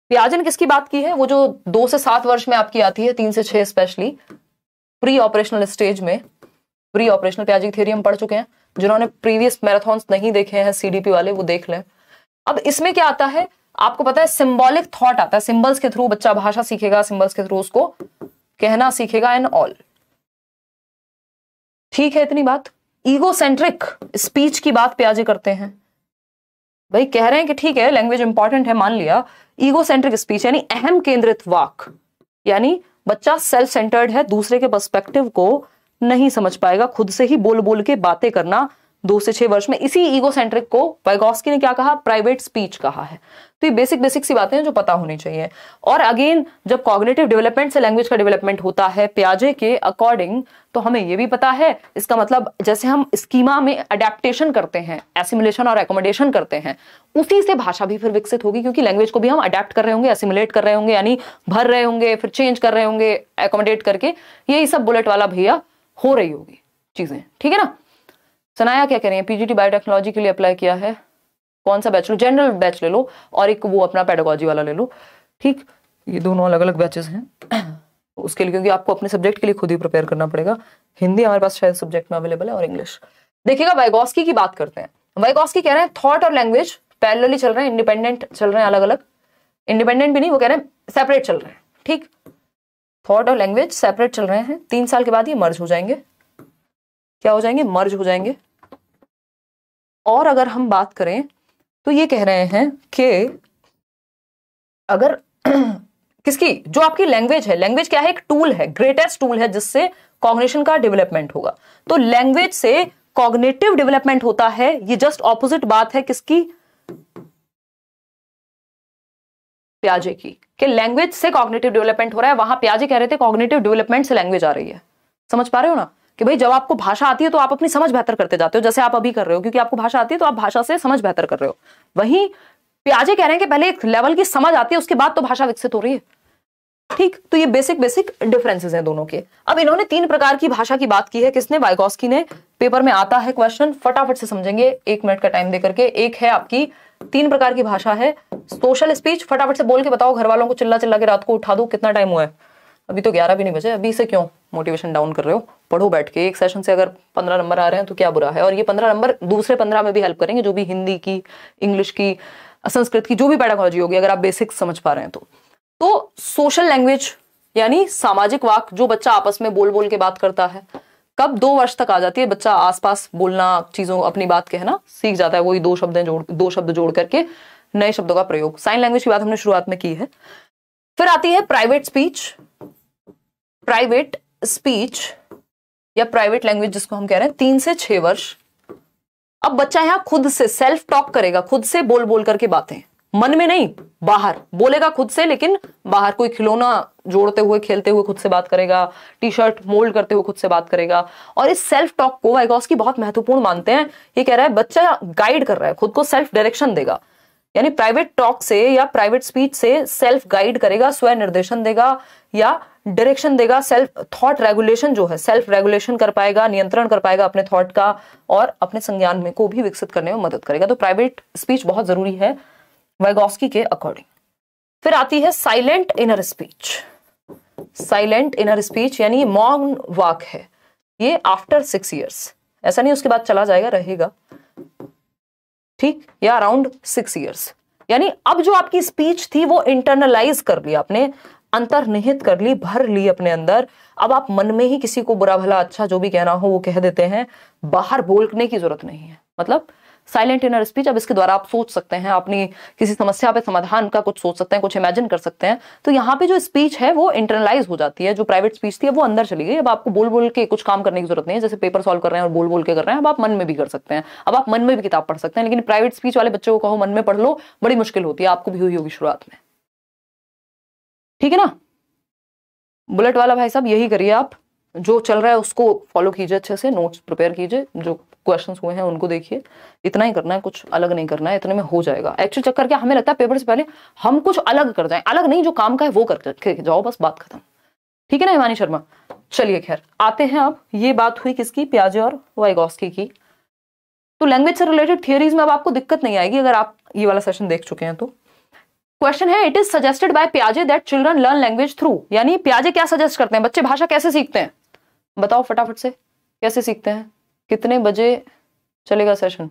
प्याजन किसकी बात की है वो जो दो से सात वर्ष में आपकी आती है तीन से छह स्पेशली प्री ऑपरेशनल स्टेज में प्री ऑपरेशनल प्याजी की हम पढ़ चुके हैं जिन्होंने प्रीवियस मैराथन नहीं देखे हैं सीडीपी वाले वो देख लें अब इसमें क्या आता है आपको पता है सिंबॉलिक थॉट आता है सिंबल्स के थ्रू बच्चा भाषा सीखेगा सिंबल्स के थ्रू उसको कहना सीखेगा एन ऑल ठीक है इतनी बात सेंट्रिक स्पीच की बात प्याजे करते हैं भाई कह रहे हैं कि ठीक है लैंग्वेज इंपॉर्टेंट है मान लिया सेंट्रिक स्पीच यानी अहम केंद्रित वाक यानी बच्चा सेल्फ सेंटर्ड है दूसरे के पर्सपेक्टिव को नहीं समझ पाएगा खुद से ही बोल बोल के बातें करना दो से छह वर्ष में इसी ईगो सेंट्रिक को वाइगोस्की ने क्या कहा प्राइवेट स्पीच कहा है तो ये बेसिक बेसिक सी बातें हैं जो पता होनी चाहिए और अगेन जब कॉग्नेटिव डेवलपमेंट से लैंग्वेज का डेवलपमेंट होता है प्याजे के अकॉर्डिंग तो हमें ये भी पता है इसका मतलब जैसे हम स्कीमा में अडेप्टेशन करते हैं एसिमुलेशन और एकोमोडेशन करते हैं उसी से भाषा भी फिर विकसित होगी क्योंकि लैंग्वेज को भी हम अडेप्ट कर रहे होंगे एसिमुलेट कर रहे होंगे यानी भर रहे होंगे फिर चेंज कर रहे होंगे एकोमोडेट करके यही सब बुलेट वाला भैया हो रही होगी चीजें ठीक है ना सनाया क्या कह रही है पीजीटी बायोटेक्नोलॉजी के लिए अप्लाई किया है कौन सा बैच लो जनरल बैच ले लो और एक वो अपना पेडागोजी वाला ले लो ठीक ये दोनों अलग अलग बैचेस हैं उसके लिए क्योंकि आपको अपने सब्जेक्ट के लिए खुद ही प्रिपेयर करना पड़ेगा हिंदी हमारे पास शायद सब्जेक्ट में अवेलेबल है और इंग्लिश देखिएगा वाइगोस्की की बात करते हैं वाइगोस्की कह रहे हैं थॉट और लैंग्वेज पैरेलली चल रहे हैं इंडिपेंडेंट चल रहे हैं अलग अलग इंडिपेंडेंट भी नहीं वो कह रहे हैं सेपरेट चल रहे हैं ठीक थॉट और लैंग्वेज सेपरेट चल रहे हैं तीन साल के बाद ये मर्ज हो जाएंगे क्या हो जाएंगे मर्ज हो जाएंगे और अगर हम बात करें तो ये कह रहे हैं कि अगर किसकी जो आपकी लैंग्वेज है लैंग्वेज क्या है एक टूल है ग्रेटेस्ट टूल है जिससे कॉग्निशन का डेवलपमेंट होगा तो लैंग्वेज से कॉग्नेटिव डेवलपमेंट होता है ये जस्ट ऑपोजिट बात है किसकी प्याजे की कि लैंग्वेज से कॉग्नेटिव डेवलपमेंट हो रहा है वहां प्याजे कह रहे थे कॉग्नेटिव डेवलपमेंट से लैंग्वेज आ रही है समझ पा रहे हो ना कि भाई जब आपको भाषा आती है तो आप अपनी समझ बेहतर करते जाते हो जैसे आप अभी कर रहे हो क्योंकि आपको भाषा आती है तो आप भाषा से समझ बेहतर कर रहे हो वहीं प्याजे कह रहे हैं कि पहले एक लेवल की समझ आती है उसके बाद तो भाषा विकसित हो रही है ठीक तो ये बेसिक बेसिक डिफरेंसेस हैं दोनों के अब इन्होंने तीन प्रकार की भाषा की बात की है किसने वाइकॉस्की ने पेपर में आता है क्वेश्चन फटाफट से समझेंगे एक मिनट का टाइम देकर के एक है आपकी तीन प्रकार की भाषा है सोशल स्पीच फटाफट से बोल के बताओ घर वालों को चिल्ला चिल्ला के रात को उठा दो कितना टाइम हुआ है अभी तो ग्यारह भी नहीं बजे अभी से क्यों मोटिवेशन डाउन कर रहे हो पढ़ो बैठ के एक सेशन से अगर पंद्रह नंबर आ रहे हैं तो क्या बुरा है और ये पंद्रह नंबर दूसरे पंद्रह में भी हेल्प करेंगे जो भी हिंदी की इंग्लिश की संस्कृत की जो भी पैडागोलॉजी होगी अगर आप बेसिक समझ पा रहे हैं तो तो सोशल लैंग्वेज यानी सामाजिक वाक जो बच्चा आपस में बोल बोल के बात करता है कब दो वर्ष तक आ जाती है बच्चा आसपास बोलना चीजों अपनी बात कहना सीख जाता है वही दो शब्द जोड़ दो शब्द जोड़ करके नए शब्दों का प्रयोग साइन लैंग्वेज की बात हमने शुरुआत में की है फिर आती है प्राइवेट स्पीच प्राइवेट स्पीच या प्राइवेट लैंग्वेज जिसको हम कह रहे हैं तीन से छह वर्ष अब बच्चा यहां खुद से सेल्फ टॉक करेगा खुद से बोल बोल करके बातें मन में नहीं बाहर बोलेगा खुद से लेकिन बाहर कोई खिलौना जोड़ते हुए खेलते हुए खुद से बात करेगा टी शर्ट मोल्ड करते हुए खुद से बात करेगा और इस सेल्फ टॉक को वाइगॉस की बहुत महत्वपूर्ण मानते हैं ये कह रहा है बच्चा गाइड कर रहा है खुद को सेल्फ डायरेक्शन देगा यानी प्राइवेट टॉक से या प्राइवेट स्पीच से सेल्फ गाइड करेगा स्वयं निर्देशन देगा या डायरेक्शन देगा सेल्फ थॉट रेगुलेशन जो है सेल्फ रेगुलेशन कर पाएगा नियंत्रण कर पाएगा अपने थॉट का और अपने संज्ञान में को भी विकसित करने में मदद करेगा तो प्राइवेट स्पीच बहुत जरूरी है वैगोस्की के अकॉर्डिंग फिर आती है silent inner speech silent inner speech यानी मॉन वाक है ये आफ्टर सिक्स ईयर्स ऐसा नहीं उसके बाद चला जाएगा रहेगा ठीक या अराउंड सिक्स ईयर्स यानी अब जो आपकी स्पीच थी वो इंटरनलाइज कर लिया आपने अंतर्निहित कर ली भर ली अपने अंदर अब आप मन में ही किसी को बुरा भला अच्छा जो भी कहना हो वो कह देते हैं बाहर बोलने की जरूरत नहीं है मतलब साइलेंट इनर स्पीच अब इसके द्वारा आप सोच सकते हैं अपनी किसी समस्या पे समाधान का कुछ सोच सकते हैं कुछ इमेजिन कर सकते हैं तो यहाँ पे जो स्पीच है वो इंटरनलाइज हो जाती है जो प्राइवेट स्पीच थी वो अंदर चली गई अब आपको बोल बोल के कुछ काम करने की जरूरत नहीं है जैसे पेपर सॉल्व कर रहे हैं और बोल बोल के कर रहे हैं अब आप मन में भी कर सकते हैं अब आप मन में भी किताब पढ़ सकते हैं लेकिन प्राइवेट स्पीच वाले बच्चों को कहो मन में पढ़ लो बड़ी मुश्किल होती है आपको भी हुई होगी शुरुआत में ठीक है ना बुलेट वाला भाई साहब यही करिए आप जो चल रहा है उसको फॉलो कीजिए अच्छे से नोट्स प्रिपेयर कीजिए जो क्वेश्चंस हुए हैं उनको देखिए इतना ही करना है कुछ अलग नहीं करना है इतने में हो जाएगा एक्चुअल चक्कर क्या हमें लगता है पेपर से पहले हम कुछ अलग कर जाए अलग नहीं जो काम का है वो कर जाओ बस बात खत्म ठीक है ना हिमानी शर्मा चलिए खैर आते हैं अब ये बात हुई किसकी प्याजे और वाइगोस्की की तो लैंग्वेज से रिलेटेड थियोरीज में अब आपको दिक्कत नहीं आएगी अगर आप ये वाला सेशन देख चुके हैं तो क्वेश्चन है इट इज सजेस्टेड बाय प्याजे that children learn language through यानी प्याजे क्या सजेस्ट करते हैं बच्चे भाषा कैसे सीखते हैं बताओ फटाफट से कैसे सीखते हैं कितने बजे चलेगा सेशन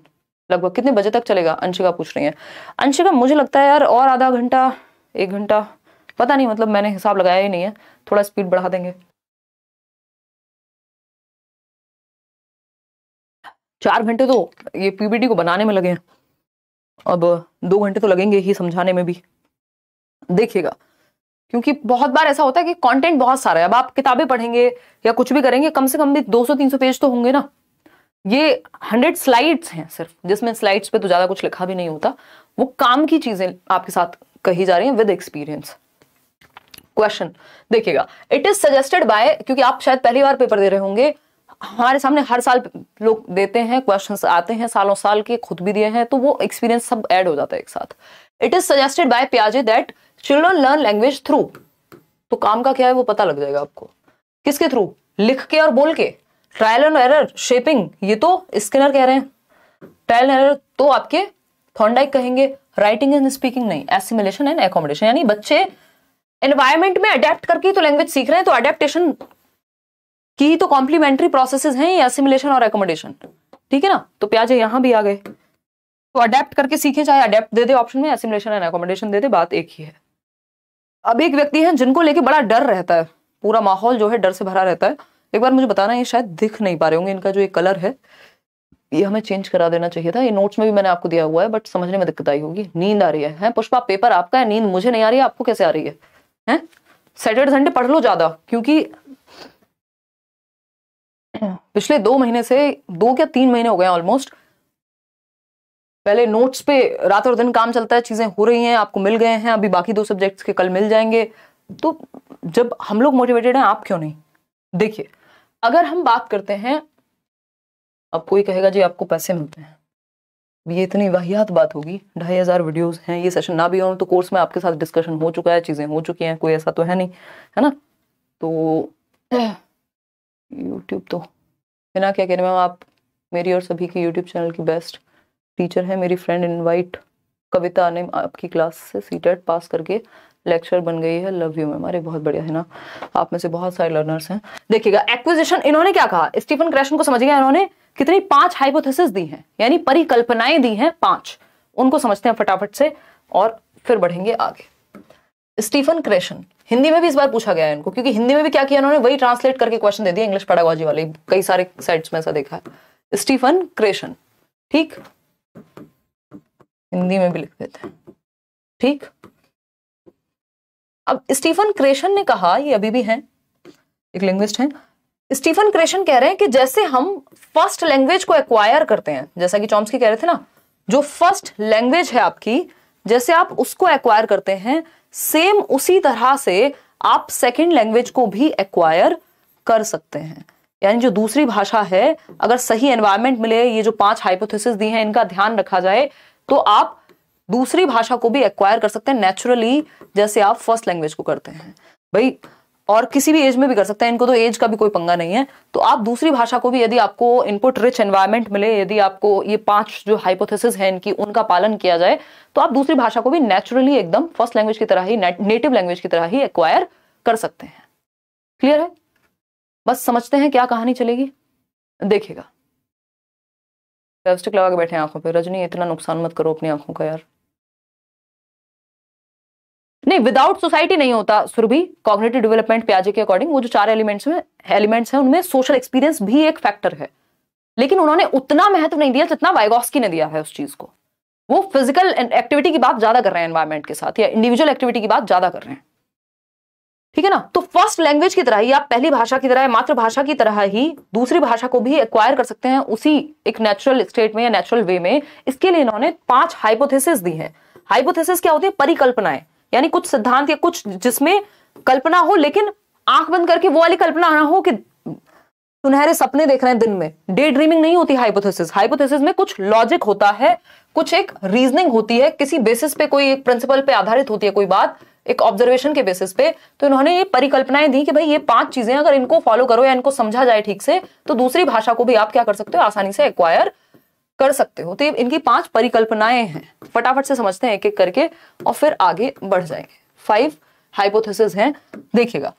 लगभग कितने बजे तक चलेगा अंशिका पूछ रही है अंशिका मुझे लगता है यार और आधा घंटा एक घंटा पता नहीं मतलब मैंने हिसाब लगाया ही नहीं है थोड़ा स्पीड बढ़ा देंगे चार घंटे तो ये पीबीटी को बनाने में लगे हैं अब दो घंटे तो लगेंगे ही समझाने में भी देखिएगा क्योंकि बहुत बार ऐसा होता है कि कंटेंट बहुत सारा है अब आप किताबें पढ़ेंगे या कुछ भी करेंगे कम से कम भी 200-300 पेज तो होंगे ना ये 100 स्लाइड्स हैं सिर्फ जिसमें स्लाइड्स पे तो ज़्यादा कुछ लिखा भी नहीं होता वो काम की चीज़ें आपके साथ कही जा रही हैं विद एक्सपीरियंस क्वेश्चन देखिएगा इट इज सजेस्टेड बाय क्योंकि आप शायद पहली बार पेपर दे रहे होंगे हमारे सामने हर साल लोग देते हैं क्वेश्चन आते हैं सालों साल के खुद भी दिए हैं तो वो एक्सपीरियंस सब एड हो जाता है एक साथ इट इज सजेस्टेड बाय प्याजे that children learn language through तो काम का क्या है वो पता लग जाएगा आपको किसके थ्रू लिख के और बोल के ट्रायल एंड एरर शेपिंग ये तो स्किनर कह रहे हैं ट्रायल एंड एरर तो आपके थॉन्डाइक कहेंगे राइटिंग एंड स्पीकिंग नहीं एसिमिलेशन एंड एकोमोडेशन यानी बच्चे एनवायरमेंट में अडेप्ट करके तो लैंग्वेज सीख रहे हैं तो अडेप्टेशन की ही तो कॉम्प्लीमेंट्री प्रोसेस है ये एसिमिलेशन और एकोमोडेशन ठीक है ना तो प्याजे यहां भी आ गए तो अडेप्ट करके सीखे चाहे अडेप्ट दे दे ऑप्शन में एसिमिलेशन एंड एकोमोडेशन दे दे बात एक ही है अब एक व्यक्ति है जिनको लेके बड़ा डर रहता है पूरा माहौल जो है डर से भरा रहता है एक बार मुझे बताना ये शायद दिख नहीं पा रहे होंगे इनका जो ये कलर है ये हमें चेंज करा देना चाहिए था ये नोट्स में भी मैंने आपको दिया हुआ है बट समझने में दिक्कत आई होगी नींद आ रही है, है पुष्पा पेपर आपका है नींद मुझे नहीं आ रही है आपको कैसे आ रही है हैं सैटरडे संडे पढ़ लो ज्यादा क्योंकि पिछले दो महीने से दो क्या तीन महीने हो गए ऑलमोस्ट पहले नोट्स पे रात और दिन काम चलता है चीज़ें हो रही हैं आपको मिल गए हैं अभी बाकी दो सब्जेक्ट्स के कल मिल जाएंगे तो जब हम लोग मोटिवेटेड हैं आप क्यों नहीं देखिए अगर हम बात करते हैं अब कोई कहेगा जी आपको पैसे मिलते हैं ये इतनी वाहियात बात होगी ढाई हज़ार वीडियोज़ हैं ये सेशन ना भी हो तो कोर्स में आपके साथ डिस्कशन हो चुका है चीज़ें हो चुकी हैं कोई ऐसा तो है नहीं है ना तो यूट्यूब तो बिना क्या कह रहे मैम आप मेरी और सभी की यूट्यूब चैनल की बेस्ट टीचर है मेरी फ्रेंड इनवाइट कविता ने आपकी क्लास से सी पास e करके लेक्चर बन गई है लव यू मैम अरे बहुत बढ़िया है ना आप में से बहुत सारे लर्नर्स हैं देखिएगा एक्विजिशन इन्होंने क्या कहा स्टीफन क्रैशन को समझिएगा इन्होंने कितनी पांच हाइपोथेसिस दी हैं यानी परिकल्पनाएं दी हैं पांच उनको समझते हैं फटाफट से और फिर बढ़ेंगे आगे स्टीफन क्रेशन हिंदी में भी इस बार पूछा गया है इनको क्योंकि हिंदी में भी क्या किया उन्होंने वही ट्रांसलेट करके क्वेश्चन दे दिया इंग्लिश पैडागोजी वाले कई सारे साइट्स में ऐसा देखा है स्टीफन क्रेशन ठीक हिंदी में भी लिख देते हैं ठीक अब स्टीफन क्रेशन ने कहा ये अभी भी हैं एक लिंग्विस्ट हैं स्टीफन क्रेशन कह रहे हैं कि जैसे हम फर्स्ट लैंग्वेज को एक्वायर करते हैं जैसा कि चॉम्स्की कह रहे थे ना जो फर्स्ट लैंग्वेज है आपकी जैसे आप उसको एक्वायर करते हैं सेम उसी तरह से आप सेकेंड लैंग्वेज को भी एक्वायर कर सकते हैं यानी जो दूसरी भाषा है अगर सही एनवायरमेंट मिले ये जो पांच हाइपोथेसिस दी हैं इनका ध्यान रखा जाए तो आप दूसरी भाषा को भी एक्वायर कर सकते हैं नेचुरली जैसे आप फर्स्ट लैंग्वेज को करते हैं भाई और किसी भी एज में भी कर सकते हैं इनको तो एज का भी कोई पंगा नहीं है तो आप दूसरी भाषा को भी यदि आपको इनपुट रिच एनवायरमेंट मिले यदि आपको ये पांच जो हाइपोथेसिस हैं इनकी उनका पालन किया जाए तो आप दूसरी भाषा को भी नेचुरली एकदम फर्स्ट लैंग्वेज की तरह ही नेटिव लैंग्वेज की तरह ही एक्वायर कर सकते हैं क्लियर है बस समझते हैं क्या कहानी चलेगी देखिएगा लिपस्टिक लगा के बैठे हैं आंखों पे रजनी इतना नुकसान मत करो अपनी आंखों का यार नहीं विदाउट सोसाइटी नहीं होता सुरभि कॉग्नेटिव डेवलपमेंट प्याजे के अकॉर्डिंग वो जो चार एलिमेंट्स में एलिमेंट्स हैं उनमें सोशल एक्सपीरियंस भी एक फैक्टर है लेकिन उन्होंने उतना महत्व नहीं दिया जितना वाइगोस्की ने दिया है उस चीज को वो फिजिकल एक्टिविटी की बात ज्यादा कर रहे हैं एनवायरमेंट के साथ या इंडिविजुअल एक्टिविटी की बात ज्यादा कर रहे हैं ठीक है ना तो फर्स्ट लैंग्वेज की तरह ही आप पहली भाषा की तरह मातृभाषा की तरह ही दूसरी भाषा को भी एक्वायर कर सकते हैं उसी एक नेचुरल स्टेट में या नेचुरल वे में इसके लिए इन्होंने पांच हाइपोथेसिस दी है हाइपोथेसिस क्या होती है परिकल्पनाएं यानी कुछ सिद्धांत या कुछ जिसमें कल्पना हो लेकिन आंख बंद करके वो वाली कल्पना ना हो कि सुनहरे सपने देख रहे हैं दिन में डे ड्रीमिंग नहीं होती हाइपोथेसिस हाइपोथेसिस में कुछ लॉजिक होता है कुछ एक रीजनिंग होती है किसी बेसिस पे कोई एक प्रिंसिपल पे आधारित होती है कोई बात एक ऑब्जर्वेशन के बेसिस पे तो इन्होंने ये परिकल्पनाएं दी कि भाई ये पांच चीजें अगर इनको फॉलो करो या इनको समझा जाए ठीक से तो दूसरी भाषा को भी आप क्या कर सकते हो आसानी से एक्वायर कर सकते हो तो इनकी पांच परिकल्पनाएं हैं फटाफट से समझते हैं एक एक करके और फिर आगे बढ़ जाएंगे फाइव हाइपोथेसिस हैं देखिएगा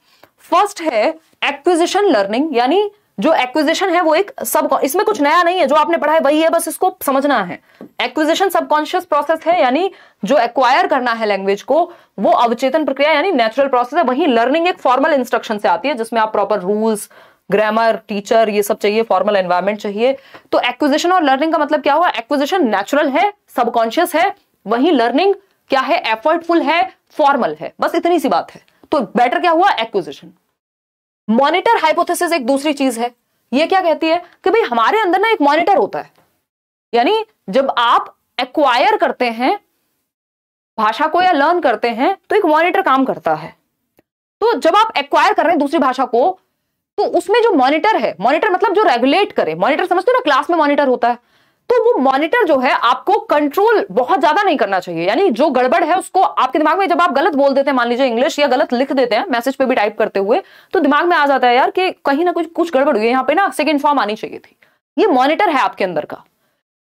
फर्स्ट है एक्विजिशन लर्निंग यानी जो एक्विजिशन है वो एक सब इसमें कुछ नया नहीं है जो आपने पढ़ा है वही है बस इसको समझना है एक्विजिशन सबकॉन्शियस प्रोसेस है यानी जो एक्वायर करना है लैंग्वेज को वो अवचेतन प्रक्रिया यानी नेचुरल प्रोसेस है वही लर्निंग एक फॉर्मल इंस्ट्रक्शन से आती है जिसमें आप प्रॉपर रूल्स ग्रामर टीचर ये सब चाहिए फॉर्मल एनवायरमेंट चाहिए तो एक्विजिशन और लर्निंग का मतलब क्या हुआ एक्विजिशन नेचुरल है सबकॉन्शियस है वही लर्निंग क्या है एफर्टफुल है फॉर्मल है बस इतनी सी बात है तो बेटर क्या हुआ एक्विजिशन मॉनिटर हाइपोथेसिस एक दूसरी चीज है ये क्या कहती है कि भाई हमारे अंदर ना एक मॉनिटर होता है यानी जब आप एक्वायर करते हैं भाषा को या लर्न करते हैं तो एक मॉनिटर काम करता है तो जब आप एक्वायर कर रहे हैं दूसरी भाषा को तो उसमें जो मॉनिटर है मॉनिटर मतलब जो रेगुलेट करे मॉनिटर समझते हो ना क्लास में मॉनिटर होता है तो वो मॉनिटर जो है आपको कंट्रोल बहुत ज्यादा नहीं करना चाहिए यानी जो गड़बड़ है उसको आपके दिमाग में जब आप गलत बोल देते हैं मान लीजिए इंग्लिश या गलत लिख देते हैं मैसेज पे भी टाइप करते हुए तो दिमाग में आ जाता है यार कि कहीं ना कुछ कुछ गड़बड़ हुई है यहाँ पे ना सेकेंड फॉर्म आनी चाहिए थी ये मॉनिटर है आपके अंदर का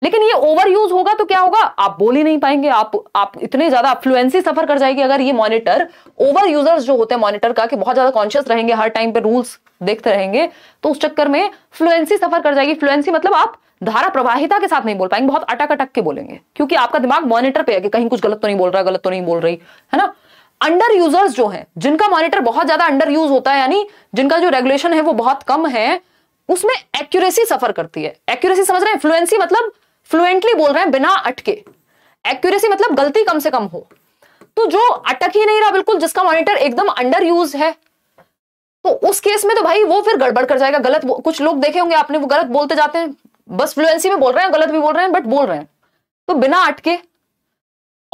लेकिन ये ओवर यूज होगा तो क्या होगा आप बोल ही नहीं पाएंगे आप आप इतने ज्यादा फ्लुएंसी सफर कर जाएगी अगर ये मॉनिटर ओवर यूजर्स जो होते हैं मॉनिटर का कि बहुत ज्यादा कॉन्शियस रहेंगे हर टाइम पे रूल्स देखते रहेंगे तो उस चक्कर में फ्लुएंसी सफर कर जाएगी फ्लुएंसी मतलब आप धारा प्रवाहिता के साथ नहीं बोल पाएंगे बहुत अटक अटक के बोलेंगे क्योंकि आपका दिमाग मॉनिटर पे है कि कहीं कुछ गलत तो नहीं बोल रहा गलत तो नहीं बोल रही है ना अंडर यूजर्स जो हैं जिनका मॉनिटर बहुत ज्यादा अंडर यूज होता है यानी जिनका जो रेगुलेशन है वो बहुत कम है उसमें एक्यूरेसी सफर करती है एक्यूरेसी समझ रहे हैं फ्लुएंसी मतलब फ्लुएंटली बोल रहे हैं बिना अटके एक्यूरेसी मतलब गलती कम से कम हो तो जो अटक ही नहीं रहा बिल्कुल जिसका मॉनिटर एकदम अंडर यूज है तो उस केस में तो भाई वो फिर गड़बड़ कर जाएगा गलत कुछ लोग देखे होंगे आपने वो गलत बोलते जाते हैं बस फ्लुएंसी में बोल रहे हैं गलत भी बोल रहे हैं बट बोल रहे हैं तो बिना अटके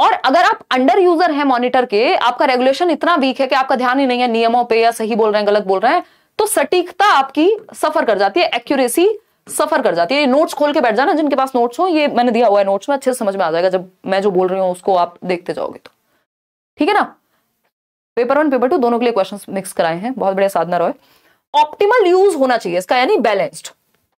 और अगर आप अंडर यूजर हैं मॉनिटर के आपका रेगुलेशन इतना वीक है कि आपका ध्यान ही नहीं है नियमों पे या सही बोल रहे हैं गलत बोल रहे हैं तो सटीकता आपकी सफर कर जाती है एक्यूरेसी सफर कर जाती है ये नोट्स खोल के बैठ जाना जिनके पास नोट्स हो ये मैंने दिया हुआ है नोट्स में अच्छे से समझ में आ जाएगा जब मैं जो बोल रही हूँ उसको आप देखते जाओगे तो ठीक है ना पेपर वन पेपर टू दोनों के लिए क्वेश्चन मिक्स कराए हैं बहुत बढ़िया साधना रॉय ऑप्टिमल यूज होना चाहिए इसका यानी बैलेंस्ड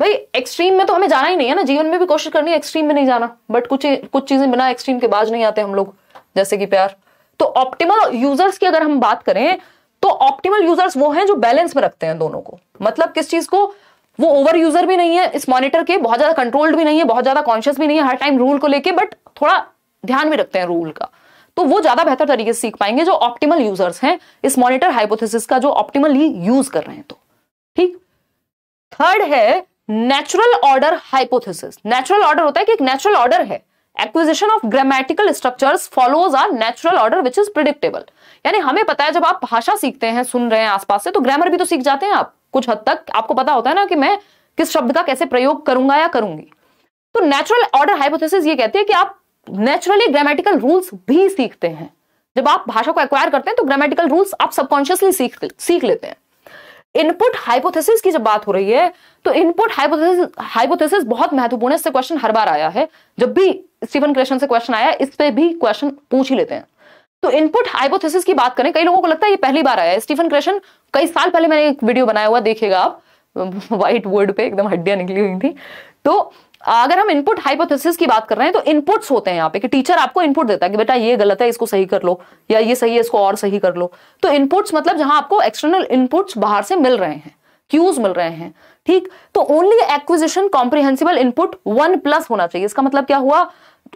भाई एक्सट्रीम में तो हमें जाना ही नहीं है ना जीवन में भी कोशिश करनी है एक्सट्रीम में नहीं जाना बट कुछ कुछ चीजें बिना एक्सट्रीम के बाज नहीं आते हम लोग जैसे कि प्यार तो ऑप्टिमल यूजर्स की अगर हम बात करें तो ऑप्टिमल यूजर्स वो हैं जो बैलेंस में रखते हैं दोनों को मतलब किस चीज को वो ओवर यूजर भी नहीं है इस मॉनिटर के बहुत ज्यादा कंट्रोल्ड भी नहीं है बहुत ज्यादा कॉन्शियस भी नहीं है हर टाइम रूल को लेके बट थोड़ा ध्यान में रखते हैं रूल का तो वो ज्यादा बेहतर तरीके से सीख पाएंगे जो ऑप्टिमल यूजर्स हैं इस मॉनिटर हाइपोथेसिस का जो ऑप्टिमली यूज कर रहे हैं तो ठीक थर्ड है natural order hypothesis natural order होता है कि एक नेचुरल ऑर्डर है acquisition of grammatical structures follows our natural order which is predictable यानी हमें पता है जब आप भाषा सीखते हैं सुन रहे हैं आसपास से तो ग्रामर भी तो सीख जाते हैं आप कुछ हद तक आपको पता होता है ना कि मैं किस शब्द का कैसे प्रयोग करूंगा या करूंगी तो नेचुरल ऑर्डर हाइपोथेसिस ये कहती है कि आप नेचुरली ग्रामेटिकल रूल्स भी सीखते हैं जब आप भाषा को एक्वायर करते हैं तो ग्रामेटिकल रूल्स आप सबकॉन्शियसली सीख सीख लेते हैं इनपुट हाइपोथेसिस की जब बात हो रही है तो इनपुट हाइपोथेसिस बहुत महत्वपूर्ण है इससे क्वेश्चन हर बार आया है जब भी स्टीफन क्रेशन से क्वेश्चन आया इस पर भी क्वेश्चन पूछ ही लेते हैं तो इनपुट हाइपोथेसिस की बात करें कई लोगों को लगता है ये पहली बार आया है स्टीफन क्रेशन कई साल पहले मैंने एक वीडियो बनाया हुआ देखेगा आप व्हाइट बोर्ड पे एकदम हड्डियां निकली हुई थी तो अगर हम इनपुट हाइपोथेसिस की बात कर रहे हैं तो इनपुट्स होते हैं यहाँ पे कि टीचर आपको इनपुट देता है कि बेटा ये गलत है इसको सही कर लो या ये सही है इसको और सही कर लो तो इनपुट्स मतलब जहां आपको एक्सटर्नल इनपुट्स बाहर से मिल रहे हैं क्यूज मिल रहे हैं ठीक तो only acquisition comprehensible input one plus होना चाहिए इसका मतलब क्या हुआ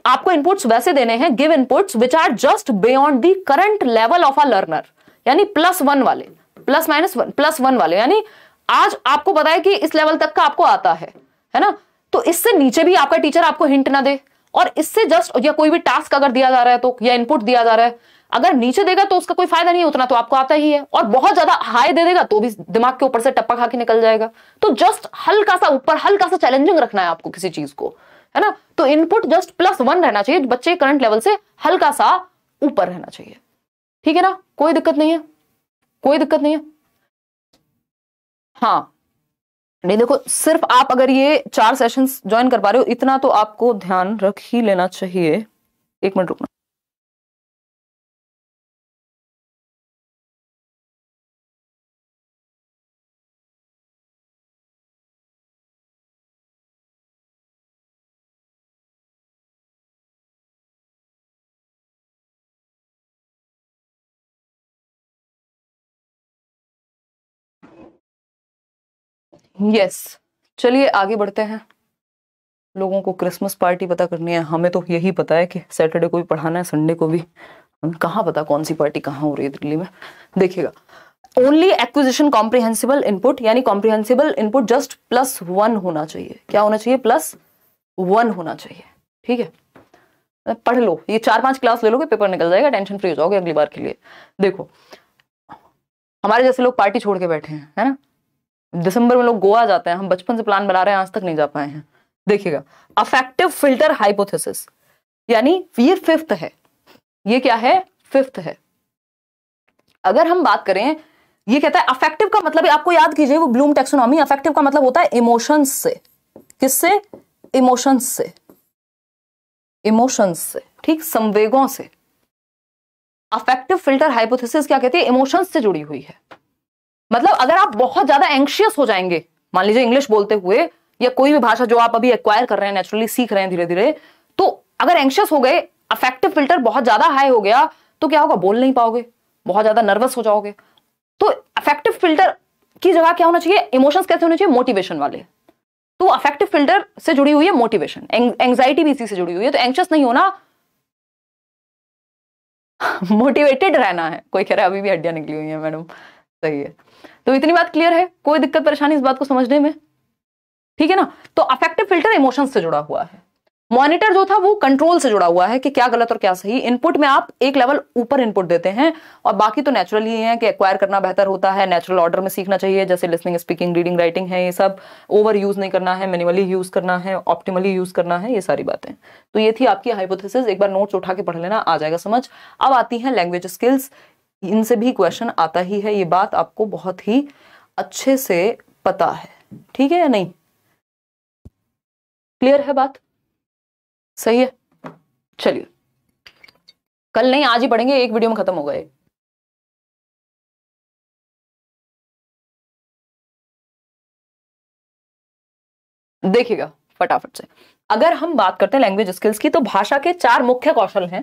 आपको इनपुट्स वैसे देने हैं give inputs which are just beyond the current level of a learner यानी प्लस वन वाले plus minus one plus one वाले यानी आज आपको पता है कि इस लेवल तक का आपको आता है है ना तो इससे नीचे भी आपका टीचर आपको हिंट ना दे और इससे जस्ट या कोई भी टास्क अगर दिया जा रहा है तो या इनपुट दिया जा रहा है अगर नीचे देगा तो उसका कोई फायदा नहीं उतना तो आपको आता ही है और बहुत ज्यादा हाई दे देगा तो भी दिमाग के ऊपर से टप्पा खा के निकल जाएगा तो जस्ट हल्का सा ऊपर हल्का सा चैलेंजिंग रखना है आपको किसी चीज को है ना तो इनपुट जस्ट प्लस वन रहना चाहिए बच्चे करंट लेवल से हल्का सा ऊपर रहना चाहिए ठीक है ना कोई दिक्कत नहीं है कोई दिक्कत नहीं है हाँ नहीं देखो सिर्फ आप अगर ये चार सेशंस ज्वाइन कर पा रहे हो इतना तो आपको ध्यान रख ही लेना चाहिए एक मिनट रुकना यस yes. चलिए आगे बढ़ते हैं लोगों को क्रिसमस पार्टी पता करनी है हमें तो यही पता है कि सैटरडे को भी पढ़ाना है संडे को भी कहाँ पता कौन सी पार्टी कहाँ हो रही है दिल्ली में देखिएगा ओनली एक्विजिशन कॉम्प्रिहेंसिबल इनपुट यानी comprehensible input just plus one होना चाहिए क्या होना चाहिए प्लस वन होना चाहिए ठीक है पढ़ लो ये चार पांच क्लास ले लोगे पेपर निकल जाएगा टेंशन फ्री हो जाओगे अगली बार के लिए देखो हमारे जैसे लोग पार्टी छोड़ के बैठे हैं है ना दिसंबर में लोग गोवा जाते हैं हम बचपन से प्लान बना रहे हैं आज तक नहीं जा पाए हैं देखिएगा अफेक्टिव फिल्टर हाइपोथेसिस यानी ये फिफ्थ है ये क्या है फिफ्थ है अगर हम बात करें ये कहता है अफेक्टिव का मतलब आपको याद कीजिए वो ब्लूम टेक्सोनॉमी अफेक्टिव का मतलब होता है इमोशंस से किससे इमोशंस से इमोशंस से ठीक संवेगों से अफेक्टिव फिल्टर हाइपोथेसिस क्या कहती है इमोशंस से जुड़ी हुई है मतलब अगर आप बहुत ज्यादा एंक्शियस हो जाएंगे मान लीजिए इंग्लिश बोलते हुए या कोई भी भाषा जो आप अभी एक्वायर कर रहे हैं नेचुरली सीख रहे हैं धीरे धीरे तो अगर एंक्शियस हो गए अफेक्टिव फिल्टर बहुत ज्यादा हाई हो गया तो क्या होगा बोल नहीं पाओगे बहुत ज्यादा नर्वस हो जाओगे तो अफेक्टिव फिल्टर की जगह क्या होना चाहिए इमोशंस कैसे होने चाहिए मोटिवेशन वाले तो अफेक्टिव फिल्टर से जुड़ी हुई है मोटिवेशन एंग्जाइटी भी इसी से जुड़ी हुई है तो एंक्शियस नहीं होना मोटिवेटेड रहना है कोई कह रहा है अभी भी हड्डियां निकली हुई है मैडम सही है तो इतनी बात क्लियर है कोई दिक्कत परेशानी इस बात को समझने में ठीक है ना तो अफेक्टिव फिल्टर इमोशन से जुड़ा हुआ है मॉनिटर जो था वो कंट्रोल से जुड़ा हुआ है कि क्या गलत और क्या सही इनपुट में आप एक लेवल ऊपर इनपुट देते हैं और बाकी तो नेचुरल ही है कि एक्वायर करना बेहतर होता है नेचुरल ऑर्डर में सीखना चाहिए जैसे लिसनिंग स्पीकिंग रीडिंग राइटिंग है ये सब ओवर यूज नहीं करना है मिनिमली यूज करना है ऑप्टिमली यूज करना है ये सारी बातें तो ये थी आपकी हाइपोथेसिस एक बार नोट्स उठा के पढ़ लेना आ जाएगा समझ अब आती है लैंग्वेज स्किल्स इनसे भी क्वेश्चन आता ही है ये बात आपको बहुत ही अच्छे से पता है ठीक है या नहीं क्लियर है बात सही है चलिए कल नहीं आज ही पढ़ेंगे एक वीडियो में खत्म हो गए देखिएगा फटाफट से अगर हम बात करते हैं लैंग्वेज स्किल्स की तो भाषा के चार मुख्य कौशल हैं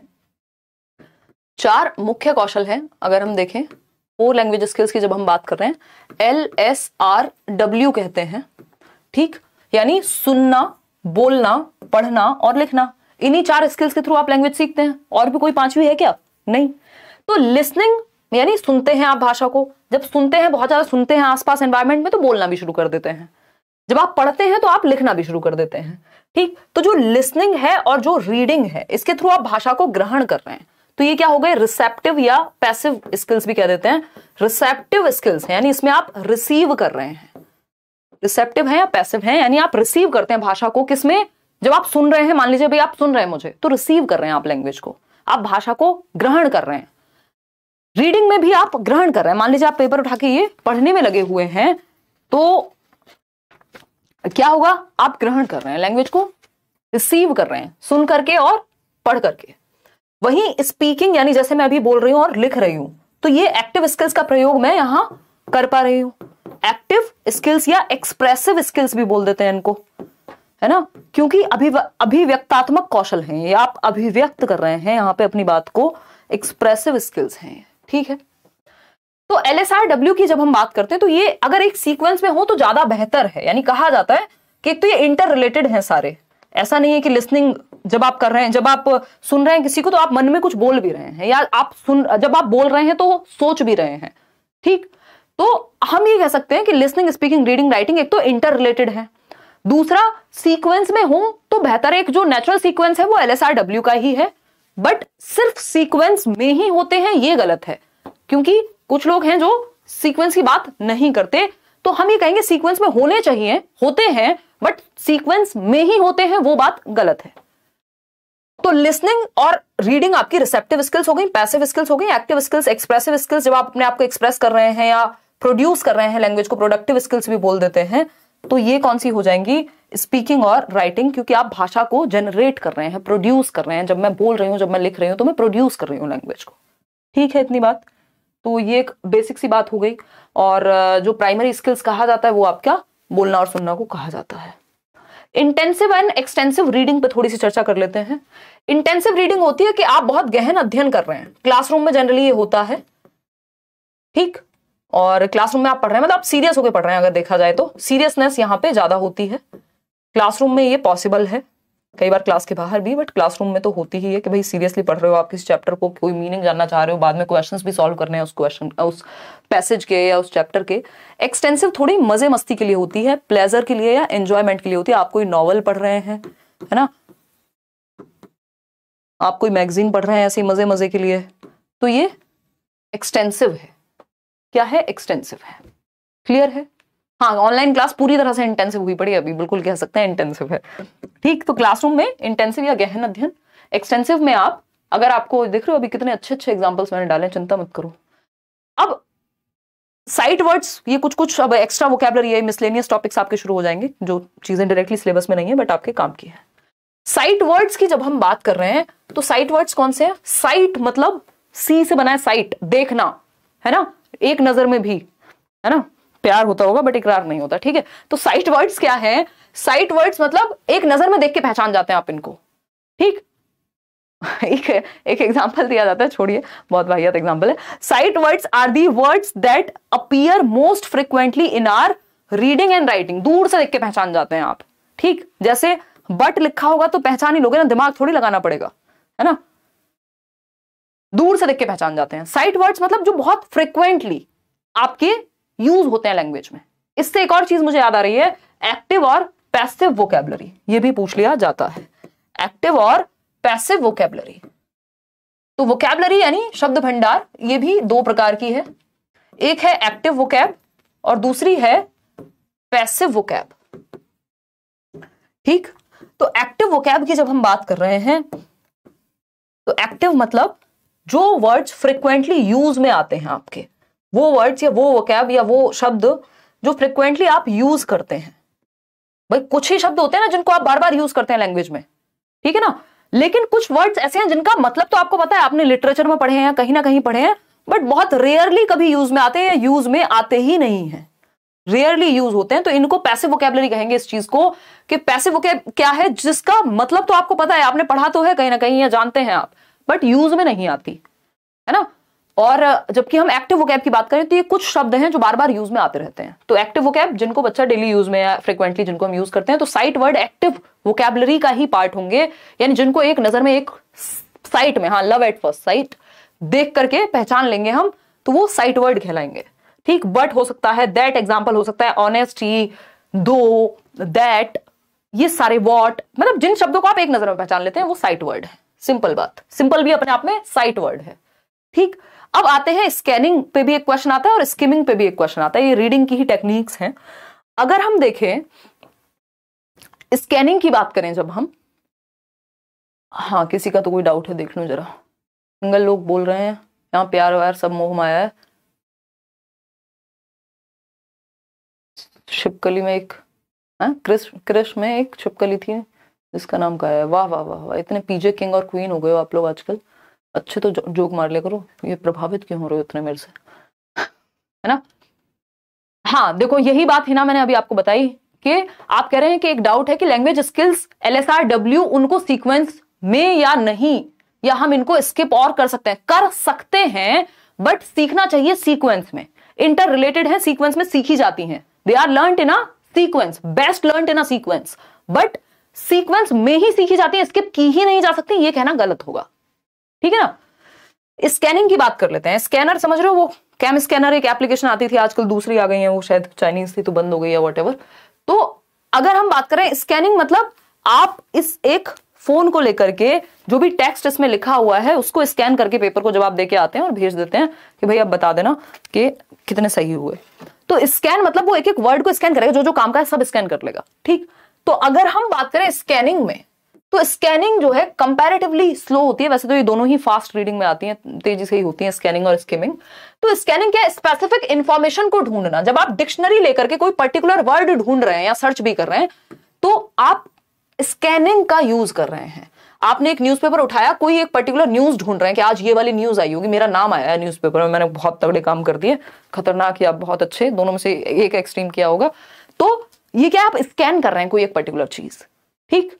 चार मुख्य कौशल हैं अगर हम देखें फोर लैंग्वेज स्किल्स की जब हम बात कर रहे हैं एल एस आर डब्ल्यू कहते हैं ठीक यानी सुनना बोलना पढ़ना और लिखना इन्हीं चार स्किल्स के थ्रू आप लैंग्वेज सीखते हैं और भी कोई पांचवी है क्या नहीं तो लिसनिंग यानी सुनते हैं आप भाषा को जब सुनते हैं बहुत ज्यादा सुनते हैं आसपास एनवायरमेंट में तो बोलना भी शुरू कर देते हैं जब आप पढ़ते हैं तो आप लिखना भी शुरू कर देते हैं ठीक तो जो लिसनिंग है और जो रीडिंग है इसके थ्रू आप भाषा को ग्रहण कर रहे हैं तो ये क्या हो गए रिसेप्टिव या पैसिव स्किल्स भी कह देते हैं रिसेप्टिव स्किल्स है यानी इसमें आप रिसीव कर रहे हैं रिसेप्टिव है या पैसिव है यानी आप रिसीव करते हैं भाषा को किसमें जब आप सुन रहे हैं मान लीजिए भाई आप सुन रहे हैं मुझे तो रिसीव कर रहे हैं आप लैंग्वेज को आप भाषा को ग्रहण कर रहे हैं रीडिंग में भी आप ग्रहण कर रहे हैं मान लीजिए आप पेपर उठा के ये पढ़ने में लगे हुए हैं तो क्या होगा आप ग्रहण कर रहे हैं लैंग्वेज को रिसीव कर रहे हैं सुन करके और पढ़ करके वहीं स्पीकिंग यानी जैसे मैं अभी बोल रही हूं और लिख रही हूं तो ये एक्टिव स्किल्स का प्रयोग मैं यहां कर पा रही हूं एक्टिव स्किल्स या एक्सप्रेसिव स्किल्स भी बोल देते हैं इनको है ना क्योंकि अभी अभिव्यक्तात्मक कौशल हैं ये आप अभिव्यक्त कर रहे हैं यहाँ पे अपनी बात को एक्सप्रेसिव स्किल्स हैं ठीक है तो एल एस आर डब्ल्यू की जब हम बात करते हैं तो ये अगर एक सीक्वेंस में हो तो ज्यादा बेहतर है यानी कहा जाता है कि एक तो ये इंटर रिलेटेड है सारे ऐसा नहीं है कि लिसनिंग जब आप कर रहे हैं जब आप सुन रहे हैं किसी को तो आप मन में कुछ बोल भी रहे हैं या आप सुन जब आप बोल रहे हैं तो सोच भी रहे हैं ठीक तो हम ये कह सकते हैं कि लिसनिंग स्पीकिंग रीडिंग राइटिंग एक तो इंटर रिलेटेड है दूसरा सीक्वेंस में हो तो बेहतर एक जो नेचुरल सीक्वेंस है वो एल का ही है बट सिर्फ सीक्वेंस में ही होते हैं ये गलत है क्योंकि कुछ लोग हैं जो सीक्वेंस की बात नहीं करते तो हम ये कहेंगे सीक्वेंस में होने चाहिए होते हैं बट सीक्वेंस में ही होते हैं वो बात गलत है तो लिसनिंग और रीडिंग आपकी रिसेप्टिव स्किल्स हो गई पैसिव स्किल्स हो गई एक्टिव स्किल्स एक्सप्रेसिव स्किल्स जब आप अपने आप को एक्सप्रेस कर रहे हैं या प्रोड्यूस कर रहे हैं लैंग्वेज को प्रोडक्टिव स्किल्स भी बोल देते हैं तो ये कौन सी हो जाएंगी स्पीकिंग और राइटिंग क्योंकि आप भाषा को जनरेट कर रहे हैं प्रोड्यूस कर रहे हैं जब मैं बोल रही हूं जब मैं लिख रही हूँ तो मैं प्रोड्यूस कर रही हूँ लैंग्वेज को ठीक है इतनी बात तो ये एक बेसिक सी बात हो गई और जो प्राइमरी स्किल्स कहा जाता है वो आपका बोलना और सुनना को कहा जाता है इंटेंसिव एंड एक्सटेंसिव रीडिंग पे थोड़ी सी चर्चा कर लेते हैं इंटेंसिव रीडिंग होती है कि आप बहुत गहन अध्ययन कर रहे हैं क्लासरूम में जनरली ये होता है ठीक और क्लासरूम में आप पढ़ रहे हैं मतलब आप सीरियस होकर पढ़ रहे हैं अगर देखा जाए तो सीरियसनेस यहाँ पे ज्यादा होती है क्लासरूम में ये पॉसिबल है कई बार क्लास के बाहर भी बट क्लासरूम में तो होती ही है कि भाई सीरियसली पढ़ रहे हो आप किसी चैप्टर को कोई मीनिंग जानना चाह रहे हो बाद में क्वेश्चंस भी सॉल्व करने हैं उस क्वेश्चन उस पैसेज के या उस चैप्टर के एक्सटेंसिव थोड़ी मजे मस्ती के लिए होती है प्लेजर के लिए या एंजॉयमेंट के लिए होती है आप कोई नॉवल पढ़ रहे हैं है ना आप कोई मैगजीन पढ़ रहे हैं ऐसे मजे मजे के लिए तो ये एक्सटेंसिव है क्या है एक्सटेंसिव है क्लियर है हाँ ऑनलाइन क्लास पूरी तरह से इंटेंसिव हुई पड़ी अभी बिल्कुल कह सकते हैं इंटेंसिव है ठीक तो क्लासरूम में इंटेंसिव या गहन अध्ययन एक्सटेंसिव में आप अगर आपको देख रहे हो अभी कितने अच्छे अच्छे एग्जाम्पल्स मैंने डाले चिंता मत करो अब साइट वर्ड्स ये कुछ कुछ अब एक्स्ट्रा वोकेबलर ये मिसलेनियस टॉपिक्स आपके शुरू हो जाएंगे जो चीजें डायरेक्टली सिलेबस में नहीं है बट आपके काम की है साइट वर्ड्स की जब हम बात कर रहे हैं तो साइट वर्ड्स कौन से हैं साइट मतलब सी से बनाए साइट देखना है ना एक नजर में भी है ना प्यार होता होगा बट इकरार नहीं होता ठीक है तो साइट वर्ड्स क्या है साइट वर्ड्स मतलब एक नजर में देख के पहचान जाते हैं आप इनको ठीक एक एग्जाम्पल दिया जाता है छोड़िए बहुत वाहियात एग्जाम्पल है sight words are the words that appear most frequently in our reading and writing दूर से देख के पहचान जाते हैं आप ठीक जैसे बट लिखा होगा तो पहचान ही लोगे ना दिमाग थोड़ी लगाना पड़ेगा है ना दूर से देख के पहचान जाते हैं साइट वर्ड्स मतलब जो बहुत फ्रिक्वेंटली आपके यूज होते हैं लैंग्वेज में इससे एक और चीज मुझे याद आ रही है एक्टिव और पैसिव वोकेबलरी ये भी पूछ लिया जाता है एक्टिव और पैसिव वोकेबलरी तो वोकेबलरी यानी शब्द भंडार ये भी दो प्रकार की है एक है एक्टिव वोकैब और दूसरी है पैसिव वोकैब ठीक तो एक्टिव वोकैब की जब हम बात कर रहे हैं तो एक्टिव मतलब जो वर्ड्स फ्रिक्वेंटली यूज में आते हैं आपके वो वर्ड्स या वो वकैब या वो शब्द जो फ्रिक्वेंटली आप यूज करते हैं भाई कुछ ही शब्द होते हैं ना जिनको आप बार बार यूज करते हैं लैंग्वेज में ठीक है ना लेकिन कुछ वर्ड्स ऐसे हैं जिनका मतलब तो आपको पता है आपने लिटरेचर में पढ़े हैं या कहीं ना कहीं पढ़े हैं बट बहुत रेयरली कभी यूज में आते हैं या यूज में आते ही नहीं है रेयरली यूज होते हैं तो इनको पैसे वोकेबलरी कहेंगे इस चीज को कि पैसे वोकेब क्या है जिसका मतलब तो आपको पता है आपने पढ़ा तो है कहीं ना कहीं या जानते हैं आप बट यूज में नहीं आती है ना और जबकि हम एक्टिव वोकैब की बात करें तो ये कुछ शब्द हैं जो बार बार यूज में आते रहते हैं तो एक्टिव वोकैब जिनको बच्चा डेली यूज में या फ्रिक्वेंटली जिनको हम यूज करते हैं तो साइट वर्ड एक्टिव वोकैबलरी का ही पार्ट होंगे यानी जिनको एक नजर में एक साइट में हाँ लव एट फर्स्ट साइट देख करके पहचान लेंगे हम तो वो साइट वर्ड कहलाएंगे ठीक बट हो सकता है दैट एग्जाम्पल हो सकता है ऑनेस्टी दो दैट ये सारे वॉट मतलब जिन शब्दों को आप एक नजर में पहचान लेते हैं वो साइट वर्ड है सिंपल बात सिंपल भी अपने आप में साइट वर्ड है ठीक अब आते हैं स्कैनिंग पे भी एक क्वेश्चन आता है और स्किमिंग पे भी एक क्वेश्चन आता है ये रीडिंग की ही टेक्निक्स हैं अगर हम देखें स्कैनिंग की बात करें जब हम हाँ किसी का तो कोई डाउट है देख लो जरा सिंगल लोग बोल रहे हैं यहाँ प्यार व्यार सब मोह माया है छिपकली में एक क्रिश हाँ, क्रिश में एक छिपकली थी जिसका नाम क्या है वाह वाह वाह वाह इतने पीजे किंग और क्वीन हो गए हो आप लोग आजकल अच्छे तो जोक मार लिया करो ये प्रभावित क्यों हो रहे हो इतने मेरे से है ना हाँ देखो यही बात है ना मैंने अभी आपको बताई कि आप कह रहे हैं कि एक डाउट है कि language skills L S R W उनको सीक्वेंस में या नहीं या हम इनको स्किप और कर सकते हैं कर सकते हैं बट सीखना चाहिए सीक्वेंस में इंटर रिलेटेड है सीक्वेंस में सीखी जाती हैं they are learn in a sequence best learn in a sequence but sequence में ही सीखी जाती है स्किप की ही नहीं जा सकती ये कहना गलत होगा ठीक है ना स्कैनिंग की बात कर लेते हैं स्कैनर समझ रहे हो वो कैम स्कैनर एक एप्लीकेशन आती थी आजकल दूसरी आ गई है वो शायद चाइनीज थी तो बंद हो गई है वट तो अगर हम बात करें स्कैनिंग मतलब आप इस एक फोन को लेकर के जो भी टेक्स्ट इसमें लिखा हुआ है उसको स्कैन करके पेपर को जवाब देके आते हैं और भेज देते हैं कि भाई आप बता देना कि कितने सही हुए तो स्कैन मतलब वो एक एक वर्ड को स्कैन करेगा जो जो काम का है सब स्कैन कर लेगा ठीक तो अगर हम बात करें स्कैनिंग में तो स्कैनिंग जो है कंपैरेटिवली स्लो होती है वैसे तो ये दोनों ही फास्ट रीडिंग में आती हैं तेजी से ही होती तो है स्कैनिंग और स्किमिंग तो स्कैनिंग क्या स्पेसिफिक इंफॉर्मेशन को ढूंढना जब आप डिक्शनरी लेकर के कोई पर्टिकुलर वर्ड ढूंढ रहे हैं या सर्च भी कर रहे हैं तो आप स्कैनिंग का यूज कर रहे हैं आपने एक न्यूज़पेपर उठाया कोई एक पर्टिकुलर न्यूज़ ढूंढ रहे हैं कि आज ये वाली न्यूज़ आई होगी मेरा नाम आया है न्यूज में मैंने बहुत तगड़े काम कर दिए खतरनाक या बहुत अच्छे दोनों में से एक एक्सट्रीम किया होगा तो ये क्या आप स्कैन कर रहे हैं कोई एक पर्टिकुलर चीज़ ठीक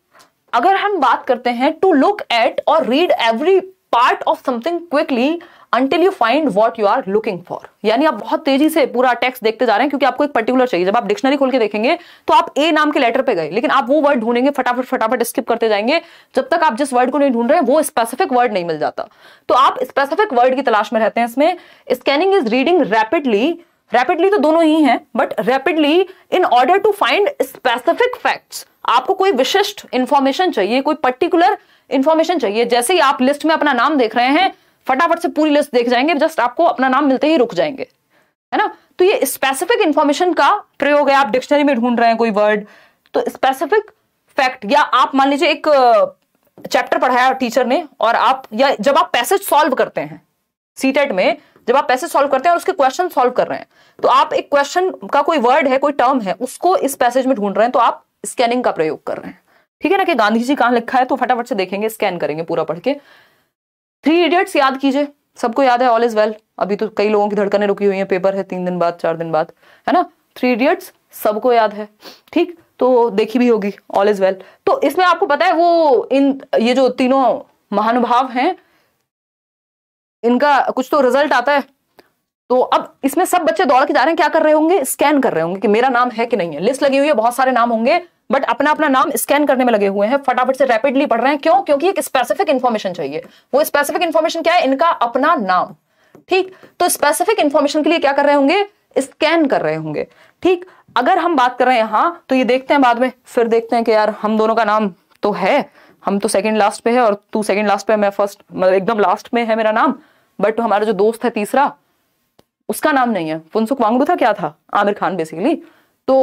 अगर हम बात करते हैं टू लुक एट और read every part of something quickly until you find what you are looking for यानी आप बहुत तेजी से पूरा टेक्स्ट देखते जा रहे हैं क्योंकि आपको एक पर्टिकुलर चाहिए जब आप डिक्शनरी खोल के देखेंगे तो आप ए नाम के लेटर पे गए लेकिन आप वो वर्ड ढूंढेंगे फटाफट फटाफट स्किप करते जाएंगे जब तक आप जिस वर्ड को नहीं ढूंढ रहे हैं वो स्पेसिफिक वर्ड नहीं मिल जाता तो आप स्पेसिफिक वर्ड की तलाश में रहते हैं इसमें scanning is reading rapidly rapidly तो दोनों ही हैं but rapidly in order to find specific facts आपको कोई विशिष्ट इंफॉर्मेशन चाहिए कोई पर्टिकुलर इंफॉर्मेशन चाहिए जैसे ही आप लिस्ट में अपना नाम देख रहे हैं फटाफट से पूरी लिस्ट देख जाएंगे जस्ट आपको अपना नाम मिलते ही रुक जाएंगे है ना तो ये स्पेसिफिक इंफॉर्मेशन का प्रयोग है आप डिक्शनरी में ढूंढ रहे हैं कोई वर्ड तो स्पेसिफिक फैक्ट या आप मान लीजिए एक चैप्टर पढ़ाया टीचर ने और आप या जब आप पैसेज सॉल्व करते हैं सीटेट e में जब आप पैसे सॉल्व करते हैं और उसके क्वेश्चन सॉल्व कर रहे हैं तो आप एक क्वेश्चन का कोई वर्ड है कोई टर्म है उसको इस पैसेज में ढूंढ रहे हैं तो आप स्कैनिंग का प्रयोग कर रहे हैं ठीक है ना कि गांधी जी कहां लिखा है तो फटाफट से देखेंगे स्कैन करेंगे पूरा पढ़ के थ्री इडियट्स याद कीजिए सबको याद है ऑल इज वेल अभी तो कई लोगों की धड़कने रुकी हुई है पेपर है तीन दिन बाद चार दिन बाद है ना थ्री इडियट्स सबको याद है ठीक तो देखी भी होगी ऑल इज वेल तो इसमें आपको पता है वो इन ये जो तीनों महानुभाव हैं इनका कुछ तो रिजल्ट आता है तो अब इसमें सब बच्चे दौड़ के जा रहे हैं क्या कर रहे होंगे स्कैन कर रहे होंगे कि मेरा नाम है कि नहीं है लिस्ट लगी हुई है बहुत सारे नाम होंगे बट अपना अपना नाम स्कैन करने में लगे हुए हैं फटाफट से रैपिडली पढ़ रहे हैं क्यों क्योंकि एक स्पेसिफिक इन्फॉर्मेशन चाहिए वो स्पेसिफिक इन्फॉर्मेशन क्या है इनका अपना नाम ठीक तो स्पेसिफिक इन्फॉर्मेशन के लिए क्या कर रहे होंगे स्कैन कर रहे होंगे ठीक अगर हम बात कर रहे हैं हाँ तो ये देखते हैं बाद में फिर देखते हैं कि यार हम दोनों का नाम तो है हम तो सेकंड लास्ट पे है और तू सेकंड लास्ट पे मैं फर्स्ट मतलब एकदम लास्ट में है मेरा नाम बट हमारा जो दोस्त है तीसरा उसका नाम नहीं है फुनसुख वांगडू था क्या था आमिर खान बेसिकली तो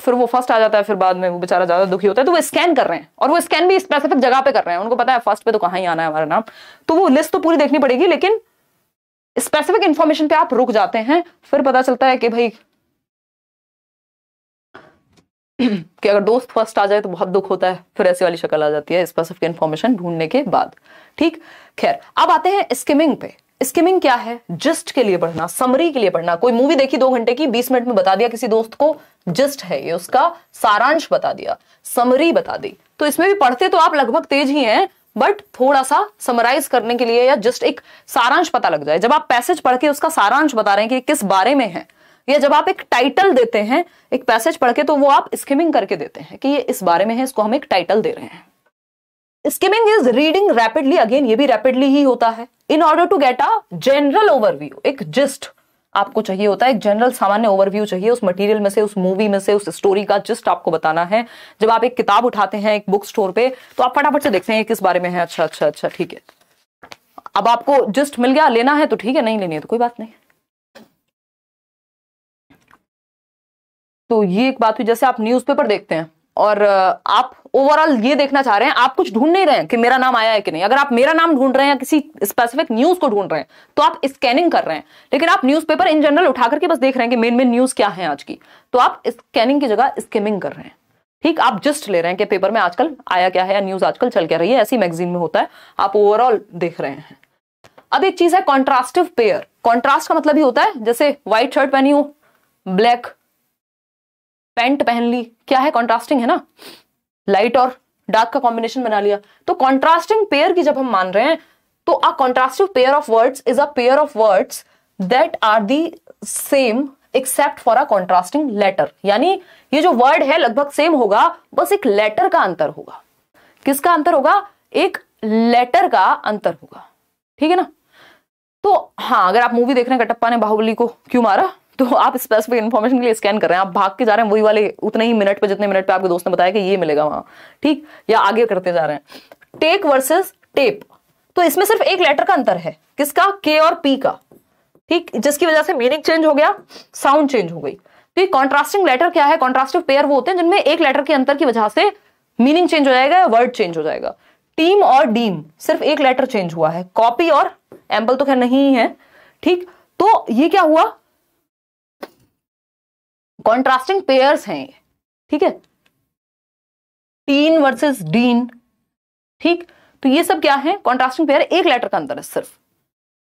फिर वो फर्स्ट आ जाता है फिर बाद में वो बेचारा ज्यादा दुखी होता है तो वो स्कैन कर रहे हैं और वो स्कैन भी स्पेसिफिक जगह पे कर रहे हैं उनको पता है फर्स्ट पे तो कहाँ ही आना है हमारा नाम तो वो लिस्ट तो पूरी देखनी पड़ेगी लेकिन स्पेसिफिक इन्फॉर्मेशन पे आप रुक जाते हैं फिर पता चलता है कि भाई कि अगर दोस्त फर्स्ट आ जाए तो बहुत दुख होता है फिर ऐसी वाली शक्ल आ जाती है स्पेसिफिक इन्फॉर्मेशन ढूंढने के बाद ठीक खैर अब आते हैं स्किमिंग पे स्किमिंग क्या है जस्ट के लिए पढ़ना समरी के लिए पढ़ना कोई मूवी देखी दो घंटे की बीस मिनट में बता दिया किसी दोस्त को जस्ट है ये उसका सारांश बता दिया समरी बता दी तो इसमें भी पढ़ते तो आप लगभग तेज ही हैं बट थोड़ा सा समराइज करने के लिए या जस्ट एक सारांश पता लग जाए जब आप पैसेज पढ़ के उसका सारांश बता रहे हैं कि किस बारे में है या जब आप एक टाइटल देते हैं एक पैसेज पढ़ के तो वो आप स्किमिंग करके देते हैं कि ये इस बारे में है इसको हम एक टाइटल दे रहे हैं skimming is reading rapidly again ये भी रैपिडली ही होता है in order to get a general overview एक जिस्ट आपको चाहिए होता है एक जनरल सामान्य ओवरव्यू चाहिए उस मटेरियल में से उस मूवी में से उस स्टोरी का जिस्ट आपको बताना है जब आप एक किताब उठाते हैं एक बुक स्टोर पे तो आप फटाफट से देखते हैं किस बारे में है अच्छा अच्छा अच्छा ठीक है अब आपको जिस्ट मिल गया लेना है तो ठीक है नहीं लेनी है तो कोई बात नहीं तो ये एक बात हुई जैसे आप न्यूज़पेपर देखते हैं और आप ओवरऑल ये देखना चाह रहे हैं आप कुछ ढूंढ नहीं रहे हैं कि मेरा नाम आया है कि नहीं अगर आप मेरा नाम ढूंढ रहे हैं या किसी स्पेसिफिक न्यूज को ढूंढ रहे हैं तो आप स्कैनिंग कर रहे हैं लेकिन आप न्यूज़पेपर इन जनरल उठा करके बस देख रहे हैं कि मेन मेन न्यूज क्या है आज की तो आप स्कैनिंग की जगह स्किमिंग कर रहे हैं ठीक आप जस्ट ले रहे हैं कि पेपर में आजकल आया क्या है या न्यूज आजकल चल क्या रही है ऐसी मैगजीन में होता है आप ओवरऑल देख रहे हैं अब एक चीज है कॉन्ट्रास्टिव पेयर कॉन्ट्रास्ट का मतलब ही होता है जैसे व्हाइट शर्ट पहनी हो ब्लैक पैंट पहन ली क्या है कॉन्ट्रास्टिंग है ना लाइट और डार्क का कॉम्बिनेशन बना लिया तो कॉन्ट्रास्टिंग पेयर की जब हम मान रहे हैं तो a contrastive pair of words is a pair of words that are the same except for a contrasting letter यानी ये जो वर्ड है लगभग सेम होगा बस एक लेटर का अंतर होगा किसका अंतर होगा एक लेटर का अंतर होगा ठीक है ना तो हाँ अगर आप मूवी देख रहे हैं कटप्पा ने बाहुबली को क्यों मारा तो आप स्पेसिफिक इन्फॉर्मेशन के लिए स्कैन कर रहे हैं आप भाग के जा रहे हैं वही वाले उतने ही मिनट पे जितने मिनट पे आपके दोस्त ने बताया कि ये मिलेगा वहां ठीक या आगे करते जा रहे हैं टेक वर्सेज टेप तो इसमें सिर्फ एक लेटर का अंतर है किसका के और पी का ठीक जिसकी वजह से मीनिंग चेंज हो गया साउंड चेंज हो गई तो ये कॉन्ट्रास्टिंग लेटर क्या है कॉन्ट्रास्टिव पेयर वो होते हैं जिनमें एक लेटर के अंतर की वजह से मीनिंग चेंज हो जाएगा या वर्ड चेंज हो जाएगा टीम और डीम सिर्फ एक लेटर चेंज हुआ है कॉपी और एम्पल तो खैर नहीं है ठीक तो ये क्या हुआ कॉन्ट्रास्टिंग पेयर्स हैं ठीक है टीन वर्सेस डीन ठीक तो ये सब क्या है कॉन्ट्रास्टिंग पेयर एक लेटर का अंतर है सिर्फ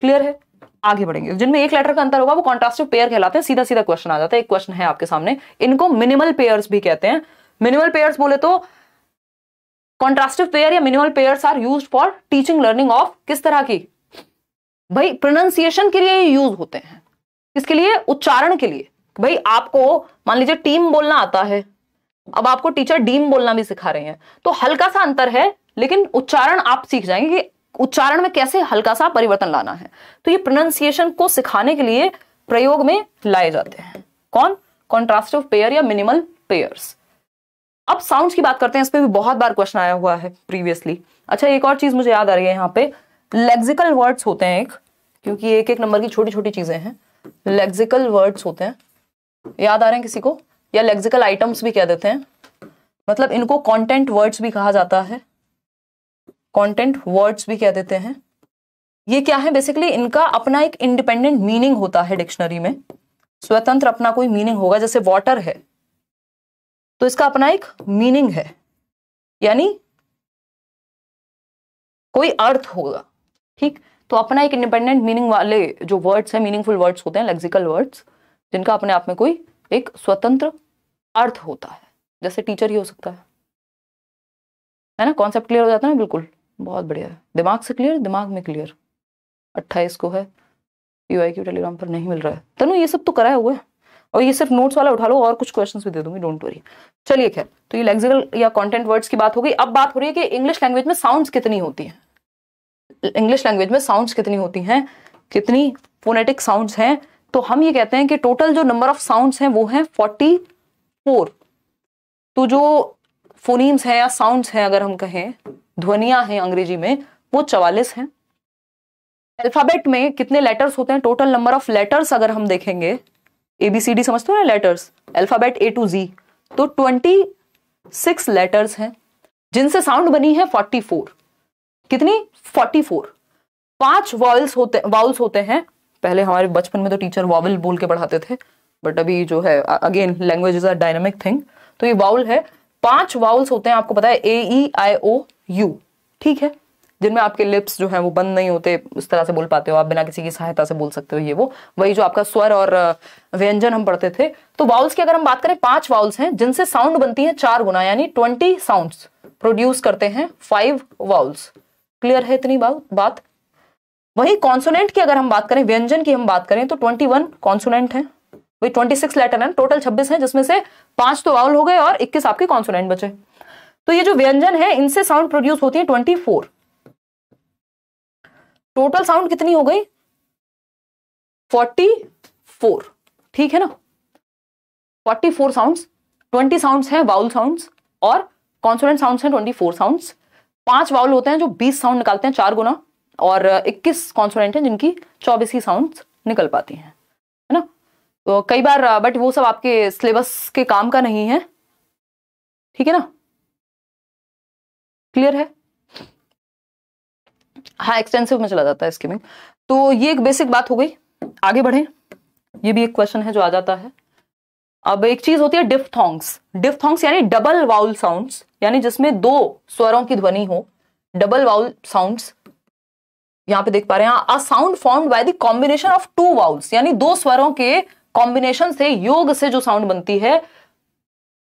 क्लियर है आगे बढ़ेंगे जिनमें एक लेटर का अंतर होगा वो कॉन्ट्रास्टिव पेयर कहलाते हैं सीधा सीधा क्वेश्चन आ जाता है एक क्वेश्चन है आपके सामने इनको मिनिमल पेयर्स भी कहते हैं मिनिमल पेयर्स बोले तो कॉन्ट्रास्टिव पेयर या minimal pairs are use for teaching learning of किस तरह की भाई प्रोनाउंसिएशन के लिए यूज होते हैं किसके लिए उच्चारण के लिए भाई आपको मान लीजिए टीम बोलना आता है अब आपको टीचर डीम बोलना भी सिखा रहे हैं तो हल्का सा अंतर है लेकिन उच्चारण आप सीख जाएंगे कि उच्चारण में कैसे हल्का सा परिवर्तन लाना है तो ये प्रोनाउंसिएशन को सिखाने के लिए प्रयोग में लाए जाते हैं कौन कॉन्ट्रास्ट ऑफ पेयर या मिनिमल पेयर्स अब साउंड की बात करते हैं इसमें भी बहुत बार क्वेश्चन आया हुआ है प्रीवियसली अच्छा एक और चीज मुझे याद आ रही है यहाँ पे लेक्सिकल वर्ड्स होते हैं एक क्योंकि एक एक नंबर की छोटी छोटी चीजें हैं लेक्सिकल वर्ड्स होते हैं याद आ रहे हैं किसी को या लेक्सिकल आइटम्स भी कह देते हैं मतलब इनको कंटेंट वर्ड्स भी कहा जाता है कंटेंट वर्ड्स भी कह देते हैं ये क्या है बेसिकली इनका अपना एक इंडिपेंडेंट मीनिंग होता है डिक्शनरी में स्वतंत्र अपना कोई मीनिंग होगा जैसे वाटर है तो इसका अपना एक मीनिंग है यानी कोई अर्थ होगा ठीक तो अपना एक इंडिपेंडेंट मीनिंग वाले जो वर्ड्स है मीनिंगफुल वर्ड्स होते हैं लेक्सिकल वर्ड्स जिनका अपने आप में कोई एक स्वतंत्र अर्थ होता है जैसे टीचर ही हो सकता है है ना कॉन्सेप्ट क्लियर हो जाता है ना बिल्कुल बहुत बढ़िया है दिमाग से क्लियर दिमाग में क्लियर अट्ठाईस को है यू आई क्यू टेलीग्राम पर नहीं मिल रहा है तनु ये सब तो कराया हुआ है और ये सिर्फ नोट्स वाला उठा लो और कुछ क्वेश्चन भी दे दूंगी डोंट वरी चलिए खैर तो ये लेक्सिकल या कॉन्टेंट वर्ड्स की बात हो गई अब बात हो रही है कि इंग्लिश लैंग्वेज में साउंड्स कितनी होती हैं इंग्लिश लैंग्वेज में साउंड्स कितनी होती हैं कितनी फोनेटिक साउंड्स हैं तो हम ये कहते हैं कि टोटल जो नंबर ऑफ साउंड्स हैं वो है फोर्टी फोर तो जो फोनीम्स हैं या साउंड्स हैं अगर हम कहें ध्वनियां हैं अंग्रेजी में वो चवालीस हैं अल्फाबेट में कितने लेटर्स होते हैं टोटल नंबर ऑफ लेटर्स अगर हम देखेंगे ए बी सी डी समझते हो ना letters alphabet A to Z तो ट्वेंटी सिक्स लेटर्स हैं जिनसे साउंड बनी है फोर्टी फोर कितनी फोर्टी फोर पांच वॉल्स होते वाउल्स होते हैं पहले हमारे बचपन में तो टीचर वॉवल बोल के पढ़ाते थे बट अभी जो है again language is a dynamic thing तो ये वाउल है पांच वाउल्स होते हैं आपको पता है ए ई आई ओ यू ठीक है जिनमें आपके लिप्स जो है वो बंद नहीं होते उस तरह से बोल पाते हो आप बिना किसी की सहायता से बोल सकते हो ये वो वही जो आपका स्वर और व्यंजन हम पढ़ते थे तो वाउल्स की अगर हम बात करें पांच वाउल्स हैं जिनसे साउंड बनती है चार गुना यानी ट्वेंटी साउंड प्रोड्यूस करते हैं फाइव वाउल्स क्लियर है इतनी बात वही कॉन्सोनेंट की अगर हम बात करें व्यंजन की हम बात करें तो ट्वेंटी वन कॉन्सोनेंट है वही ट्वेंटी सिक्स लेटर है टोटल छब्बीस है जिसमें से पांच तो वाउल हो गए और इक्कीस आपके कॉन्सोनेंट बचे तो ये जो व्यंजन है इनसे साउंड प्रोड्यूस होती है ट्वेंटी फोर टोटल साउंड कितनी हो गई फोर्टी फोर ठीक है ना forty four sound twenty sound हैं वाउल साउंड्स और कॉन्सोनेंट साउंड है ट्वेंटी फोर साउंड्स पांच वाउल होते हैं जो बीस साउंड निकालते हैं चार गुना और 21 कॉन्सोनेंट हैं जिनकी 24 ही साउंड्स निकल पाती हैं है ना तो कई बार बट वो सब आपके सिलेबस के काम का नहीं है ठीक है ना क्लियर है हाँ एक्सटेंसिव में चला जाता है स्कीमिंग तो ये एक बेसिक बात हो गई आगे बढ़े ये भी एक क्वेश्चन है जो आ जाता है अब एक चीज होती है डिफ्थोंग्स डिफ्थोंग्स यानी डबल वाउल साउंड्स यानी जिसमें दो स्वरों की ध्वनि हो डबल वाउल साउंड्स यहां पे देख पा रहे हैं a sound form by the combination of two vowels यानी दो स्वरों के कॉम्बिनेशन से योग से जो साउंड बनती है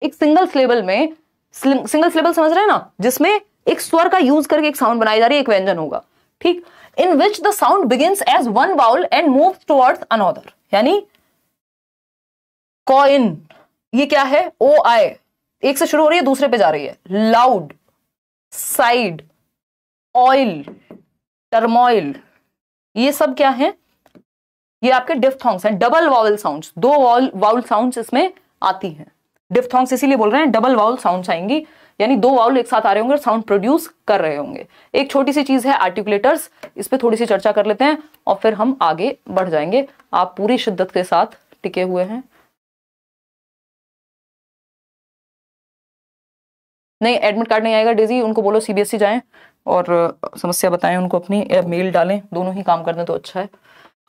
एक सिंगल सिलेबल में सिंगल सिलेबल समझ रहे हैं ना जिसमें एक स्वर का यूज करके एक साउंड बनाई जा रही है एक व्यंजन होगा ठीक in which the sound begin as one vowel and move towards another यानी कॉइन ये क्या है ओ आई एक से शुरू हो रही है दूसरे पे जा रही है लाउड साइड ऑयल टर्मोइल ये सब क्या है ये आपके डिफ्थोंग्स हैं डबल वावल साउंड्स दो वाउल साउंड्स इसमें आती हैं डिफ्थोंग्स इसीलिए बोल रहे हैं डबल वाउल साउंड्स आएंगी यानी दो वाउल एक साथ आ रहे होंगे और साउंड प्रोड्यूस कर रहे होंगे एक छोटी सी चीज है आर्टिकुलेटर्स इस पर थोड़ी सी चर्चा कर लेते हैं और फिर हम आगे बढ़ जाएंगे आप पूरी शिद्दत के साथ टिके हुए हैं नहीं एडमिट कार्ड नहीं आएगा डेजी उनको बोलो सीबीएसई e जाए और समस्या बताएं उनको अपनी मेल डालें दोनों ही काम कर दें तो अच्छा है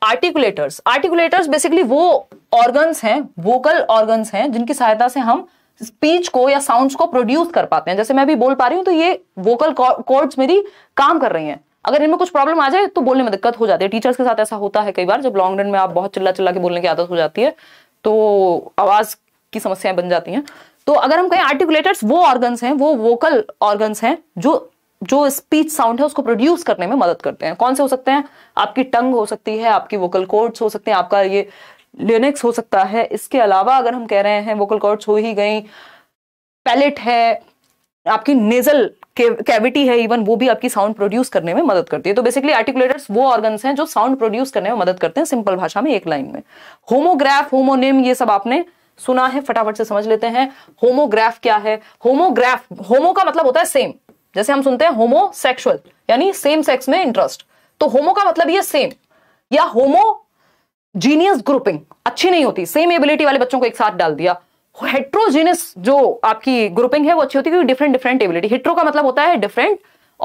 आर्टिकुलेटर्स आर्टिकुलेटर्स बेसिकली वो ऑर्गन्स हैं वोकल ऑर्गन्स हैं जिनकी सहायता से हम स्पीच को या साउंड्स को प्रोड्यूस कर पाते हैं जैसे मैं अभी बोल पा रही हूँ तो ये वोकल कॉर्ड्स मेरी काम कर रही हैं अगर इनमें कुछ प्रॉब्लम आ जाए तो बोलने में दिक्कत हो जाती है टीचर्स के साथ ऐसा होता है कई बार जब लॉन्ग रन में आप बहुत चिल्ला चिल्ला के बोलने की आदत हो जाती है तो आवाज़ की समस्याएं बन जाती हैं तो अगर हम कहें आर्टिकुलेटर्स वो ऑर्गन्स हैं वो वोकल ऑर्गन्स हैं जो जो स्पीच साउंड है उसको प्रोड्यूस करने में मदद करते हैं कौन से हो सकते हैं आपकी टंग हो सकती है आपकी वोकल कोर्ड्स हो सकते हैं आपका ये लेनेक्स हो सकता है इसके अलावा अगर हम कह रहे हैं वोकल कोर्ड्स हो ही गई पैलेट है आपकी नेजल कैविटी है इवन वो भी आपकी साउंड प्रोड्यूस करने में मदद करती है तो बेसिकली आर्टिकुलेटर्स वो ऑर्गन्स हैं जो साउंड प्रोड्यूस करने में मदद करते हैं सिंपल भाषा में एक लाइन में होमोग्राफ होमोनेम ये सब आपने सुना है फटाफट से समझ लेते हैं होमोग्राफ क्या है होमोग्राफ होमो का मतलब होता है सेम जैसे हम सुनते हैं होमोसेक्सुअल यानी सेम सेक्स में इंटरेस्ट तो होमो का मतलब ये सेम या होमो जीनियस ग्रुपिंग अच्छी नहीं होती सेम एबिलिटी वाले बच्चों को एक साथ डाल दिया हेट्रोजीनियस जो आपकी ग्रुपिंग है वो अच्छी होती है डिफरेंट डिफरेंट एबिलिटी हेट्रो का मतलब होता है डिफरेंट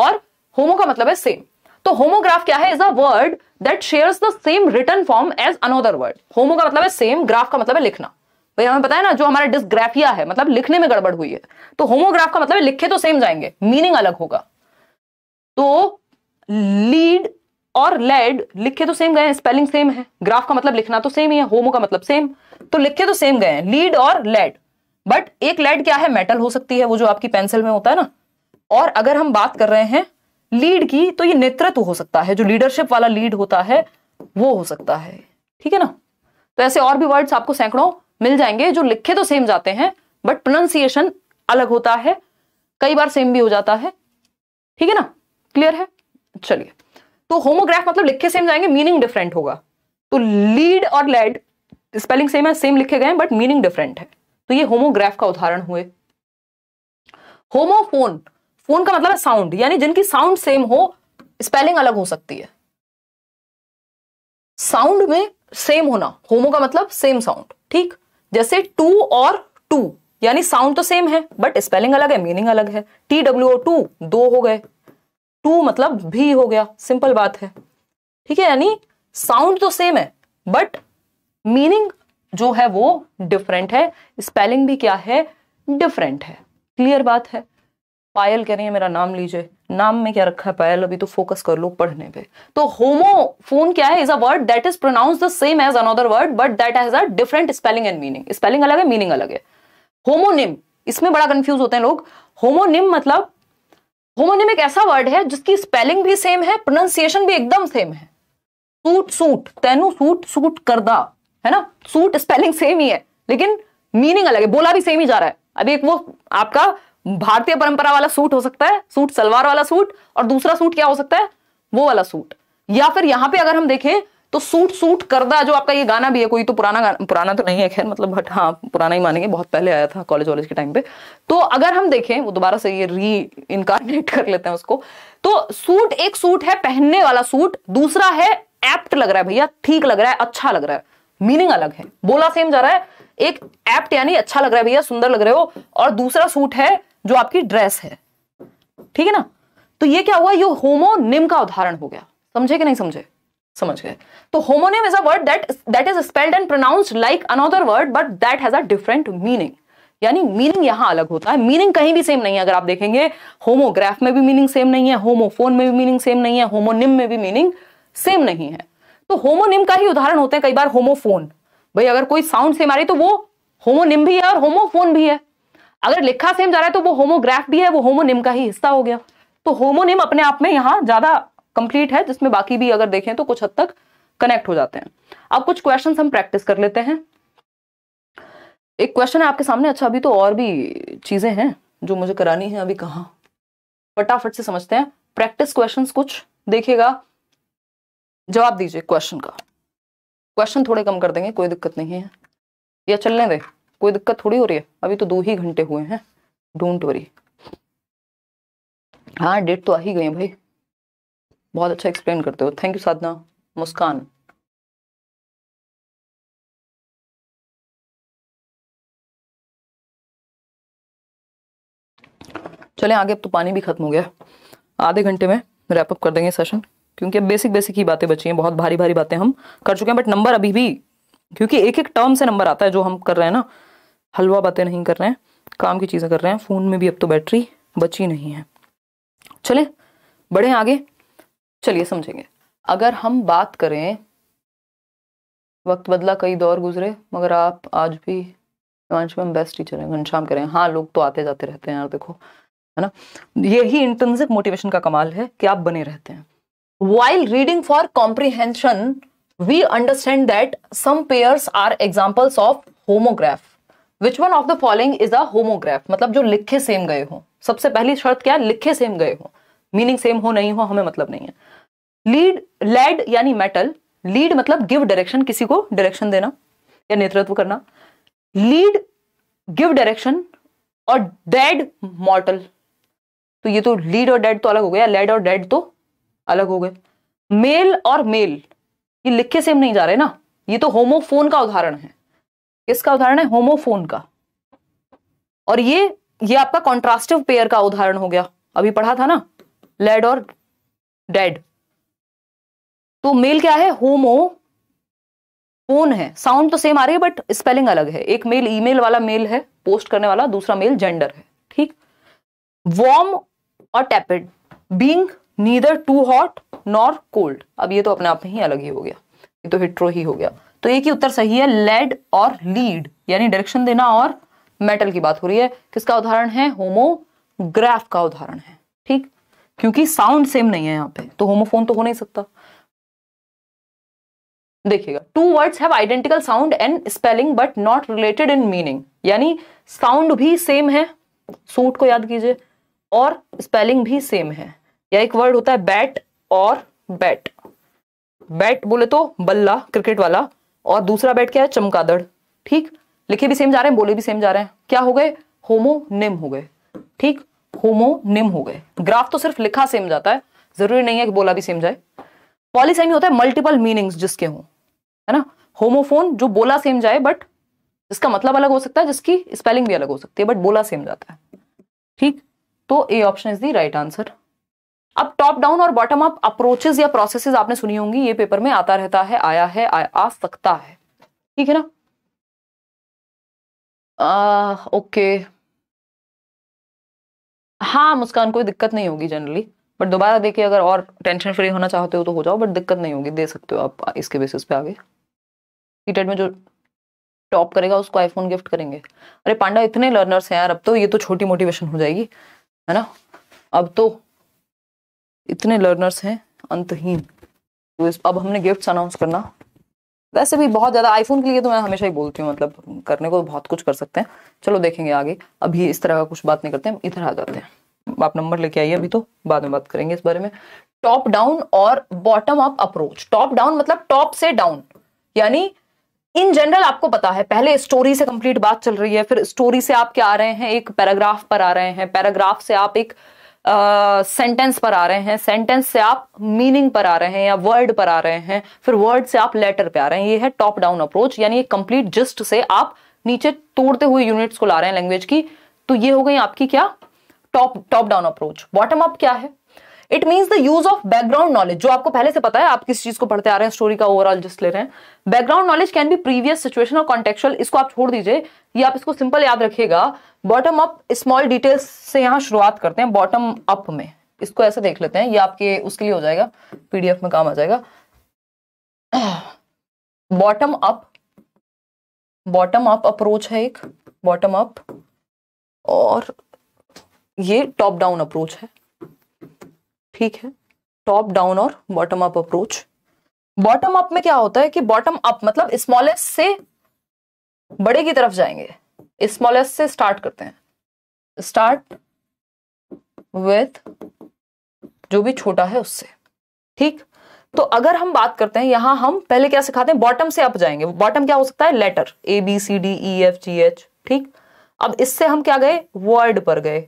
और होमो का मतलब है सेम तो होमोग्राफ क्या है is a word that shares the same written form as another word homo का मतलब है सेम ग्राफ का मतलब है लिखना भाई हमें पता है ना जो हमारा डिस्ग्राफिया है मतलब लिखने में गड़बड़ हुई है तो होमोग्राफ का मतलब लिखे तो सेम जाएंगे मीनिंग अलग होगा तो लीड और लेड लिखे तो सेम गए हैं स्पेलिंग सेम है ग्राफ का मतलब लिखना तो सेम ही है होमो का मतलब सेम तो लिखे तो सेम गए हैं लीड और लेड बट एक लेड क्या है मेटल हो सकती है वो जो आपकी पेंसिल में होता है ना और अगर हम बात कर रहे हैं लीड की तो ये नेतृत्व हो सकता है जो लीडरशिप वाला लीड होता है वो हो सकता है ठीक है ना तो ऐसे और भी वर्ड्स आपको सैकड़ों मिल जाएंगे जो लिखे तो सेम जाते हैं बट प्रोनाउंसिएशन अलग होता है कई बार सेम भी हो जाता है ठीक है ना क्लियर है चलिए तो होमोग्राफ मतलब लिखे सेम जाएंगे मीनिंग डिफरेंट होगा तो लीड और लेड स्पेलिंग सेम है सेम लिखे गए बट मीनिंग डिफरेंट है तो ये होमोग्राफ का उदाहरण हुए होमोफोन फोन का मतलब है साउंड यानी जिनकी साउंड सेम हो स्पेलिंग अलग हो सकती है साउंड में सेम होना होमो का मतलब सेम साउंड ठीक जैसे टू और टू यानी साउंड तो सेम है बट स्पेलिंग अलग है मीनिंग अलग है टी डब्ल्यू ओ टू दो हो गए टू मतलब भी हो गया सिंपल बात है ठीक है यानी साउंड तो सेम है बट मीनिंग जो है वो डिफरेंट है स्पेलिंग भी क्या है डिफरेंट है क्लियर बात है पायल कह रही है मेरा नाम लीजिए नाम में क्या रखा है पायल अभी तो फोकस कर लो पढ़ने पे तो होमोफोन क्या है is a word that is pronounce the same as another word but that has a different spelling and meaning spelling अलग है मीनिंग अलग है होमोनिम इसमें बड़ा कंफ्यूज होते हैं लोग होमोनिम मतलब होमोनिम एक ऐसा वर्ड है जिसकी स्पेलिंग भी सेम है प्रोनाउंसिएशन भी एकदम सेम है सूट सूट तेनु सूट सूट करदा है ना सूट स्पेलिंग सेम ही है लेकिन मीनिंग अलग है बोला भी सेम ही जा रहा है अभी एक वो आपका भारतीय परंपरा वाला सूट हो सकता है सूट सलवार वाला सूट और दूसरा सूट क्या हो सकता है वो वाला सूट या फिर यहां पे अगर हम देखें तो सूट सूट करदा जो आपका ये गाना भी है कोई तो पुराना पुराना तो नहीं है खैर मतलब बट हाँ पुराना ही मानेंगे बहुत पहले आया था कॉलेज वॉलेज के टाइम पे तो अगर हम देखें वो दोबारा से ये री इनकारनेट कर लेते हैं उसको तो सूट एक सूट है पहनने वाला सूट दूसरा है एप्ट लग रहा है भैया ठीक लग रहा है अच्छा लग रहा है मीनिंग अलग है बोला सेम जा रहा है एक एप्ट यानी अच्छा लग रहा है भैया सुंदर लग रहे हो और दूसरा सूट है जो आपकी ड्रेस है ठीक है ना तो ये क्या हुआ ये होमोनिम का उदाहरण हो गया समझे कि नहीं समझे समझ गए तो homonym is a word that that is spelled and pronounced like another word but that has a different meaning यानी मीनिंग यहां अलग होता है मीनिंग कहीं भी सेम नहीं है अगर आप देखेंगे होमोग्राफ में भी मीनिंग सेम नहीं है होमोफोन में भी मीनिंग सेम नहीं है होमोनिम में भी मीनिंग सेम नहीं है तो होमोनिम का ही उदाहरण होते हैं कई बार होमोफोन भाई अगर कोई साउंड सेम आ रही तो वो होमोनिम भी है और होमोफोन भी है अगर लिखा सेम जा रहा है तो वो होमोग्राफ भी है वो होमोनिम का ही हिस्सा हो गया तो होमोनिम अपने आप में यहाँ ज्यादा कंप्लीट है जिसमें बाकी भी अगर देखें तो कुछ हद तक कनेक्ट हो जाते हैं अब कुछ क्वेश्चन हम प्रैक्टिस कर लेते हैं एक क्वेश्चन है आपके सामने अच्छा अभी तो और भी चीजें हैं जो मुझे करानी है अभी कहाँ फटाफट से समझते हैं प्रैक्टिस क्वेश्चन कुछ देखिएगा जवाब दीजिए क्वेश्चन का क्वेश्चन थोड़े कम कर देंगे कोई दिक्कत नहीं है या चलने दें कोई दिक्कत थोड़ी हो रही है अभी तो दो ही घंटे हुए हैं डोंट वरी हाँ डेट तो आ ही गई है भाई बहुत अच्छा एक्सप्लेन करते हो थैंक यू साधना मुस्कान चले आगे अब तो पानी भी खत्म हो गया आधे घंटे में रैप अप कर देंगे सेशन क्योंकि अब बेसिक बेसिक ही बातें बची हैं बहुत भारी भारी बातें हम कर चुके हैं बट नंबर अभी भी क्योंकि एक एक टर्म से नंबर आता है जो हम कर रहे हैं ना हलवा बातें नहीं कर रहे हैं काम की चीज़ें कर रहे हैं फ़ोन में भी अब तो बैटरी बची नहीं है चले बढ़े आगे चलिए समझेंगे अगर हम बात करें वक्त बदला कई दौर गुजरे मगर आप आज भी में बेस्ट टीचर हैं घनश्याम करें हाँ लोग तो आते जाते रहते हैं यार देखो है ना यही इंटेंसिव मोटिवेशन का कमाल है कि आप बने रहते हैं while reading for comprehension we understand that some pairs are examples of homograph which one of the following is a homograph मतलब जो लिखे सेम गए हो सबसे पहली शर्त क्या लिखे सेम गए हो मीनिंग सेम हो नहीं हो हमें मतलब नहीं है लीड लेड यानी मेटल लीड मतलब गिव डायरेक्शन किसी को डायरेक्शन देना या नेतृत्व करना लीड गिव डायरेक्शन और डेड मॉर्टल तो ये तो लीड और डेड तो अलग हो गया लेड और डेड तो अलग हो गए मेल और मेल तो ये लिखे सेम नहीं जा रहे ना ये तो होमोफोन का उदाहरण है किसका उदाहरण है होमोफोन का और ये ये आपका कॉन्ट्रास्टिव पेयर का उदाहरण हो गया अभी पढ़ा था ना लेड और डेड तो मेल क्या है होमो फोन है साउंड तो सेम आ रही है बट स्पेलिंग अलग है एक मेल ईमेल वाला मेल है पोस्ट करने वाला दूसरा मेल जेंडर है ठीक वॉर्म और tepid being neither too hot nor cold अब ये तो अपने आप में ही अलग ही हो गया ये तो हिट्रो ही हो गया तो एक ही उत्तर सही है लेड और लीड यानी डायरेक्शन देना और मेटल की बात हो रही है किसका उदाहरण है होमोग्राफ का उदाहरण है ठीक क्योंकि साउंड सेम नहीं है यहाँ पे तो होमोफोन तो हो नहीं सकता देखिएगा two words have identical sound and spelling but not related in meaning यानी साउंड भी सेम है सूट को याद कीजिए और स्पेलिंग भी सेम है या एक वर्ड होता है बैट और बैट बैट बोले तो बल्ला क्रिकेट वाला और दूसरा बैठ क्या है चमकादड़ ठीक लिखे भी सेम जा रहे हैं बोले भी सेम जा रहे हैं क्या हो गए होमोनिम हो गए ठीक होमोनिम हो गए ग्राफ तो सिर्फ लिखा सेम जाता है जरूरी नहीं है कि बोला भी सेम जाए पॉलिसेमी होता है मल्टीपल मीनिंग्स जिसके हो है ना होमोफोन जो बोला सेम जाए बट जिसका मतलब अलग हो सकता है जिसकी स्पेलिंग भी अलग हो सकती है बट बोला सेम जाता है ठीक तो A option is the right answer अब टॉप डाउन और बॉटम अप अप्रोचेस या प्रोसेसेस आपने सुनी होंगी ये पेपर में आता रहता है आया है आ, आ सकता है ठीक है ना आ, ओके हाँ मुस्कान कोई दिक्कत नहीं होगी जनरली बट दोबारा देखिए अगर और टेंशन फ्री होना चाहते हो तो हो जाओ बट दिक्कत नहीं होगी दे सकते हो आप इसके बेसिस पे आगे टीटेट में जो टॉप करेगा उसको आईफोन गिफ्ट करेंगे अरे पांडा इतने लर्नर्स हैं यार अब तो ये तो छोटी मोटिवेशन हो जाएगी है ना अब तो इतने लर्नर्स हैं अंतहीन तो अब हमने गिफ्ट्स अनाउंस करना वैसे भी बहुत ज़्यादा आईफोन के लिए तो मैं हमेशा ही बोलती हूँ मतलब करने को बहुत कुछ कर सकते हैं चलो देखेंगे आगे अभी इस तरह का कुछ बात नहीं करते हम इधर आ जाते हैं आप नंबर लेके आइए अभी तो बाद में बात करेंगे इस बारे में टॉप डाउन और bottom up approach top down मतलब टॉप से डाउन यानी इन जनरल आपको पता है पहले स्टोरी से कंप्लीट बात चल रही है फिर स्टोरी से आप क्या आ रहे हैं एक पैराग्राफ पर आ रहे हैं पैराग्राफ से आप एक सेंटेंस uh, पर आ रहे हैं सेंटेंस से आप मीनिंग पर आ रहे हैं या वर्ड पर आ रहे हैं फिर वर्ड से आप लेटर पे आ रहे हैं ये है टॉप डाउन अप्रोच यानी कंप्लीट जिस्ट से आप नीचे तोड़ते हुए यूनिट्स को ला रहे हैं लैंग्वेज की तो ये हो गई आपकी क्या top top down approach bottom up क्या है it means the use of background knowledge जो आपको पहले से पता है आप किस चीज को पढ़ते आ रहे हैं स्टोरी का ओवरऑल जस्ट ले रहे हैं background knowledge can be previous situation और कॉन्टेक्चुअल इसको आप छोड़ दीजिए ये आप इसको सिंपल याद रखिएगा बॉटम अप स्मॉल डिटेल्स से यहाँ शुरुआत करते हैं बॉटम अप में इसको ऐसे देख लेते हैं ये आपके उसके लिए हो जाएगा पीडीएफ में काम आ जाएगा bottom up bottom up approach है एक बॉटम अप और ये टॉप डाउन अप्रोच है ठीक है टॉप डाउन और bottom up approach bottom up में क्या होता है कि बॉटम अप मतलब स्मॉलेस्ट से बड़े की तरफ जाएंगे स्मॉलेस्ट से स्टार्ट करते हैं स्टार्ट विथ जो भी छोटा है उससे ठीक तो अगर हम बात करते हैं यहां हम पहले क्या सिखाते हैं बॉटम से अप जाएंगे बॉटम क्या हो सकता है letter A B C D E F G H ठीक अब इससे हम क्या गए वर्ड पर गए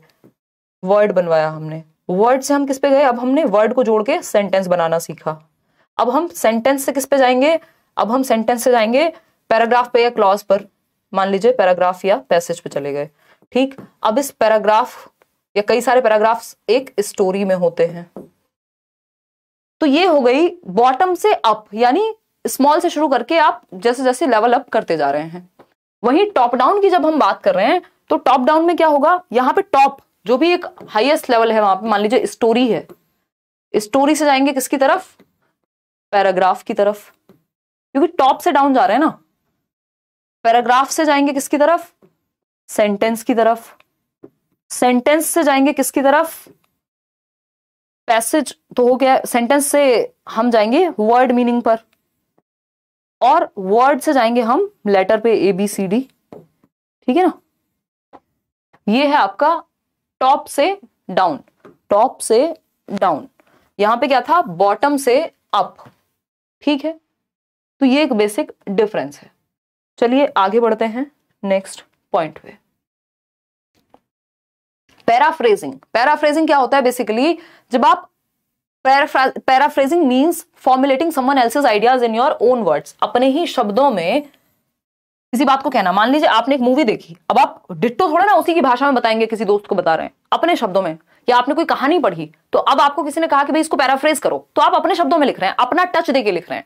वर्ड बनवाया हमने वर्ड से हम किस पे गए अब हमने वर्ड को जोड़ के सेंटेंस बनाना सीखा अब हम सेंटेंस से किस पे जाएंगे अब हम सेंटेंस से जाएंगे पैराग्राफ पे या क्लॉज पर मान लीजिए पैराग्राफ या पैसेज पे चले गए ठीक अब इस पैराग्राफ या कई सारे पैराग्राफ एक स्टोरी में होते हैं तो ये हो गई बॉटम से अप यानी स्मॉल से शुरू करके आप जैसे जैसे लेवल अप करते जा रहे हैं वहीं टॉप डाउन की जब हम बात कर रहे हैं तो टॉप डाउन में क्या होगा यहाँ पे टॉप जो भी एक हाईएस्ट लेवल है वहां पे मान लीजिए स्टोरी है स्टोरी से जाएंगे किसकी तरफ पैराग्राफ की तरफ क्योंकि टॉप से डाउन जा रहे हैं ना पैराग्राफ से जाएंगे किसकी तरफ सेंटेंस की तरफ सेंटेंस से जाएंगे किसकी तरफ पैसेज तो हो गया सेंटेंस से हम जाएंगे वर्ड मीनिंग पर और वर्ड से जाएंगे हम लेटर पे ए बी सी डी ठीक है ना ये है आपका टॉप से डाउन टॉप से डाउन यहां पे क्या था बॉटम से अप ठीक है तो ये एक बेसिक डिफरेंस है चलिए आगे बढ़ते हैं नेक्स्ट पॉइंट पे पैराफ्रेजिंग पैराफ्रेजिंग क्या होता है बेसिकली जब आप paraphrasing means formulating someone else's ideas in your own words अपने ही शब्दों में किसी बात को कहना मान लीजिए आपने एक मूवी देखी अब आप डिट्टो थोड़ा ना उसी की भाषा में बताएंगे किसी दोस्त को बता रहे हैं अपने शब्दों में या आपने कोई कहानी पढ़ी तो अब आपको किसी ने कहा कि भाई इसको पैराफ्रेज करो तो आप अपने शब्दों में लिख रहे हैं अपना टच देके लिख रहे हैं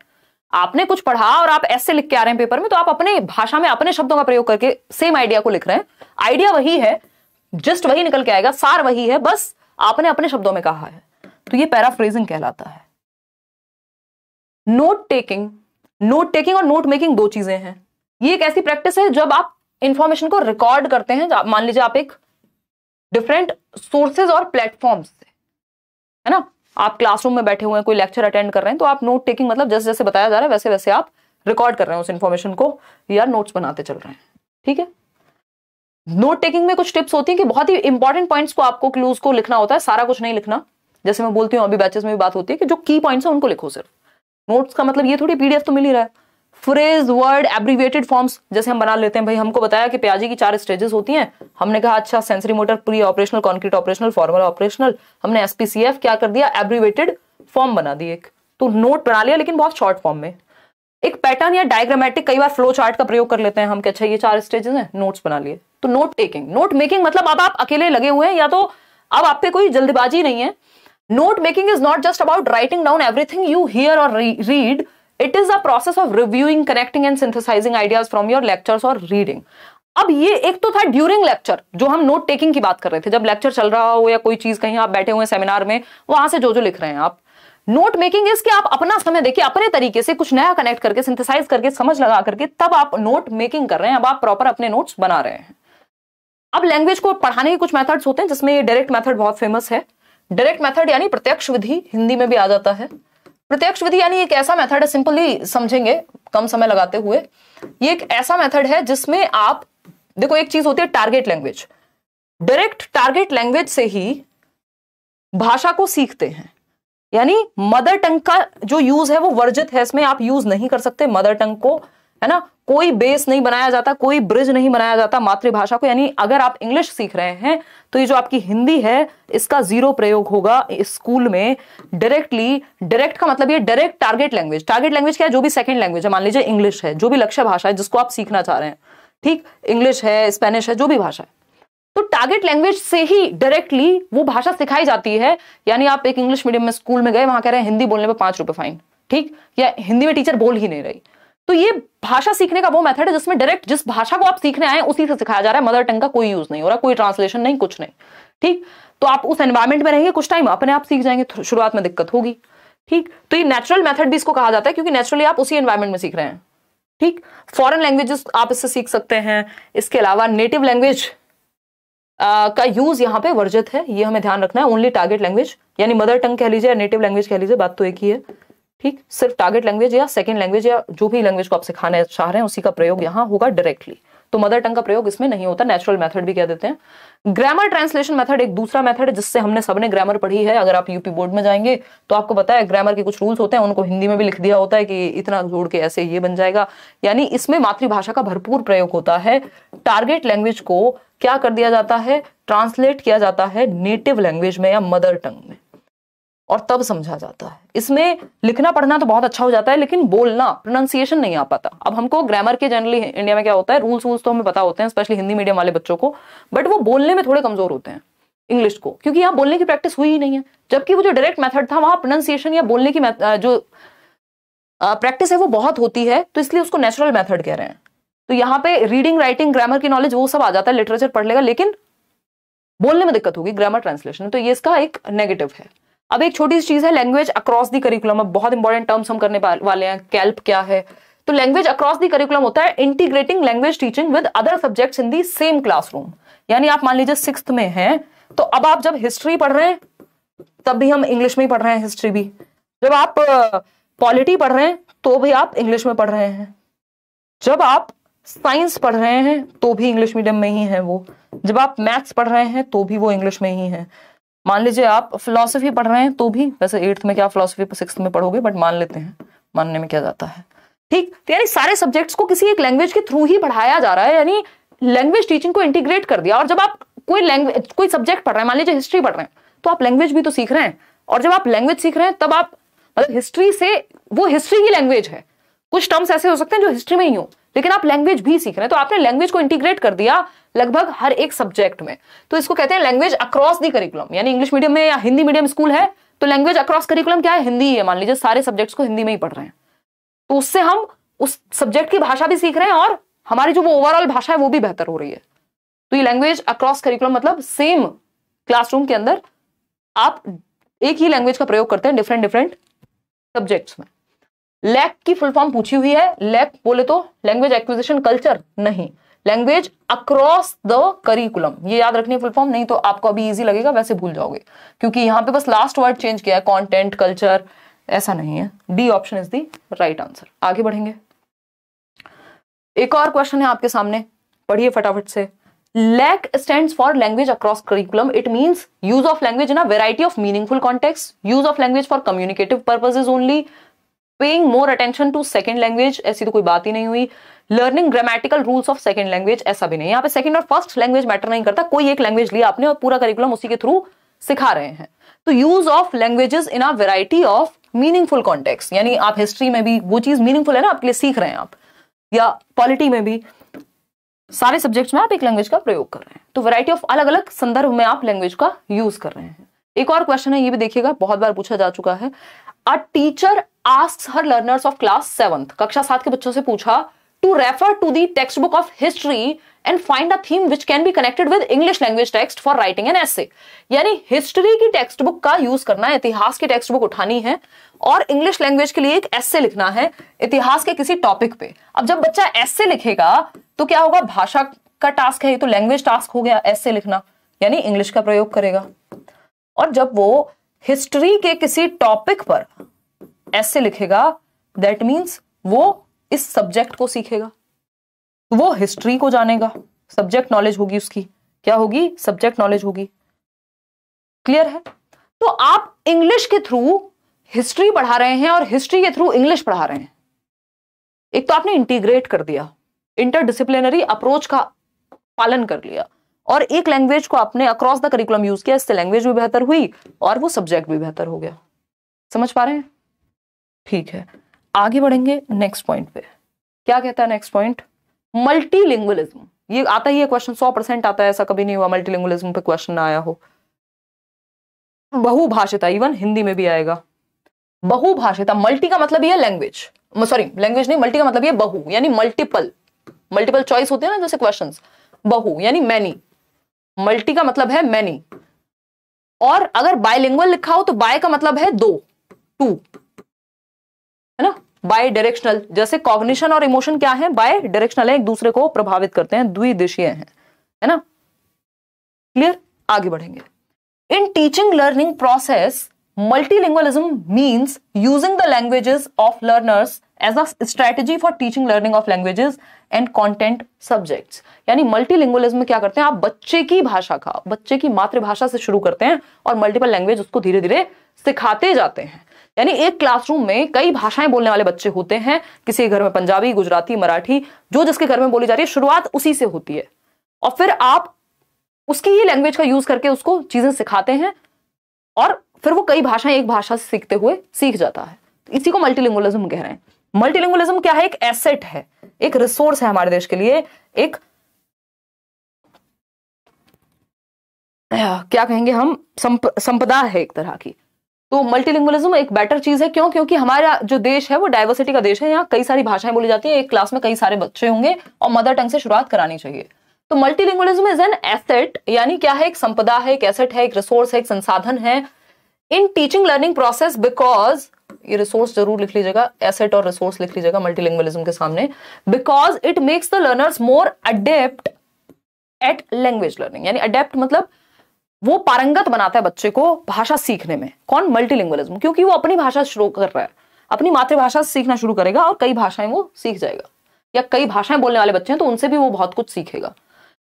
आपने कुछ पढ़ा और आप ऐसे लिख के आ रहे हैं पेपर में तो आप अपने भाषा में अपने शब्दों का प्रयोग करके सेम आइडिया को लिख रहे हैं आइडिया वही है जस्ट वही निकल के आएगा सार वही है बस आपने अपने शब्दों में कहा है तो ये पैराफ्रेजिंग कहलाता है नोट टेकिंग नोट टेकिंग और नोट मेकिंग दो चीजें हैं ये एक ऐसी प्रैक्टिस है जब आप इंफॉर्मेशन को रिकॉर्ड करते हैं मान लीजिए आप एक डिफरेंट सोर्सेज और प्लेटफॉर्म्स से है ना आप क्लासरूम में बैठे हुए हैं कोई लेक्चर अटेंड कर रहे हैं तो आप नोट टेकिंग मतलब जैसे जैसे बताया जा रहा है वैसे वैसे आप रिकॉर्ड कर रहे हैं उस इन्फॉर्मेशन को या नोट्स बनाते चल रहे हैं ठीक है नोट टेकिंग में कुछ टिप्स होती है कि बहुत ही इंपॉर्टेंट पॉइंट्स को आपको क्लूज को लिखना होता है सारा कुछ नहीं लिखना जैसे मैं बोलती हूँ अभी बैचेस में भी बात होती है कि जो की पॉइंट्स है उनको लिखो सिर्फ नोट्स का मतलब ये थोड़ी पीडीएफ तो मिल ही रहा है फ्रेज वर्ड एब्रीवेटेड फॉर्म्स जैसे हम बना लेते हैं भाई हमको बताया कि प्याजी की चार स्टेजेस होती हैं हमने कहा अच्छा sensory motor pre operational concrete operational formal operational हमने एसपीसीएफ क्या कर दिया एब्रीवेटेड फॉर्म बना दिए एक तो नोट बना लिया लेकिन बहुत शॉर्ट फॉर्म में एक पैटर्न या डायग्रामेटिक कई बार फ्लो चार्ट का प्रयोग कर लेते हैं हम कि अच्छा ये चार स्टेजेस हैं नोट्स बना लिए तो नोट टेकिंग नोट मेकिंग मतलब अब आप अकेले लगे हुए हैं या तो अब आप पे कोई जल्दबाजी नहीं है note making is not just about writing down everything you hear और read it is a process of reviewing connecting and synthesizing ideas from your lectures और रीडिंग अब ये एक तो था ड्यूरिंग लेक्चर जो हम नोट टेकिंग की बात कर रहे थे जब लेक्चर चल रहा हो या कोई चीज कहीं आप बैठे हुए सेमिनार में वहां से जो जो लिख रहे हैं आप नोट मेकिंग इसके आप अपना समय देखिए अपने तरीके से कुछ नया कनेक्ट करके सिंथेसाइज करके समझ लगा करके तब आप नोट मेकिंग कर रहे हैं अब आप प्रॉपर अपने नोट्स बना रहे हैं अब लैंग्वेज को पढ़ाने के कुछ मेथड्स होते हैं जिसमें ये डायरेक्ट मेथड बहुत फेमस है डायरेक्ट मेथड यानी प्रत्यक्ष विधि हिंदी में भी आ जाता है प्रत्यक्ष विधि यानी एक ऐसा मेथड है सिंपली समझेंगे कम समय लगाते हुए ये एक ऐसा मेथड है जिसमें आप देखो एक चीज होती है target language direct target language से ही भाषा को सीखते हैं यानी मदर टंग का जो यूज है वो वर्जित है इसमें आप यूज नहीं कर सकते मदर टंग को है ना कोई बेस नहीं बनाया जाता कोई ब्रिज नहीं बनाया जाता मातृभाषा को यानी अगर आप इंग्लिश सीख रहे हैं तो ये जो आपकी हिंदी है इसका जीरो प्रयोग होगा स्कूल में डायरेक्टली डायरेक्ट का मतलब ये direct target language target language क्या है जो भी सेकंड लैंग्वेज है मान लीजिए इंग्लिश है जो भी लक्ष्य भाषा है जिसको आप सीखना चाह रहे हैं ठीक इंग्लिश है स्पेनिश है जो भी भाषा है तो टारगेट लैंग्वेज से ही डायरेक्टली वो भाषा सिखाई जाती है यानी आप एक इंग्लिश मीडियम में स्कूल में गए वहां कह रहे हैं हिंदी बोलने पर पांच रुपए फाइन ठीक या हिंदी में टीचर बोल ही नहीं रही तो ये भाषा सीखने का वो मेथड है जिसमें डायरेक्ट जिस भाषा को आप सीखने आए उसी से सिखाया जा रहा है मदर टंग का कोई यूज नहीं हो रहा कोई ट्रांसलेशन नहीं कुछ नहीं ठीक तो आप उस एनवायरमेंट में रहेंगे कुछ टाइम अपने आप सीख जाएंगे शुरुआत में दिक्कत होगी ठीक तो ये नेचुरल मेथड भी इसको कहा जाता है क्योंकि नेचुरली आप उसी एनवायरमेंट में सीख रहे हैं ठीक फॉरेन लैंग्वेजेस आप इससे सीख सकते हैं इसके अलावा नेटिव लैंग्वेज का यूज यहाँ पे वर्जित है ये हमें ध्यान रखना है ओनली टारगेट लैंग्वेज यानी मदर टंग कह लीजिए या नेटिव लैंग्वेज कह लीजिए बात तो एक ही है ठीक सिर्फ टारगेट लैंग्वेज या सेकेंड लैंग्वेज या जो भी लैंग्वेज को आप सिखाना चाह रहे हैं उसी का प्रयोग यहाँ होगा डायरेक्टली तो मदर टंग का प्रयोग इसमें नहीं होता नेचुरल मेथड भी कह देते हैं ग्रामर ट्रांसलेशन मेथड एक दूसरा मेथड है जिससे हमने सबने ग्रामर पढ़ी है अगर आप यूपी बोर्ड में जाएंगे तो आपको पता है ग्रामर के कुछ रूल्स होते हैं उनको हिंदी में भी लिख दिया होता है कि इतना जोड़ के ऐसे ये बन जाएगा यानी इसमें मातृभाषा का भरपूर प्रयोग होता है टारगेट लैंग्वेज को क्या कर दिया जाता है ट्रांसलेट किया जाता है नेटिव लैंग्वेज में या मदर टंग में और तब समझा जाता है इसमें लिखना पढ़ना तो बहुत अच्छा हो जाता है लेकिन बोलना प्रोनाउंसिएशन नहीं आ पाता अब हमको ग्रामर के जनरली इंडिया में क्या होता है रूल्स वूल्स तो हमें पता होते हैं स्पेशली हिंदी मीडियम वाले बच्चों को बट वो बोलने में थोड़े कमजोर होते हैं इंग्लिश को क्योंकि यहाँ बोलने की प्रैक्टिस हुई ही नहीं है जबकि वो जो डायरेक्ट मेथड था वहाँ प्रोनाउंसिएशन या बोलने की जो प्रैक्टिस है वो बहुत होती है तो इसलिए उसको नेचुरल मेथड कह रहे हैं तो यहाँ पे रीडिंग राइटिंग ग्रामर की नॉलेज वो सब आ जाता है लिटरेचर पढ़ लेगा लेकिन बोलने में दिक्कत होगी ग्रामर ट्रांसलेशन तो ये इसका एक नेगेटिव है अब एक छोटी सी चीज है लैंग्वेज अक्रॉस दी करिकुलम अब बहुत इंपॉर्टेंट टर्म्स हम करने वाले हैं कैल्प क्या है तो लैंग्वेज अक्रॉस दी करिकुलम होता है integrating language teaching with other subjects in the same classroom यानी आप मान लीजिए सिक्स में है तो अब आप जब हिस्ट्री पढ़ रहे हैं तब भी हम इंग्लिश में ही पढ़ रहे हैं हिस्ट्री भी जब आप पॉलिटी पढ़ रहे हैं तो भी आप इंग्लिश में पढ़ रहे हैं जब आप साइंस पढ़ रहे हैं तो भी इंग्लिश मीडियम में ही है वो जब आप मैथ्स पढ़ रहे हैं तो भी वो इंग्लिश में ही है मान लीजिए आप फिलोसफी पढ़ रहे हैं तो भी वैसे एट्थ में क्या फिलोसफी सिक्स में पढ़ोगे बट मान लेते हैं मानने में क्या जाता है ठीक तो यानी सारे सब्जेक्ट्स को किसी एक लैंग्वेज के थ्रू ही पढ़ाया जा रहा है यानी लैंग्वेज टीचिंग को इंटीग्रेट कर दिया और जब आप कोई लैंग्वेज कोई सब्जेक्ट पढ़ रहे हैं मान लीजिए हिस्ट्री पढ़ रहे हैं तो आप लैंग्वेज भी तो सीख रहे हैं और जब आप लैंग्वेज सीख रहे हैं तब आप मतलब हिस्ट्री से वो हिस्ट्री की लैंग्वेज है कुछ टर्म्स ऐसे हो सकते हैं जो हिस्ट्री में ही हो लेकिन आप लैंग्वेज भी सीख रहे हैं तो आपने लैंग्वेज को इंटीग्रेट कर दिया लगभग हर एक सब्जेक्ट में तो इसको कहते हैं लैंग्वेज अक्रॉस दी करिकुलम यानी इंग्लिश मीडियम में या हिंदी मीडियम स्कूल है तो लैंग्वेज अक्रॉस करिकुलम क्या है हिंदी है मान लीजिए सारे सब्जेक्ट्स को हिंदी में ही पढ़ रहे हैं तो उससे हम उस सब्जेक्ट की भाषा भी सीख रहे हैं और हमारी जो वो ओवरऑल भाषा है वो भी बेहतर हो रही है तो ये लैंग्वेज अक्रॉस करिकुलम मतलब सेम क्लासरूम के अंदर आप एक ही लैंग्वेज का प्रयोग करते हैं डिफरेंट डिफरेंट सब्जेक्ट्स में लैक की फुल फॉर्म पूछी हुई है लैक बोले तो लैंग्वेज एक्विजिशन कल्चर नहीं लैंग्वेज अक्रॉस द करिकुलम ये याद रखनी फुल फॉर्म नहीं तो आपको अभी इजी लगेगा वैसे भूल जाओगे क्योंकि यहाँ पे बस लास्ट वर्ड चेंज किया है कंटेंट कल्चर ऐसा नहीं है D option is the right answer आगे बढ़ेंगे एक और क्वेश्चन है आपके सामने पढ़िए फटाफट से LAC stand for language across curriculum it means use of language in a variety of meaningful contexts use of language for communicative purposes only paying more attention to second language ऐसी तो कोई बात ही नहीं हुई learning grammatical rules of second language ऐसा भी नहीं यहाँ पे सेकंड और फर्स्ट लैंग्वेज मैटर नहीं करता कोई एक लैंग्वेज लिया आपने और पूरा करिकुलम उसी के थ्रू सिखा रहे हैं तो use of languages in a variety of meaningful contexts यानी आप हिस्ट्री में भी वो चीज मीनिंगफुल है ना आपके लिए सीख रहे हैं आप या पॉलिटी में भी सारे सब्जेक्ट में आप एक लैंग्वेज का प्रयोग कर रहे हैं तो वेराइटी ऑफ अलग अलग संदर्भ में आप लैंग्वेज का यूज कर रहे हैं एक और क्वेश्चन है ये भी देखिएगा बहुत बार पूछा जा चुका है a teacher ask her learners of class seventh कक्षा सात के बच्चों से पूछा to refer to the text book of history and find a theme which can be connected with English language text for writing an essay यानी history की text book का use करना है इतिहास की टेक्स्ट बुक उठानी है और इंग्लिश लैंग्वेज के लिए एक एस लिखना है इतिहास के किसी टॉपिक पे अब जब बच्चा एस लिखेगा तो क्या होगा भाषा का टास्क है ये तो लैंग्वेज टास्क हो गया एस लिखना यानी इंग्लिश का प्रयोग करेगा और जब वो हिस्ट्री के किसी टॉपिक पर ऐसे लिखेगा दैट मीन्स वो इस सब्जेक्ट को सीखेगा वो हिस्ट्री को जानेगा सब्जेक्ट नॉलेज होगी उसकी क्या होगी सब्जेक्ट नॉलेज होगी क्लियर है तो आप इंग्लिश के थ्रू हिस्ट्री पढ़ा रहे हैं और हिस्ट्री के थ्रू इंग्लिश पढ़ा रहे हैं एक तो आपने इंटीग्रेट कर दिया इंटरडिसिप्लिनरी अप्रोच का पालन कर लिया और एक लैंग्वेज को आपने अक्रॉस द करिकुलम यूज किया इससे लैंग्वेज भी बेहतर हुई और वो सब्जेक्ट भी बेहतर हो गया समझ पा रहे हैं ठीक है आगे बढ़ेंगे नेक्स्ट पॉइंट पे क्या कहता है नेक्स्ट पॉइंट मल्टीलिंगुअलिज्म ये आता ही है क्वेश्चन सौ परसेंट आता है ऐसा कभी नहीं हुआ मल्टीलिंगुअलिज्म पे क्वेश्चन ना आया हो बहुभाषिता इवन हिंदी में भी आएगा बहुभाषिता मल्टी का मतलब ये लैंग्वेज सॉरी लैंग्वेज नहीं मल्टी का मतलब ये बहु यानी मल्टीपल मल्टीपल चॉइस होते हैं ना जैसे क्वेश्चन बहु यानी मैनी मल्टी का मतलब है मैनी और अगर बायलिंगुअल लिखा हो तो बाय का मतलब है दो टू है ना बाय डायरेक्शनल जैसे कॉग्निशन और इमोशन क्या है बाय डायरेक्शनल है एक दूसरे को प्रभावित करते हैं द्विदिशीय हैं है ना क्लियर आगे बढ़ेंगे in teaching learning process Multilingualism means using the languages of learners as a strategy for teaching learning of languages and content subjects यानी मल्टीलिंगुअलिज्म क्या करते हैं आप बच्चे की भाषा का बच्चे की मातृभाषा से शुरू करते हैं और मल्टीपल लैंग्वेज उसको धीरे धीरे सिखाते जाते हैं यानी एक क्लासरूम में कई भाषाएं बोलने वाले बच्चे होते हैं किसी घर में पंजाबी गुजराती मराठी जो जिसके घर में बोली जा रही है शुरुआत उसी से होती है और फिर आप उसकी ही लैंग्वेज का यूज करके उसको चीजें सिखाते हैं और फिर वो कई भाषाएं एक भाषा से सीखते हुए सीख जाता है इसी को मल्टीलिंगुअलिज्म कह रहे हैं मल्टीलिंगुअलिज्म क्या है एक एसेट है एक रिसोर्स है हमारे देश के लिए एक क्या कहेंगे हम संप, संपदा है एक तरह की तो मल्टीलिंगुअलिज्म एक बेटर चीज है क्यों क्योंकि हमारा जो देश है वो डाइवर्सिटी का देश है यहाँ कई सारी भाषाएं बोली जाती है एक क्लास में कई सारे बच्चे होंगे और मदर टंग से शुरुआत करानी चाहिए तो मल्टीलिंगुअलिज्म इज एन एसेट यानी क्या है एक संपदा है एक एसेट है एक रिसोर्स है एक संसाधन है in teaching learning process because ये रिसोर्स जरूर लिख लीजिएगा एसेट और रिसोर्स लिख लीजिएगा मल्टीलिंग्वलिज्म के सामने because it makes the learners more adept at language learning यानी अडेप्ट मतलब वो पारंगत बनाता है बच्चे को भाषा सीखने में कौन मल्टीलिंग्वलिज्म क्योंकि वो अपनी भाषा शुरू कर रहा है अपनी मातृभाषा सीखना शुरू करेगा और कई भाषाएं वो सीख जाएगा या कई भाषाएं बोलने वाले बच्चे हैं तो उनसे भी वो बहुत कुछ सीखेगा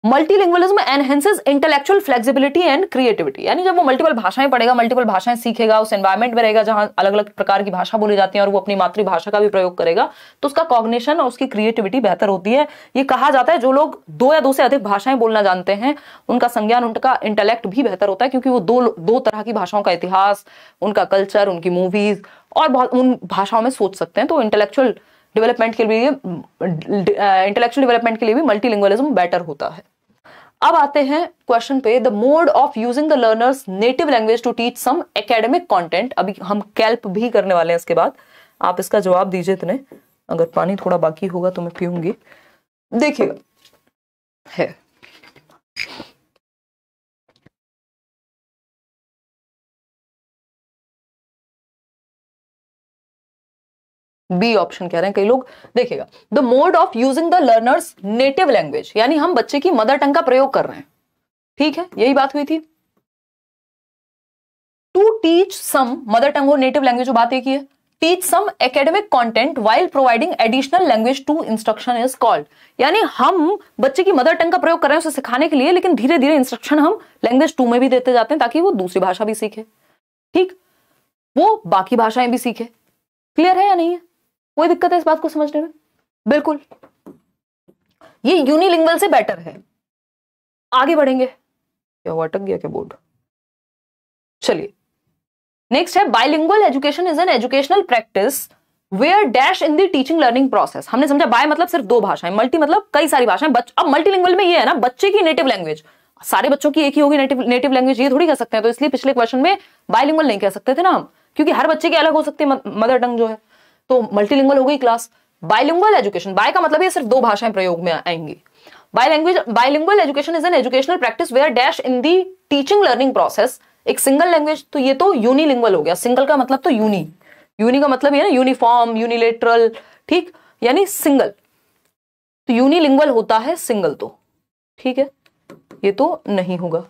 multilingualism enhances intellectual flexibility and creativity यानी जब वो मल्टीपल भाषाएं पढ़ेगा मल्टीपल भाषाएं सीखेगा उस एनवायरमेंट में रहेगा जहां अलग अलग प्रकार की भाषा बोली जाती है और वो अपनी मातृभाषा का भी प्रयोग करेगा तो उसका कॉग्नेशन और उसकी क्रिएटिविटी बेहतर होती है ये कहा जाता है जो लोग दो या दो से अधिक भाषाएं बोलना जानते हैं उनका संज्ञान उनका इंटेलेक्ट भी बेहतर होता है क्योंकि वो दो दो तरह की भाषाओं का इतिहास उनका कल्चर उनकी मूवीज और बहुत उन भाषाओं में सोच सकते हैं तो इंटेलेक्चुअल डेवलपमेंट के लिए इंटेलेक्चुअल डेवलपमेंट के लिए भी मल्टीलिंग्वलिज्म बेटर होता है अब आते हैं क्वेश्चन पे the mode of using the learners native language to teach some academic content अभी हम कैल्प भी करने वाले हैं इसके बाद आप इसका जवाब दीजिए इतने अगर पानी थोड़ा बाकी होगा तो मैं पीऊंगी देखिएगा है बी ऑप्शन कह रहे हैं कई लोग देखिएगा the mode of using the learners native language यानी हम बच्चे की मदर टंग का प्रयोग कर रहे हैं ठीक है यही बात हुई थी to teach some mother tongue और नेटिव लैंग्वेज बात एक ही है teach some academic content while providing additional language to instruction is called यानी हम बच्चे की मदर टंग का प्रयोग कर रहे हैं उसे सिखाने के लिए लेकिन धीरे धीरे इंस्ट्रक्शन हम लैंग्वेज टू में भी देते जाते हैं ताकि वो दूसरी भाषा भी सीखे ठीक वो बाकी भाषाएं भी सीखे क्लियर है या नहीं है कोई दिक्कत है इस बात को समझने में बिल्कुल ये यूनिलिंगल से बेटर है आगे बढ़ेंगे क्या अटक गया क्या बोर्ड चलिए नेक्स्ट है bilingual education is an educational practice where dash in the teaching learning process हमने समझा बाय मतलब सिर्फ दो भाषाएं मल्टी मतलब कई सारी भाषाएं अब मल्टीलिंगुअल में ये है ना बच्चे की नेटिव लैंग्वेज सारे बच्चों की एक ही होगी नेटिव नेटिव लैंग्वेज ये थोड़ी कह सकते हैं तो इसलिए पिछले क्वेश्चन में बायलिंगुअल नहीं कह सकते थे ना हम क्योंकि हर बच्चे की अलग हो सकती है मदर टंग जो है तो मल्टीलिंगल हो गई क्लास बायलिंगुअल एजुकेशन बाय का मतलब ये सिर्फ दो भाषाएं प्रयोग में आएंगी bi language bilingual education is an educational practice where dash in the teaching learning process एक सिंगल लैंग्वेज तो ये तो यूनिलिंगुअल हो गया सिंगल का मतलब तो यूनी यूनी का मतलब ये ना यूनिफॉर्म यूनिलेटरल ठीक यानी सिंगल तो यूनिलिंगुअल होता है सिंगल तो ठीक है ये तो नहीं होगा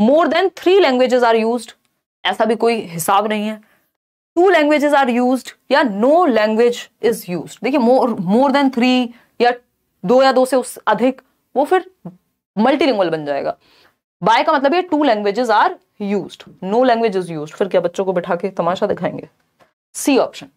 more than three languages are used ऐसा भी कोई हिसाब नहीं है टू लैंग्वेजेस आर यूज या नो लैंग्वेज इज यूज देखिए मोर मोर देन थ्री या दो या दो से उस अधिक वो फिर मल्टीलिंगुअल बन जाएगा बाय का मतलब ये two languages are use no language is use फिर क्या बच्चों को बिठा के तमाशा दिखाएंगे सी ऑप्शन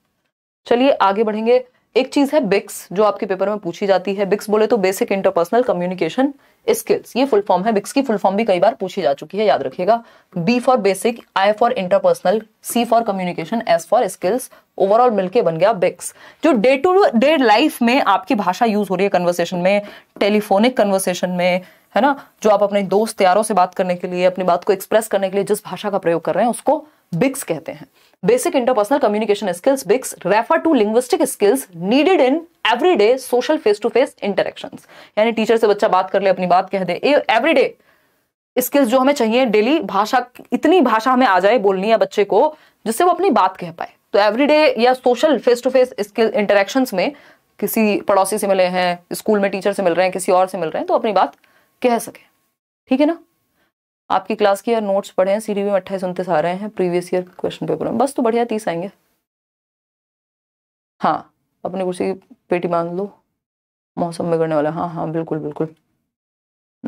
चलिए आगे बढ़ेंगे एक चीज है बिक्स जो आपके पेपर में पूछी जाती है बिक्स बोले तो बेसिक इंटरपर्सनल कम्युनिकेशन स्किल्स ये फुल फॉर्म है बिक्स की फुल फॉर्म भी कई बार पूछी जा चुकी है याद रखिएगा B for basic I for interpersonal C for communication S for skills overall मिलके बन गया बिक्स जो डे टू डे लाइफ में आपकी भाषा यूज हो रही है कन्वर्सेशन में टेलीफोनिक कन्वर्सेशन में है ना जो आप अपने दोस्त यारों से बात करने के लिए अपनी बात को एक्सप्रेस करने के लिए जिस भाषा का प्रयोग कर रहे हैं उसको बिक्स कहते हैं interpersonal communication skills BICS refer to linguistic skills needed in every day social face to face interaction यानी टीचर से बच्चा बात कर ले अपनी बात कह दे एवरीडे स्किल्स जो हमें चाहिए डेली भाषा इतनी भाषा हमें आ जाए बोलनी है बच्चे को जिससे वो अपनी बात कह पाए तो एवरीडे या social face to face skill interactions में किसी पड़ोसी से मिले हैं स्कूल में टीचर से मिल रहे हैं किसी और से मिल रहे हैं तो अपनी बात कह सके ठीक है ना आपकी क्लास की यार नोट्स पढ़े हैं सीरीवी में अट्ठाईस उनतीस आ रहे हैं प्रीवियस ईयर क्वेश्चन पेपर में बस तो बढ़िया तीस आएंगे हाँ अपनी कुर्सी पेटी बांध लो मौसम बिगड़ने वाला हाँ हाँ बिल्कुल बिल्कुल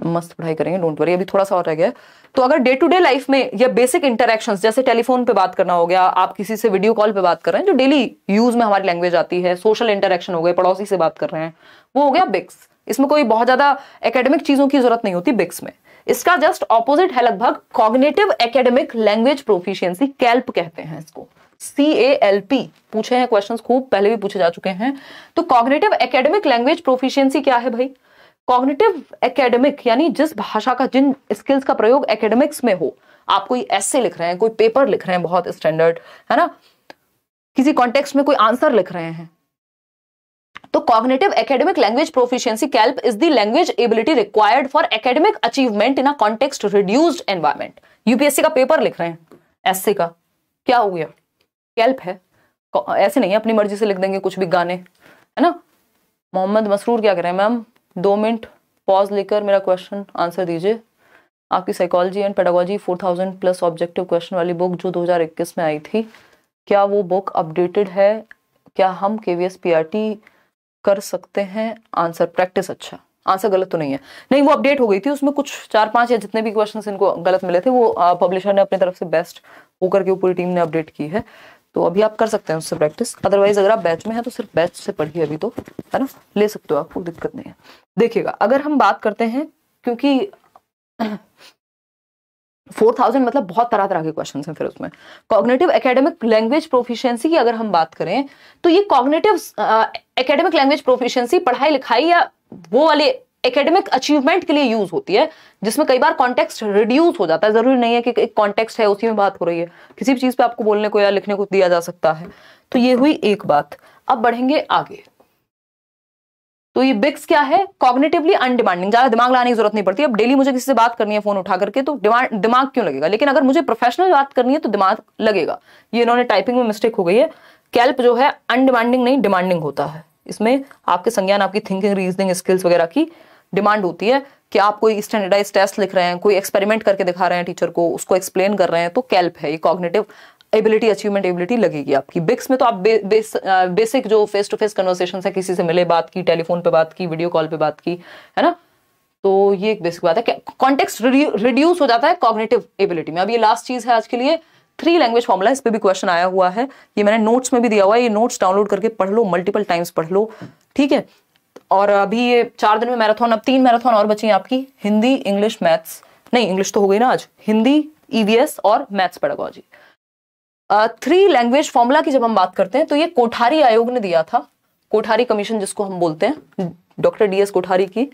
मस्त पढ़ाई करेंगे डोंट वरी अभी थोड़ा सा और रह गया तो अगर डे टू डे लाइफ में या बेसिक इंटरेक्शंस जैसे टेलीफोन पे बात करना हो गया आप किसी से वीडियो कॉल पे बात कर रहे हैं जो डेली यूज में हमारी लैंग्वेज आती है सोशल इंटरेक्शन हो गए पड़ोसी से बात कर रहे हैं वो हो गया बिक्स इसमें कोई बहुत ज्यादा एकेडमिक चीजों की जरूरत नहीं होती बिक्स में इसका जस्ट ऑपोजिट है लगभग cognitive academic language proficiency CALP कहते हैं इसको सी ए एल पी पूछे हैं क्वेश्चंस खूब पहले भी पूछे जा चुके हैं तो कॉग्नेटिव एकेडमिक लैंग्वेज प्रोफिशियंसी क्या है भाई कॉग्नेटिव एकेडमिक यानी जिस भाषा का जिन स्किल्स का प्रयोग एकेडमिक्स में हो आप कोई ऐसे लिख रहे हैं कोई पेपर लिख रहे हैं बहुत स्टैंडर्ड है ना किसी कॉन्टेक्स्ट में कोई आंसर लिख रहे हैं तो cognitive academic language proficiency CALP is the language ability required for academic achievement in a context reduced environment UPSC का पेपर लिख रहे हैं एससी का क्या हो गया कैल्प है ऐसे नहीं है अपनी मर्जी से लिख देंगे कुछ भी गाने है ना मोहम्मद मसरूर क्या करें मैम दो मिनट पॉज लेकर मेरा क्वेश्चन आंसर दीजिए आपकी psychology and pedagogy 4000 plus objective question वाली बुक जो 2021 में आई थी क्या वो बुक अपडेटेड है क्या हम के वी कर सकते हैं आंसर प्रैक्टिस अच्छा आंसर गलत तो नहीं है नहीं वो अपडेट हो गई थी उसमें कुछ चार पांच या जितने भी क्वेश्चन इनको गलत मिले थे वो पब्लिशर ने अपनी तरफ से बेस्ट होकर के पूरी टीम ने अपडेट की है तो अभी आप कर सकते हैं उससे प्रैक्टिस अदरवाइज अगर आप बैच में हैं तो सिर्फ बैच से पढ़िए अभी तो है ना ले सकते हो आपको दिक्कत नहीं है देखिएगा अगर हम बात करते हैं क्योंकि फोर थाउजेंड मतलब बहुत तरह तरह के क्वेश्चन हैं फिर उसमें कॉग्नेटिव एकेडमिक लैंग्वेज प्रोफिशिएंसी की अगर हम बात करें तो ये कॉग्नेटिव एकेडमिक लैंग्वेज प्रोफिशिएंसी पढ़ाई लिखाई या वो वाले एकेडमिक अचीवमेंट के लिए यूज होती है जिसमें कई बार कॉन्टेक्स्ट रिड्यूस हो जाता है जरूरी नहीं है कि एक कॉन्टेक्स्ट है उसी में बात हो रही है किसी भी चीज पे आपको बोलने को या लिखने को दिया जा सकता है तो ये हुई एक बात अब बढ़ेंगे आगे तो ये बिक्स क्या है कॉग्नेटिवली अनडिमांडिंग ज्यादा दिमाग लाने की जरूरत नहीं पड़ती अब डेली मुझे किसी से बात करनी है फोन उठा करके तो दिमाग क्यों लगेगा लेकिन अगर मुझे प्रोफेशनल बात करनी है तो दिमाग लगेगा ये इन्होंने टाइपिंग में मिस्टेक हो गई है कैल्प जो है अनडिमांडिंग नहीं डिमांडिंग होता है इसमें आपके संज्ञान आपकी थिंकिंग रीजनिंग स्किल्स वगैरह की डिमांड होती है कि आप कोई स्टैंडर्डाइज टेस्ट लिख रहे हैं कोई एक्सपेरिमेंट करके दिखा रहे हैं टीचर को उसको एक्सप्लेन कर रहे हैं तो कैल्प है ये कॉग्नेटिव एबिलिटी अचीवमेंट एबिलिटी लगेगी आपकी बिक्स में तो आप बेसिक जो फेस टू फेस कन्वर्सेशन है किसी से मिले बात की टेलीफोन पे बात की वीडियो कॉल पे बात की है ना तो ये एक बेसिक बात है कॉन्टेक्स्ट रिड्यूस हो जाता है कॉग्नेटिव एबिलिटी में अब ये लास्ट चीज है आज के लिए थ्री लैंग्वेज फॉर्मुला इस पर भी क्वेश्चन आया हुआ है ये मैंने नोट्स में भी दिया हुआ है ये नोट्स डाउनलोड करके पढ़ लो मल्टीपल टाइम्स पढ़ लो ठीक है और अभी ये चार दिन में मैराथन अब तीन मैराथन और बची हैं आपकी हिंदी इंग्लिश मैथ्स नहीं इंग्लिश तो हो गई ना आज हिंदी ईवीएस e और maths pedagogy three language formula की जब हम बात करते हैं तो ये कोठारी आयोग ने दिया था कोठारी कमीशन जिसको हम बोलते हैं डॉक्टर डी एस कोठारी की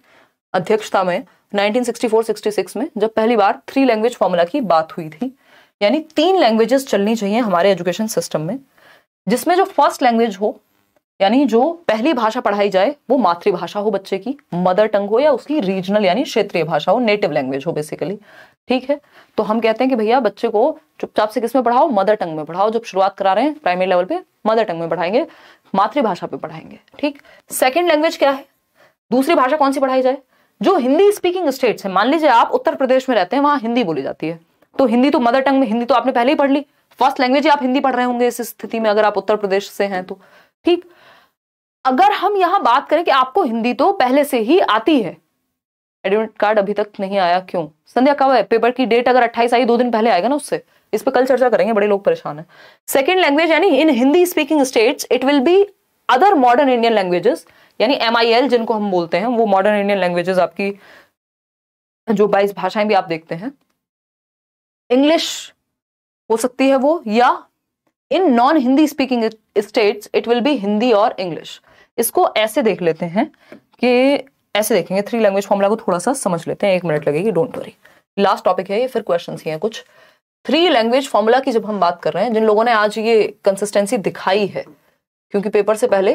अध्यक्षता में 1964-66 में जब पहली बार थ्री लैंग्वेज फॉर्मूला की बात हुई थी यानी तीन लैंग्वेजेस चलनी चाहिए हमारे एजुकेशन सिस्टम में जिसमें जो फर्स्ट लैंग्वेज हो यानी जो पहली भाषा पढ़ाई जाए वो मातृभाषा हो बच्चे की मदर टंग हो या उसकी रीजनल यानी क्षेत्रीय भाषा हो नेटिव लैंग्वेज हो बेसिकली ठीक है तो हम कहते हैं कि भैया बच्चे को चुपचाप से किस में पढ़ाओ मदर टंग में पढ़ाओ जब शुरुआत करा रहे हैं प्राइमरी लेवल पे मदर टंग में पढ़ाएंगे मातृभाषा पे पढ़ाएंगे ठीक सेकेंड लैंग्वेज क्या है दूसरी भाषा कौन सी पढ़ाई जाए जो हिंदी स्पीकिंग स्टेट्स है मान लीजिए आप उत्तर प्रदेश में रहते हैं वहां हिंदी बोली जाती है तो हिंदी तो मदर टंग में हिंदी तो आपने पहले ही पढ़ ली फर्स्ट लैंग्वेज आप हिंदी पढ़ रहे होंगे इस स्थिति में अगर आप उत्तर प्रदेश से हैं तो ठीक अगर हम यहां बात करें कि आपको हिंदी तो पहले से ही आती है एडमिट कार्ड अभी तक नहीं आया क्यों संध्या कब है पेपर की डेट अगर अट्ठाईस आई दो दिन पहले आएगा ना उससे इस पर कल चर्चा करेंगे बड़े लोग परेशान है सेकेंड लैंग्वेज यानी in Hindi speaking state it will be other modern Indian languages यानी एम जिनको हम बोलते हैं वो मॉडर्न इंडियन लैंग्वेजेस आपकी जो बाईस भाषाएं भी आप देखते हैं इंग्लिश हो सकती है वो या in non Hindi speaking states it will be Hindi और इंग्लिश इसको ऐसे देख लेते हैं कि ऐसे देखेंगे थ्री लैंग्वेज फॉर्मुला को थोड़ा सा समझ लेते हैं एक मिनट लगेगी डोंट वरी लास्ट टॉपिक है ये फिर क्वेश्चन ही है कुछ थ्री लैंग्वेज फॉर्मूला की जब हम बात कर रहे हैं जिन लोगों ने आज ये कंसिस्टेंसी दिखाई है क्योंकि पेपर से पहले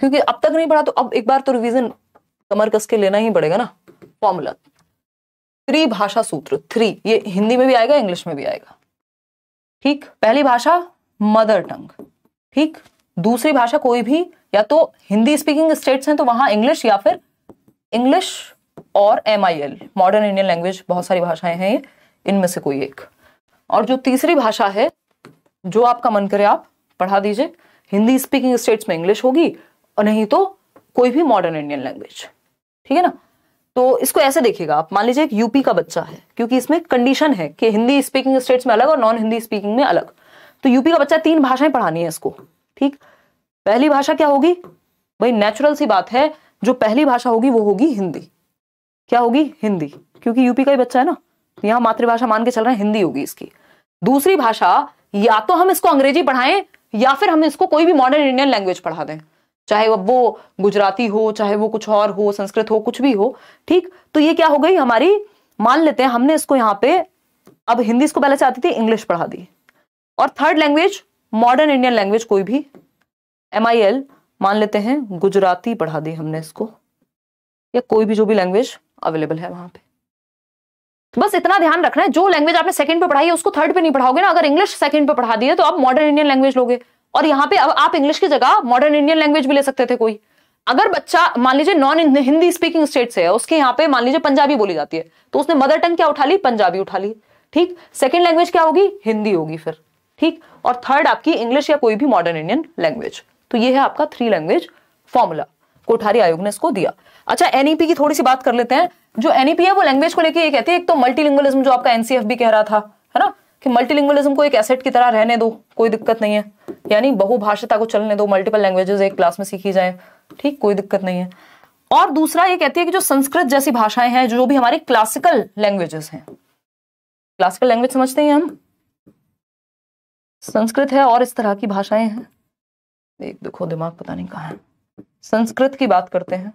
क्योंकि अब तक नहीं पढ़ा तो अब एक बार तो रिवीजन कमर कस के लेना ही पड़ेगा ना फॉर्मूला भाषा सूत्र थ्री ये हिंदी में भी आएगा इंग्लिश में भी आएगा ठीक पहली भाषा मदर टंग ठीक दूसरी भाषा कोई भी या तो हिंदी स्पीकिंग स्टेट्स हैं तो वहां इंग्लिश या फिर इंग्लिश और M I L modern Indian language बहुत सारी भाषाएं हैं ये इनमें से कोई एक और जो तीसरी भाषा है जो आपका मन करे आप पढ़ा दीजिए हिंदी स्पीकिंग स्टेट्स में इंग्लिश होगी और नहीं तो कोई भी मॉडर्न इंडियन लैंग्वेज ठीक है ना तो इसको ऐसे देखिएगा आप मान लीजिए एक यूपी का बच्चा है क्योंकि इसमें कंडीशन है कि हिंदी स्पीकिंग स्टेट्स में अलग और नॉन हिंदी स्पीकिंग में अलग तो यूपी का बच्चा तीन भाषाएं पढ़ानी है इसको ठीक पहली भाषा क्या होगी भाई नेचुरल सी बात है जो पहली भाषा होगी वो होगी हिंदी क्या होगी हिंदी क्योंकि यूपी का ही बच्चा है ना तो यहां मातृभाषा मान के चल रहे हैं हिंदी होगी इसकी दूसरी भाषा या तो हम इसको अंग्रेजी पढ़ाएं या फिर हम इसको कोई भी मॉडर्न इंडियन लैंग्वेज पढ़ा दें चाहे वो गुजराती हो चाहे वो कुछ और हो संस्कृत हो कुछ भी हो ठीक तो ये क्या हो गई हमारी मान लेते हैं हमने इसको यहाँ पे अब हिंदी इसको पहले चाहती थी इंग्लिश पढ़ा दी और third language modern Indian language कोई भी एम आई एल मान लेते हैं गुजराती पढ़ा दी हमने इसको या कोई भी जो भी लैंग्वेज अवेलेबल है वहां पे तो बस इतना ध्यान रखना है जो लैंग्वेज आपने सेकंड पे पढ़ाई है उसको थर्ड पे नहीं पढ़ाओगे ना अगर इंग्लिश सेकंड पे पढ़ा दी है तो आप मॉडर्न इंडियन लैंग्वेज लोगे और यहाँ पे अब आप इंग्लिश की जगह मॉडर्न इंडियन लैंग्वेज भी ले सकते थे कोई अगर बच्चा मान लीजिए नॉन हिंदी स्पीकिंग स्टेट से है उसके यहाँ पे मान लीजिए पंजाबी बोली जाती है तो उसने मदर टंग क्या उठा ली पंजाबी उठा ली ठीक सेकेंड लैंग्वेज क्या होगी हिंदी होगी फिर ठीक और थर्ड आपकी इंग्लिश या कोई भी मॉडर्न इंडियन लैंग्वेज तो ये है आपका थ्री लैंग्वेज फॉर्मूला कोठारी आयोग ने इसको दिया अच्छा एनईपी e की थोड़ी सी बात कर लेते हैं जो एनईपी e है वो लैंग्वेज को लेकर ये कहती है एक तो मल्टीलिंगुअलिज्म जो आपका एनसीएफ भी कह रहा था है ना कि मल्टीलिंगुअलिज्म को एक एसेट की तरह रहने दो कोई दिक्कत नहीं है यानी बहुभाषिता को चलने दो मल्टीपल लैंग्वेजेस एक क्लास में सीखी जाए ठीक कोई दिक्कत नहीं है और दूसरा ये कहती है कि जो संस्कृत जैसी भाषाएं हैं जो भी हमारे क्लासिकल लैंग्वेजेस हैं क्लासिकल लैंग्वेज समझते हैं हम संस्कृत है और इस तरह की भाषाएं हैं एक देखो दिमाग पता नहीं कहाँ है संस्कृत की बात करते हैं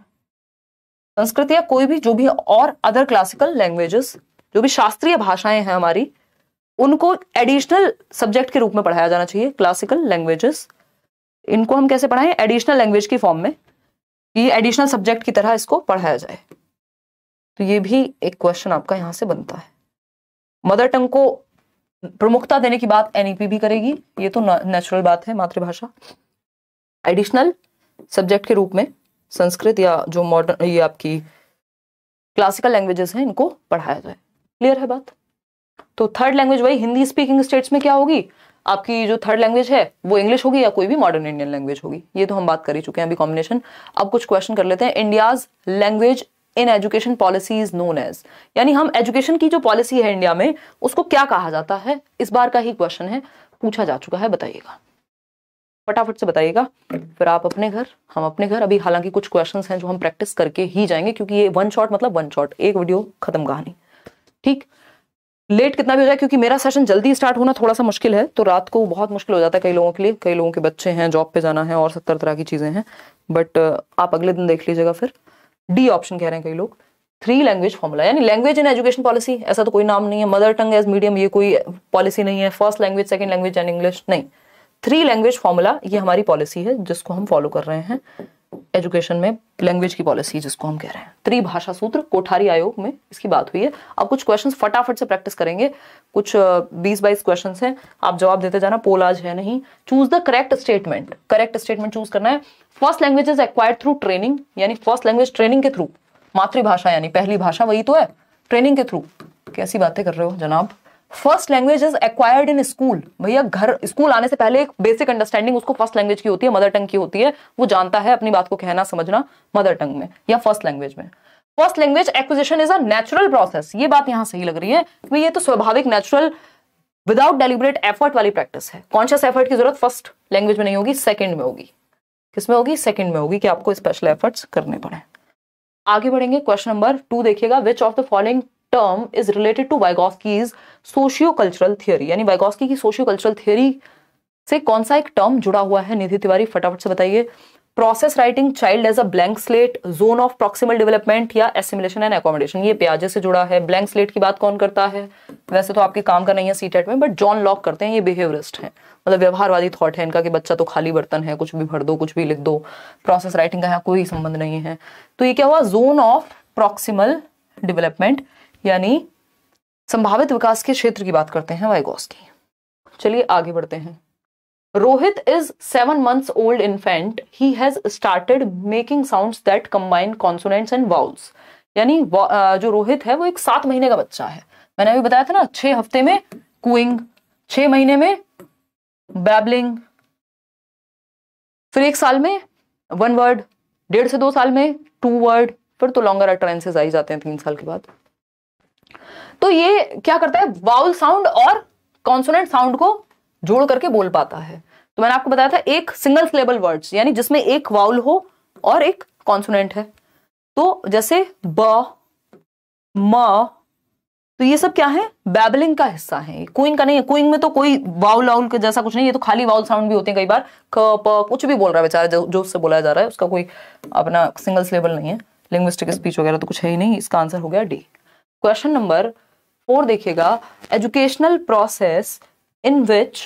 संस्कृत या कोई भी जो भी और अदर क्लासिकल लैंग्वेजेस जो भी शास्त्रीय भाषाएं हैं हमारी उनको एडिशनल सब्जेक्ट के रूप में पढ़ाया जाना चाहिए क्लासिकल लैंग्वेजेस इनको हम कैसे पढ़ाएं एडिशनल लैंग्वेज की फॉर्म में ये एडिशनल सब्जेक्ट की तरह इसको पढ़ाया जाए तो ये भी एक क्वेश्चन आपका यहाँ से बनता है मदर टंग को प्रमुखता देने की बात एनईपी e भी करेगी ये तो नेचुरल बात है मातृभाषा एडिशनल सब्जेक्ट के रूप में संस्कृत या जो मॉडर्न ये आपकी क्लासिकल लैंग्वेजेस हैं इनको पढ़ाया जाए क्लियर है बात तो थर्ड लैंग्वेज वही हिंदी स्पीकिंग स्टेट्स में क्या होगी आपकी जो थर्ड लैंग्वेज है वो इंग्लिश होगी या कोई भी मॉडर्न इंडियन लैंग्वेज होगी ये तो हम बात कर ही चुके हैं अभी कॉम्बिनेशन अब कुछ क्वेश्चन कर लेते हैं India's language in education policy is known as यानी हम एजुकेशन की जो पॉलिसी है इंडिया में उसको क्या कहा जाता है इस बार का ही क्वेश्चन है पूछा जा चुका है बताइएगा फटाफट से बताइएगा फिर आप अपने घर हम अपने घर अभी हालांकि कुछ क्वेश्चन हैं जो हम प्रैक्टिस करके ही जाएंगे क्योंकि ये वन शॉट मतलब वन शॉट एक वीडियो खत्म कहानी ठीक लेट कितना भी हो जाए क्योंकि मेरा सेशन जल्दी स्टार्ट होना थोड़ा सा मुश्किल है तो रात को बहुत मुश्किल हो जाता है कई लोगों के लिए कई लोगों के बच्चे हैं जॉब पे जाना है और सत्तर तरह की चीज़ें हैं बट आप अगले दिन देख लीजिएगा फिर डी ऑप्शन कह रहे हैं कई लोग थ्री लैंग्वेज फॉर्मूला यानी लैंग्वेज इन एजुकेशन पॉलिसी ऐसा तो कोई नाम नहीं है मदर टंग एज मीडियम ये कोई पॉलिसी नहीं है first language second language and English नहीं थ्री लैंग्वेज फॉर्मूला ये हमारी पॉलिसी है जिसको हम फॉलो कर रहे हैं एजुकेशन में लैंग्वेज की पॉलिसी जिसको हम कह रहे हैं त्रिभाषा सूत्र कोठारी आयोग में इसकी बात हुई है अब कुछ क्वेश्चन फटाफट से प्रैक्टिस करेंगे कुछ बीस बाईस क्वेश्चन हैं आप जवाब देते जाना पोल आज है नहीं choose the correct statement correct statement choose करना है first language is acquired through training यानी फर्स्ट लैंग्वेज ट्रेनिंग के थ्रू मातृभाषा यानी पहली भाषा वही तो है ट्रेनिंग के थ्रू कैसी बातें कर रहे हो जनाब first language is acquired in school भैया घर स्कूल आने से पहले एक बेसिक अंडरस्टैंडिंग उसको फर्स्ट लैंग्वेज की होती है मदर टंग की होती है वो जानता है अपनी बात को कहना समझना मदर टंग में या फर्स्ट लैंग्वेज में first language acquisition is a natural process ये बात यहां सही लग रही है तो ये तो स्वाभाविक नेचुरल विदाउट डेलिबरेट एफर्ट वाली प्रैक्टिस है कॉन्शियस एफर्ट की जरूरत फर्स्ट लैंग्वेज में नहीं होगी सेकंड में होगी किसमें होगी सेकंड में होगी कि आपको स्पेशल एफर्ट्स करने पड़े आगे बढ़ेंगे क्वेश्चन नंबर टू देखिएगा which of the following term is related to Vygotsky's socio cultural theory यानी वाइगोस्की की सोशियो कल्चरल थियोरी से कौन सा एक टर्म जुड़ा हुआ है निधि तिवारी फटाफट से बताइए process writing child as a blank slate zone of proximal development या एसिमुलेशन एंड एकोमोडेशन ये प्याजे से जुड़ा है ब्लैंक स्लेट की बात कौन करता है वैसे तो आपके काम का नहीं है सीटेट में बट जॉन लॉक करते हैं ये बिहेवियरिस्ट हैं मतलब व्यवहारवादी थॉट है इनका कि बच्चा तो खाली बर्तन है कुछ भी भर दो कुछ भी लिख दो प्रोसेस राइटिंग का यहाँ कोई संबंध नहीं है तो ये क्या हुआ जोन ऑफ प्रॉक्सिमल डेवलपमेंट यानी संभावित विकास के क्षेत्र की बात करते हैं वाइगोस की चलिए आगे बढ़ते हैं Rohit is seven months old infant he has started making sounds that combine consonants and vowels यानी जो रोहित है वो एक सात महीने का बच्चा है मैंने अभी बताया था ना छह हफ्ते में कुइंग छह महीने में बैबलिंग फिर एक साल में वन वर्ड डेढ़ से दो साल में टू वर्ड फिर तो लॉन्गर अटरेंसेज आई जाते हैं तीन साल के बाद तो ये क्या करता है वाउल साउंड और कॉन्सोनेंट साउंड को जोड़ करके बोल पाता है तो मैंने आपको बताया था एक सिंगल सिलेबल वर्ड्स यानी जिसमें एक वाउल हो और एक कॉन्सोनेंट है तो जैसे ब म तो ये सब क्या है बैबलिंग का हिस्सा है कुइंग का नहीं है कुइंग में तो कोई वाउल वाउल के जैसा कुछ नहीं ये तो खाली वाउल साउंड भी होते हैं कई बार क प कुछ भी बोल रहा है बेचारा जो जो उससे बोला जा रहा है उसका कोई अपना सिंगल सिलेबल नहीं है लिंग्विस्टिक स्पीच वगैरह तो कुछ है ही नहीं इसका आंसर हो गया डी क्वेश्चन नंबर फोर देखिएगा educational process in which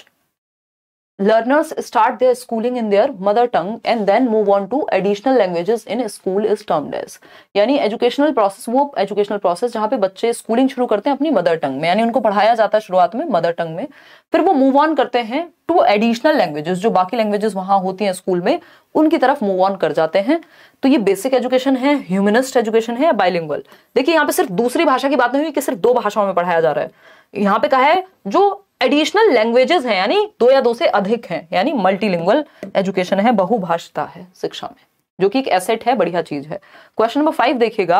learners start their schooling in their mother tongue and then move on to additional languages in school is termed as. यानी एजुकेशनल प्रोसेस वो educational process जहाँ पे बच्चे schooling शुरू करते हैं अपनी मदर टंग में यानी उनको पढ़ाया जाता है शुरुआत में मदर टंग में फिर वो मूव ऑन करते हैं टू एडिशनल लैंग्वेजेस जो बाकी लैंग्वेजेस वहां होती हैं स्कूल में उनकी तरफ मूव ऑन कर जाते हैं तो ये बेसिक एजुकेशन है ह्यूमनिस्ट एजुकेशन है या बाइलिंगुअल देखिए यहाँ पे सिर्फ दूसरी भाषा की बात नहीं हुई कि सिर्फ दो भाषाओं में पढ़ाया जा रहा है यहाँ पे कहा है जो एडिशनल लैंग्वेजेस हैं यानी दो या दो से अधिक हैं यानी मल्टीलिंगुअल एजुकेशन है बहुभाषता है शिक्षा में जो कि एक एसेट है बढ़िया चीज है क्वेश्चन नंबर फाइव देखिएगा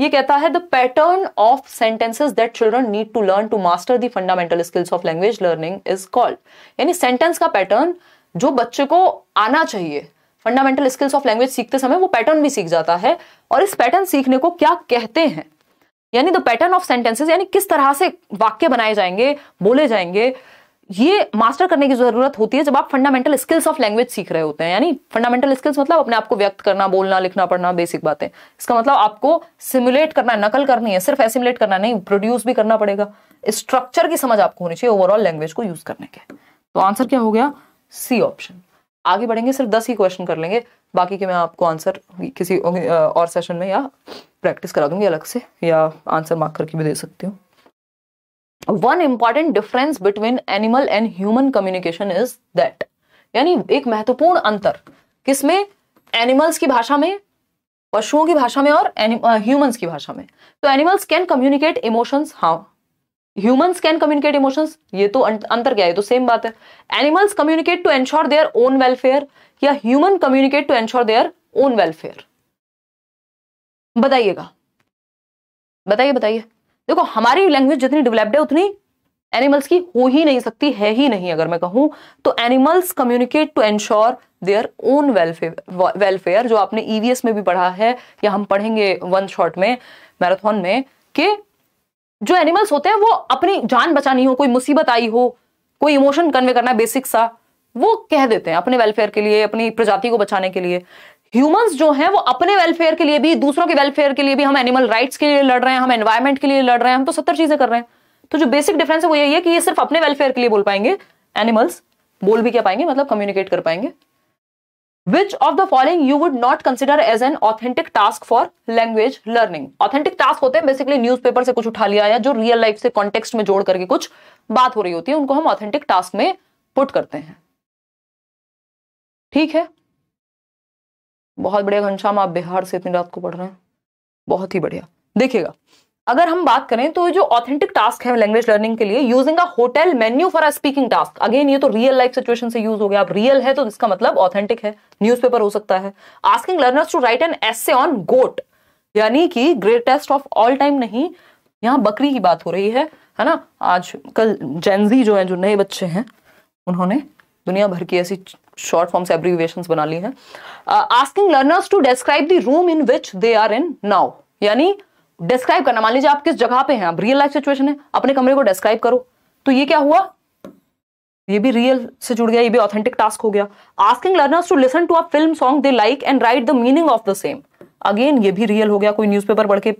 ये कहता है the pattern of sentences that children need to learn to master the fundamental skills of language learning is called यानी सेंटेंस का पैटर्न जो बच्चे को आना चाहिए फंडामेंटल स्किल्स ऑफ लैंग्वेज सीखते समय वो पैटर्न भी सीख जाता है और इस पैटर्न सीखने को क्या कहते हैं यानी द पैटर्न ऑफ सेंटेंसेस यानी किस तरह से वाक्य बनाए जाएंगे बोले जाएंगे ये मास्टर करने की जरूरत होती है जब आप फंडामेंटल स्किल्स ऑफ लैंग्वेज सीख रहे होते हैं यानी फंडामेंटल स्किल्स मतलब अपने आप को व्यक्त करना बोलना लिखना पढ़ना बेसिक बातें इसका मतलब आपको सिमुलेट करना नकल करनी है सिर्फ एसिमुलेट करना नहीं प्रोड्यूस भी करना पड़ेगा स्ट्रक्चर की समझ आपको होनी चाहिए ओवरऑल लैंग्वेज को यूज करने के तो आंसर क्या हो गया सी ऑप्शन आगे बढ़ेंगे सिर्फ दस ही क्वेश्चन कर लेंगे बाकी के मैं आपको आंसर किसी और सेशन में या प्रैक्टिस करा दूंगी अलग से या आंसर मार्क करके भी दे सकती हूँ one important difference between animal and human communication is that यानी एक महत्वपूर्ण अंतर किसमें एनिमल्स की भाषा में पशुओं की भाषा में और ह्यूमंस की भाषा में तो animals can communicate emotions how humans can communicate emotions ये तो अंतर क्या है तो सेम बात है animals communicate to ensure their own welfare या human communicate to ensure their own welfare बताइएगा बताइए बताइए देखो हमारी लैंग्वेज जितनी डेवलप्ड है उतनी एनिमल्स की हो ही नहीं सकती है ही नहीं अगर मैं कहूं तो animals communicate to ensure their own welfare welfare जो आपने ईवीएस e में भी पढ़ा है या हम पढ़ेंगे वन शॉट में मैराथन में कि जो एनिमल्स होते हैं वो अपनी जान बचानी हो कोई मुसीबत आई हो कोई इमोशन कन्वे करना है बेसिक सा वो कह देते हैं अपने वेलफेयर के लिए अपनी प्रजाति को बचाने के लिए ह्यूमंस जो हैं वो अपने वेलफेयर के लिए भी दूसरों के वेलफेयर के लिए भी हम एनिमल राइट्स के लिए लड़ रहे हैं हम एनवायरमेंट के लिए लड़ रहे हैं हम तो सत्तर चीजें कर रहे हैं तो जो बेसिक डिफरेंस है वो यही है कि ये सिर्फ अपने वेलफेयर के लिए बोल पाएंगे एनिमल्स बोल भी क्या पाएंगे मतलब कम्युनिकेट कर पाएंगे which of the following you would not consider as an authentic task for language learning authentic task होते हैं बेसिकली न्यूज पेपर से कुछ उठा लिया या जो रियल लाइफ से कॉन्टेक्स्ट में जोड़ करके कुछ बात हो रही होती है उनको हम ऑथेंटिक टास्क में पुट करते हैं ठीक है बहुत बढ़िया घनश्याम आप बिहार से इतनी रात को पढ़ रहे हैं बहुत ही बढ़िया देखिएगा अगर हम बात करें तो जो ऑथेंटिक टास्क है लैंग्वेज लर्निंग के लिए using a hotel menu for a speaking task again ये तो रियल लाइफ सिचुएशन से यूज हो गया अब रियल है तो इसका मतलब ऑथेंटिक है न्यूज़पेपर हो सकता है asking learners to write an essay on goat यानी कि ग्रेटेस्ट ऑफ ऑल टाइम नहीं यहाँ बकरी की बात हो रही है है ना आज कल जेंजी जो है जो नए बच्चे हैं उन्होंने दुनिया भर की ऐसी शॉर्ट फॉर्म से एब्रीविएशन बना ली है asking learners to describe the room in which they are in now यानी डिस्क्राइब करना मान लीजिए आप किस जगह पे हैं आप रियल लाइफ सिचुएशन है अपने कमरे को डिस्क्राइब करो तो ये क्या हुआ ये भी रियल से जुड़ गया ये भी ऑथेंटिक टास्क हो गया asking learners to listen to a film song they like and write the meaning of the same again ये भी रियल हो गया कोई न्यूज़पेपर पढ़ के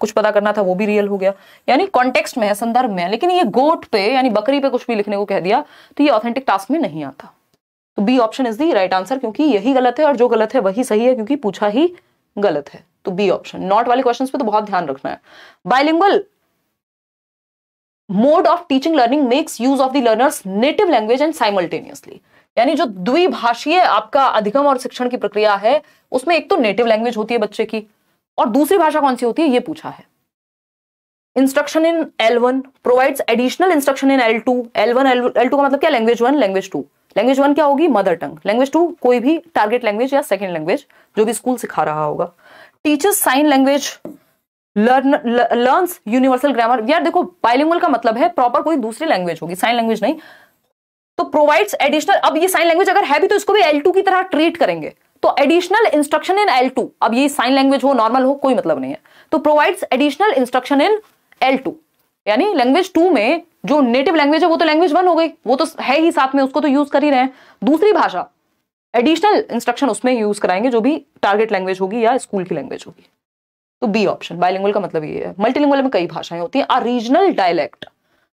कुछ पता करना था वो भी रियल हो गया यानी कॉन्टेक्स्ट में है संदर्भ में है लेकिन ये गोट पे यानी बकरी पे कुछ भी लिखने को कह दिया तो ये ऑथेंटिक टास्क में नहीं आता तो B option is the right answer क्योंकि यही गलत है और जो गलत है वही सही है क्योंकि पूछा ही गलत है तो बी ऑप्शन नॉट वाले क्वेश्चन पे तो बहुत ध्यान रखना है bilingual mode of teaching learning makes use of the learners native language and simultaneously यानी जो द्विभाषीय आपका अधिगम और शिक्षण की प्रक्रिया है उसमें एक तो नेटिव लैंग्वेज होती है बच्चे की और दूसरी भाषा कौन सी होती है ये पूछा है instruction in L one provides additional instruction in L two L one L two का मतलब क्या language one language two language one क्या होगी मदर टंग लैंग्वेज टू कोई भी टारगेट लैंग्वेज या सेकेंड लैंग्वेज जो भी स्कूल सिखा रहा होगा teachers sign language learn learn universal grammar यार देखो बाइलिंगल का मतलब है प्रॉपर कोई दूसरी लैंग्वेज होगी साइन लैंग्वेज नहीं तो प्रोवाइड्स एडिशनल अब ये साइन लैंग्वेज अगर है भी तो इसको भी एल टू की तरह ट्रीट करेंगे तो additional instruction in L two अब ये साइन लैंग्वेज हो नॉर्मल हो कोई मतलब नहीं है तो provides additional instruction in L two यानी लैंग्वेज टू में जो नेटिव लैंग्वेज है वो तो लैंग्वेज वन हो गई वो तो है ही साथ में उसको तो यूज कर ही रहे हैं दूसरी भाषा एडिशनल इंस्ट्रक्शन उसमें यूज कराएंगे जो भी टारगेट लैंग्वेज होगी या स्कूल की लैंग्वेज होगी तो बी ऑप्शन बायलिंगुअल का मतलब ये है मल्टीलिंगुअल में कई भाषाएं होती हैं a regional dialect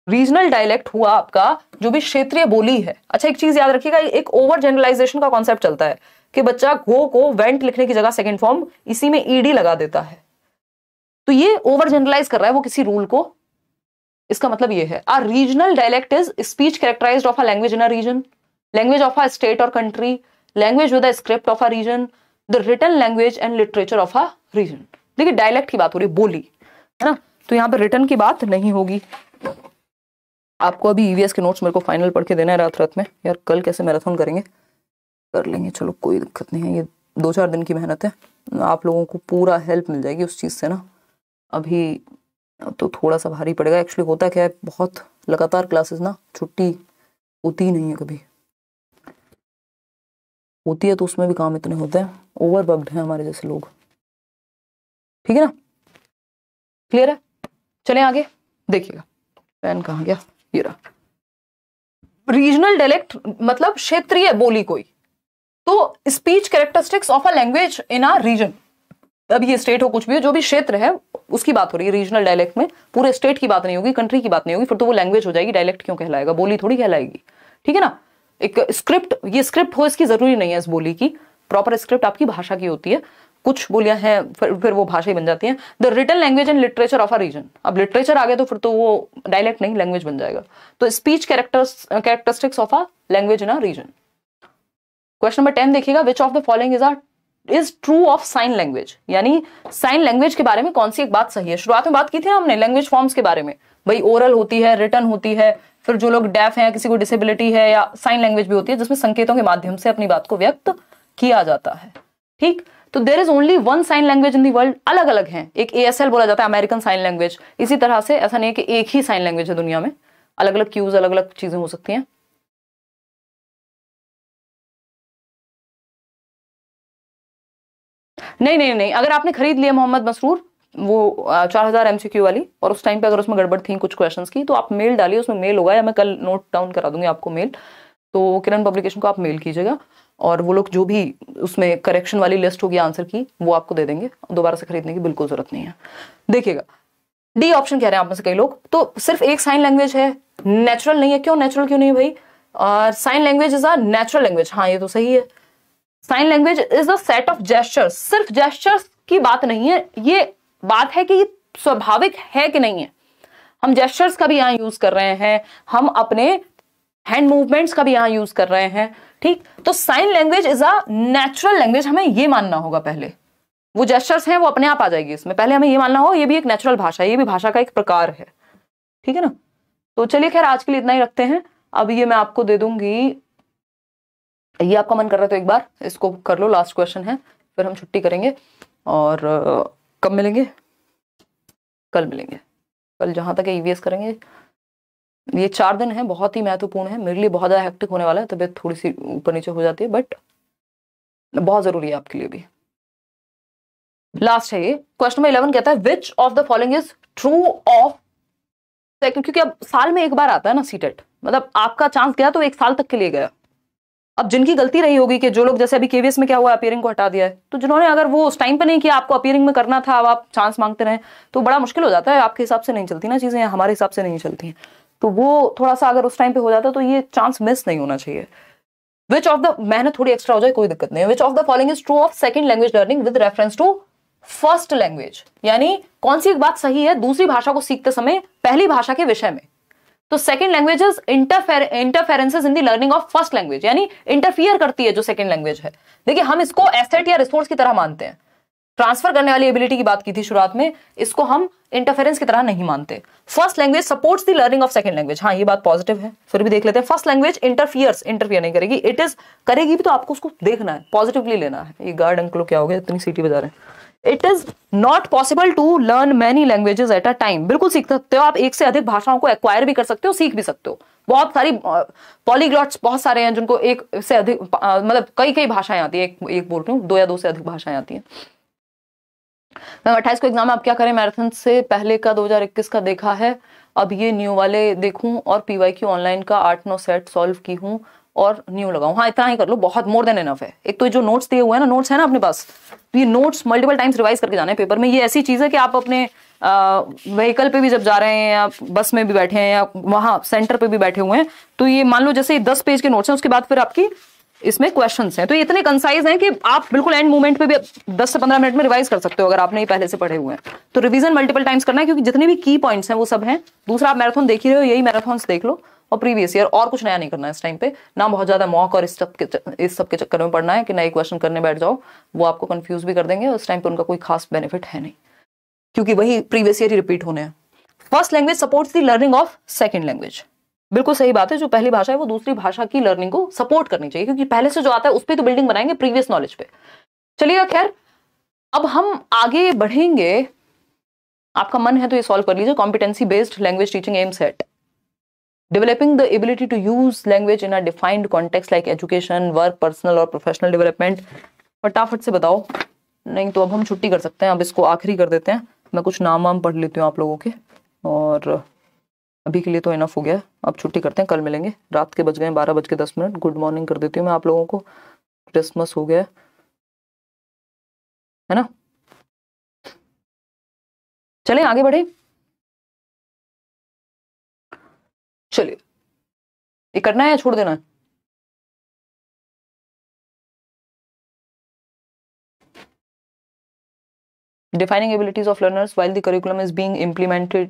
regional dialect हुआ आपका जो भी क्षेत्रीय बोली है अच्छा एक चीज याद रखिएगा एक ओवर जनरलाइजेशन का कॉन्सेप्ट चलता है कि बच्चा गो को वेंट लिखने की जगह सेकेंड फॉर्म इसी में ईडी लगा देता है तो ये ओवर जनरलाइज कर रहा है वो किसी रूल को इसका मतलब ये है a regional dialect is speech characterize of a language in a region language of a state और country language with script of a region the written language and literature of a region देखिए dialect की बात हो रही है बोली है ना तो यहाँ पर रिटर्न की बात नहीं होगी आपको अभी ईवीएस e के नोट्स मेरे को फाइनल पढ़ के देना है रात रात में यार कल कैसे मैराथन करेंगे कर लेंगे चलो कोई दिक्कत नहीं है ये दो चार दिन की मेहनत है आप लोगों को पूरा हेल्प मिल जाएगी उस चीज़ से ना अभी तो थोड़ा सा भारी पड़ेगा एक्चुअली होता क्या है बहुत लगातार क्लासेस ना छुट्टी होती नहीं है कभी होती है तो उसमें भी काम इतने होते हैं ओवरबग्ड हैं हमारे जैसे लोग ठीक है ना क्लियर है चले आगे देखिएगा पेन कहा गया ये रहा रीजनल डायलेक्ट मतलब क्षेत्रीय बोली कोई तो speech characteristics of a language in a region अब ये स्टेट हो कुछ भी हो जो भी क्षेत्र है उसकी बात हो रही है रीजनल डायलेक्ट में पूरे स्टेट की बात नहीं होगी कंट्री की बात नहीं होगी फिर तो वो लैंग्वेज हो जाएगी डायलेक्ट क्यों कहलाएगा बोली थोड़ी कहलाएगी ठीक है ना एक स्क्रिप्ट ये स्क्रिप्ट हो इसकी जरूरी नहीं है इस बोली की प्रॉपर स्क्रिप्ट आपकी भाषा की होती है कुछ बोलियां हैं फिर फिर वो भाषा ही बन जाती हैं the written language and literature of a region अब लिटरेचर आ गया तो फिर तो वो डायलेक्ट नहीं लैंग्वेज बन जाएगा तो speech characters characteristics of a language in a region question number ten देखिएगा which of the following is a is true of sign language यानी साइन लैंग्वेज के बारे में कौन सी एक बात सही है शुरुआत में बात की थी ना हमने लैंग्वेज फॉर्म्स के बारे में भाई ओरल होती है रिटर्न होती है फिर जो लोग डेफ हैं किसी को डिसेबिलिटी है या साइन लैंग्वेज भी होती है जिसमें संकेतों के माध्यम से अपनी बात को व्यक्त किया जाता है ठीक तो there is only one sign language in the world अलग अलग है एक ए बोला जाता है अमेरिकन साइन लैंग्वेज इसी तरह से ऐसा नहीं है कि एक ही साइन लैंग्वेज है दुनिया में अलग अलग क्यूज अलग अलग चीजें हो सकती हैं नहीं नहीं नहीं अगर आपने खरीद लिया मोहम्मद मसरूर वो चार हज़ार एम वाली और उस टाइम पे अगर उसमें गड़बड़ थी कुछ क्वेश्चंस की तो आप मेल डालिए उसमें मेल होगा या मैं कल नोट डाउन करा दूंगी आपको मेल तो किरण पब्लिकेशन को आप मेल कीजिएगा और वो लोग जो भी उसमें करेक्शन वाली लिस्ट होगी आंसर की वो आपको दे देंगे दोबारा से खरीदने की बिल्कुल ज़रूरत नहीं है देखिएगा डी ऑप्शन कह रहे हैं आप में से कई लोग तो सिर्फ एक साइन लैंग्वेज है नेचुरल नहीं है क्यों नेचुरल क्यों नहीं है भाई sign language is a natural language हाँ ये तो सही है sign language is a set of gestures सिर्फ जेस्टर्स की बात नहीं है ये बात है कि स्वाभाविक है कि नहीं है हम जेस्टर्स का भी यहाँ यूज कर रहे हैं हम अपने हैंड मूवमेंट्स का भी यहाँ यूज कर रहे हैं ठीक तो sign language is a natural language हमें ये मानना होगा पहले वो जेस्टर्स हैं वो अपने आप आ जाएगी इसमें पहले हमें ये मानना होगा ये भी एक नेचुरल भाषा है ये भी भाषा का एक प्रकार है ठीक है ना तो चलिए खैर आज के लिए इतना ही रखते हैं अब ये मैं आपको दे दूंगी ये आपका मन कर रहा है तो एक बार इसको कर लो लास्ट क्वेश्चन है फिर हम छुट्टी करेंगे और कब मिलेंगे कल मिलेंगे कल जहां तक ईवीएस e करेंगे ये चार दिन है बहुत ही महत्वपूर्ण है मेरे लिए बहुत ज़्यादा हेक्टिक होने वाला है तबियत थोड़ी सी ऊपर नीचे हो जाती है बट बहुत ज़रूरी है आपके लिए भी लास्ट है ये क्वेश्चन नंबर इलेवन कहता है which of the following is true of क्योंकि अब साल में एक बार आता है ना सीटेट e मतलब आपका चांस गया तो एक साल तक के लिए गया अब जिनकी गलती रही होगी कि जो लोग जैसे अभी केवीएस में क्या हुआ अपीयरिंग को हटा दिया है तो जिन्होंने अगर वो उस टाइम पर नहीं किया आपको अपीयरिंग में करना था अब आप चांस मांगते रहे तो बड़ा मुश्किल हो जाता है आपके हिसाब से नहीं चलती ना चीज़ें हमारे हिसाब से नहीं चलती हैं तो वो थोड़ा सा अगर उस टाइम पे हो जाता तो ये चांस मिस नहीं होना चाहिए विच ऑफ द मेहनत थोड़ी एक्स्ट्रा हो जाए कोई दिक्कत नहीं which of the following is true of second language learning with reference to first language यानी कौन सी एक बात सही है दूसरी भाषा को सीखते समय पहली भाषा के विषय में तो second languages interfere interferences in the learning of first language यानी इंटरफियर करती है जो सेकंड लैंग्वेज है देखिए हम इसको एसेट या रिसोर्स की तरह मानते हैं ट्रांसफर करने वाली एबिलिटी की बात की थी शुरुआत में इसको हम इंटरफेरेंस की तरह नहीं मानते first language supports the learning of second language हाँ ये बात पॉजिटिव है फिर भी देख लेते हैं फर्स्ट लैंग्वेज इंटरफियर्स इंटरफियर नहीं करेगी इट इज करेगी भी तो आपको उसको देखना है पॉजिटिवली लेना है ये गार्ड अंकलो क्या हो गया इतनी सीटी बजा रहे हैं it is not possible to learn many languages at a time बिल्कुल सीख सकते हो आप एक से अधिक भाषाओं को एक्वायर भी कर सकते हो सीख भी सकते हो बहुत सारी पॉलीग्लॉट्स बहुत सारे हैं जिनको एक से अधिक मतलब कई कई भाषाएं आती है एक, एक बोल रही हूँ दो या दो से अधिक भाषाएं आती हैं मैम अट्ठाईस को एग्जाम आप क्या करें मैराथन से पहले का 2021 का देखा है अब ये न्यू वाले देखूं और पीवाई क्यू ऑनलाइन का आठ नौ सेट सॉल्व की हूँ और न्यू लगाऊं हाँ इतना ही कर लो बहुत मोर देन इनफ है एक तो जो नोट्स दिए हुए हैं ना नोट्स है ना अपने पास तो ये नोट्स मल्टीपल टाइम्स रिवाइज करके जाने पेपर में ये ऐसी चीज़ है कि आप अपने व्हीकल पे भी जब जा रहे हैं या बस में भी बैठे हैं या वहां सेंटर पे भी बैठे हुए हैं तो ये मान लो जैसे दस पेज के नोट्स हैं उसके बाद फिर आपकी इसमें क्वेश्चन है तो ये इतने कंसाइज हैं कि आप बिल्कुल एंड मोमेंट पे भी दस से पंद्रह मिनट में रिवाइज कर सकते हो अगर आपने ये पहले से पढ़े हुए हैं तो रिविजन मल्टीपल टाइम्स करना है क्योंकि जितने भी की पॉइंट्स हैं वो सब हैं दूसरा आप मैराथन देख ही रहे हो यही मैराथन देख लो और प्रीवियस ईयर और कुछ नया नहीं करना है इस टाइम पे ना बहुत ज़्यादा मॉक और इस सब के इस सब के चक्कर में पढ़ना है कि नए क्वेश्चन करने बैठ जाओ वो आपको कंफ्यूज भी कर देंगे और इस टाइम पर उनका कोई खास बेनिफिट है नहीं क्योंकि वही प्रीवियस ईयर ही रिपीट होने हैं first language supports the learning of second language बिल्कुल सही बात है जो पहली भाषा है वो दूसरी भाषा की लर्निंग को सपोर्ट करनी चाहिए क्योंकि पहले से जो आता है उस पर तो बिल्डिंग बनाएंगे प्रीवियस नॉलेज पे चलिएगा खैर अब हम आगे बढ़ेंगे आपका मन है तो ये सॉल्व कर लीजिए competency based language teaching aims at developing the ability to use language in a defined context like education work personal or professional development फटाफट से बताओ नहीं तो अब हम छुट्टी कर सकते हैं अब इसको आखिरी कर देते हैं मैं कुछ नाम वाम पढ़ लेती हूँ आप लोगों के और अभी के लिए तो इनफ हो गया अब छुट्टी करते हैं कल मिलेंगे रात के बज गए बारह बज के दस मिनट गुड मॉर्निंग कर देती हूँ मैं आप लोगों को क्रिसमस हो गया है ना चले आगे बढ़े चलिए ये करना है या छोड़ देना है defining abilities of learners while the curriculum is being implemented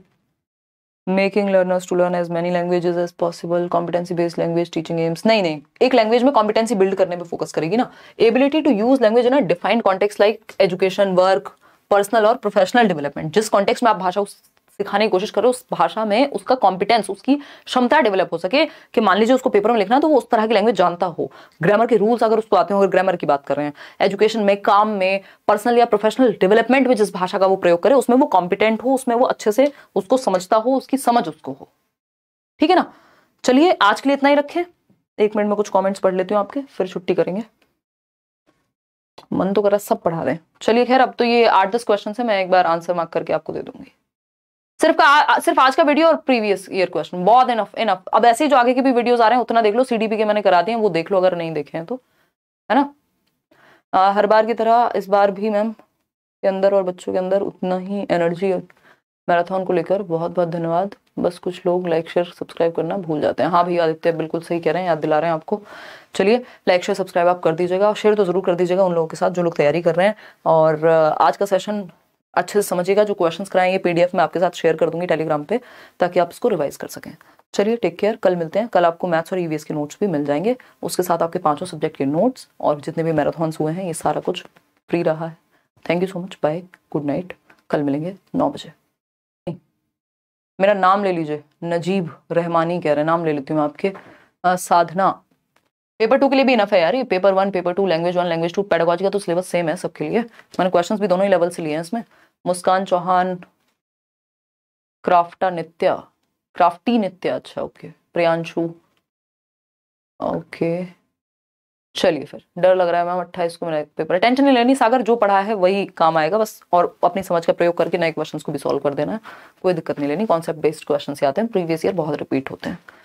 making learners to learn as many languages as possible competency based language teaching aims नहीं नहीं एक लैंग्वेज में कॉम्पिटेंसी बिल्ड करने पे फोकस करेगी ना ability to use language in defined context like education work personal और professional development जिस कॉन्टेक्स्ट में आप भाषा उस सिखाने की कोशिश करो उस भाषा में उसका कॉम्पिटेंस उसकी क्षमता डेवलप हो सके कि मान लीजिए उसको पेपर में लिखना तो वो उस तरह की लैंग्वेज जानता हो ग्रामर के रूल्स अगर उसको आते हो अगर ग्रामर की बात कर रहे हैं एजुकेशन में काम में पर्सनल या प्रोफेशनल डेवलपमेंट में जिस भाषा का वो प्रयोग करे उसमें वो कॉम्पिटेंट हो उसमें वो अच्छे से उसको समझता हो उसकी समझ उसको हो ठीक है ना चलिए आज के लिए इतना ही रखें एक मिनट में कुछ कॉमेंट्स पढ़ लेती हूँ आपके फिर छुट्टी करेंगे मन तो करा सब पढ़ा दें चलिए खैर अब तो ये आठ दस क्वेश्चन है मैं एक बार आंसर मार्क करके आपको दे दूंगी सिर्फ का सिर्फ आज का वीडियो और प्रीवियस ईयर क्वेश्चन बहुत इनफ इनफ अब ऐसे ही जो आगे के भी वीडियोस आ रहे हैं उतना देख लो सीडीपी के मैंने करा दिए हैं वो देख लो अगर नहीं देखे हैं तो है ना आ, हर बार की तरह इस बार भी मैम के अंदर और बच्चों के अंदर उतना ही एनर्जी मैराथन को लेकर बहुत बहुत धन्यवाद बस कुछ लोग लाइक शेयर सब्सक्राइब करना भूल जाते हैं हाँ भैया आदित्य बिल्कुल सही कह रहे हैं याद दिला रहे हैं आपको चलिए लाइक शेयर सब्सक्राइब आप कर दीजिएगा और शेयर तो ज़रूर कर दीजिएगा उन लोगों के साथ जो लोग तैयारी कर रहे हैं और आज का सेशन अच्छे से समझिएगा जो क्वेश्चंस कराएंगे पीडीएफ में आपके साथ शेयर कर दूंगी टेलीग्राम पे ताकि आप इसको रिवाइज कर सकें चलिए टेक केयर कल मिलते हैं कल आपको मैथ्स और ईवीएस के नोट्स भी मिल जाएंगे उसके साथ आपके पांचों सब्जेक्ट के नोट्स और जितने भी मैराथॉन्स हुए हैं ये सारा कुछ फ्री रहा है thank you so much bye good night कल मिलेंगे नौ बजे मेरा नाम ले लीजिए नजीब रहमानी कह रहे हैं नाम ले लेती हूँ आपके आ, साधना पेपर टू के लिए भी इनफ है यार ये paper one paper two language one language two pedology का तो सिलेबस सेम है सबके लिए मैंने क्वेश्चंस भी दोनों ही लेवल से लिए हैं इसमें मुस्कान चौहान क्राफ्टा नित्या क्राफ्टी नित्या अच्छा ओके प्रियांशु ओके चलिए फिर डर लग रहा है मैम अट्ठाईस को मेरा पेपर टेंशन नहीं लेनी सागर जो पढ़ा है वही काम आएगा बस और अपनी समझ का प्रयोग करके नए क्वेश्चंस को भी सॉल्व कर देना है कोई दिक्कत नहीं लेनी कॉन्सेप्ट बेस्ड क्वेश्चंस आते हैं प्रीवियस ईयर बहुत रिपीट होते हैं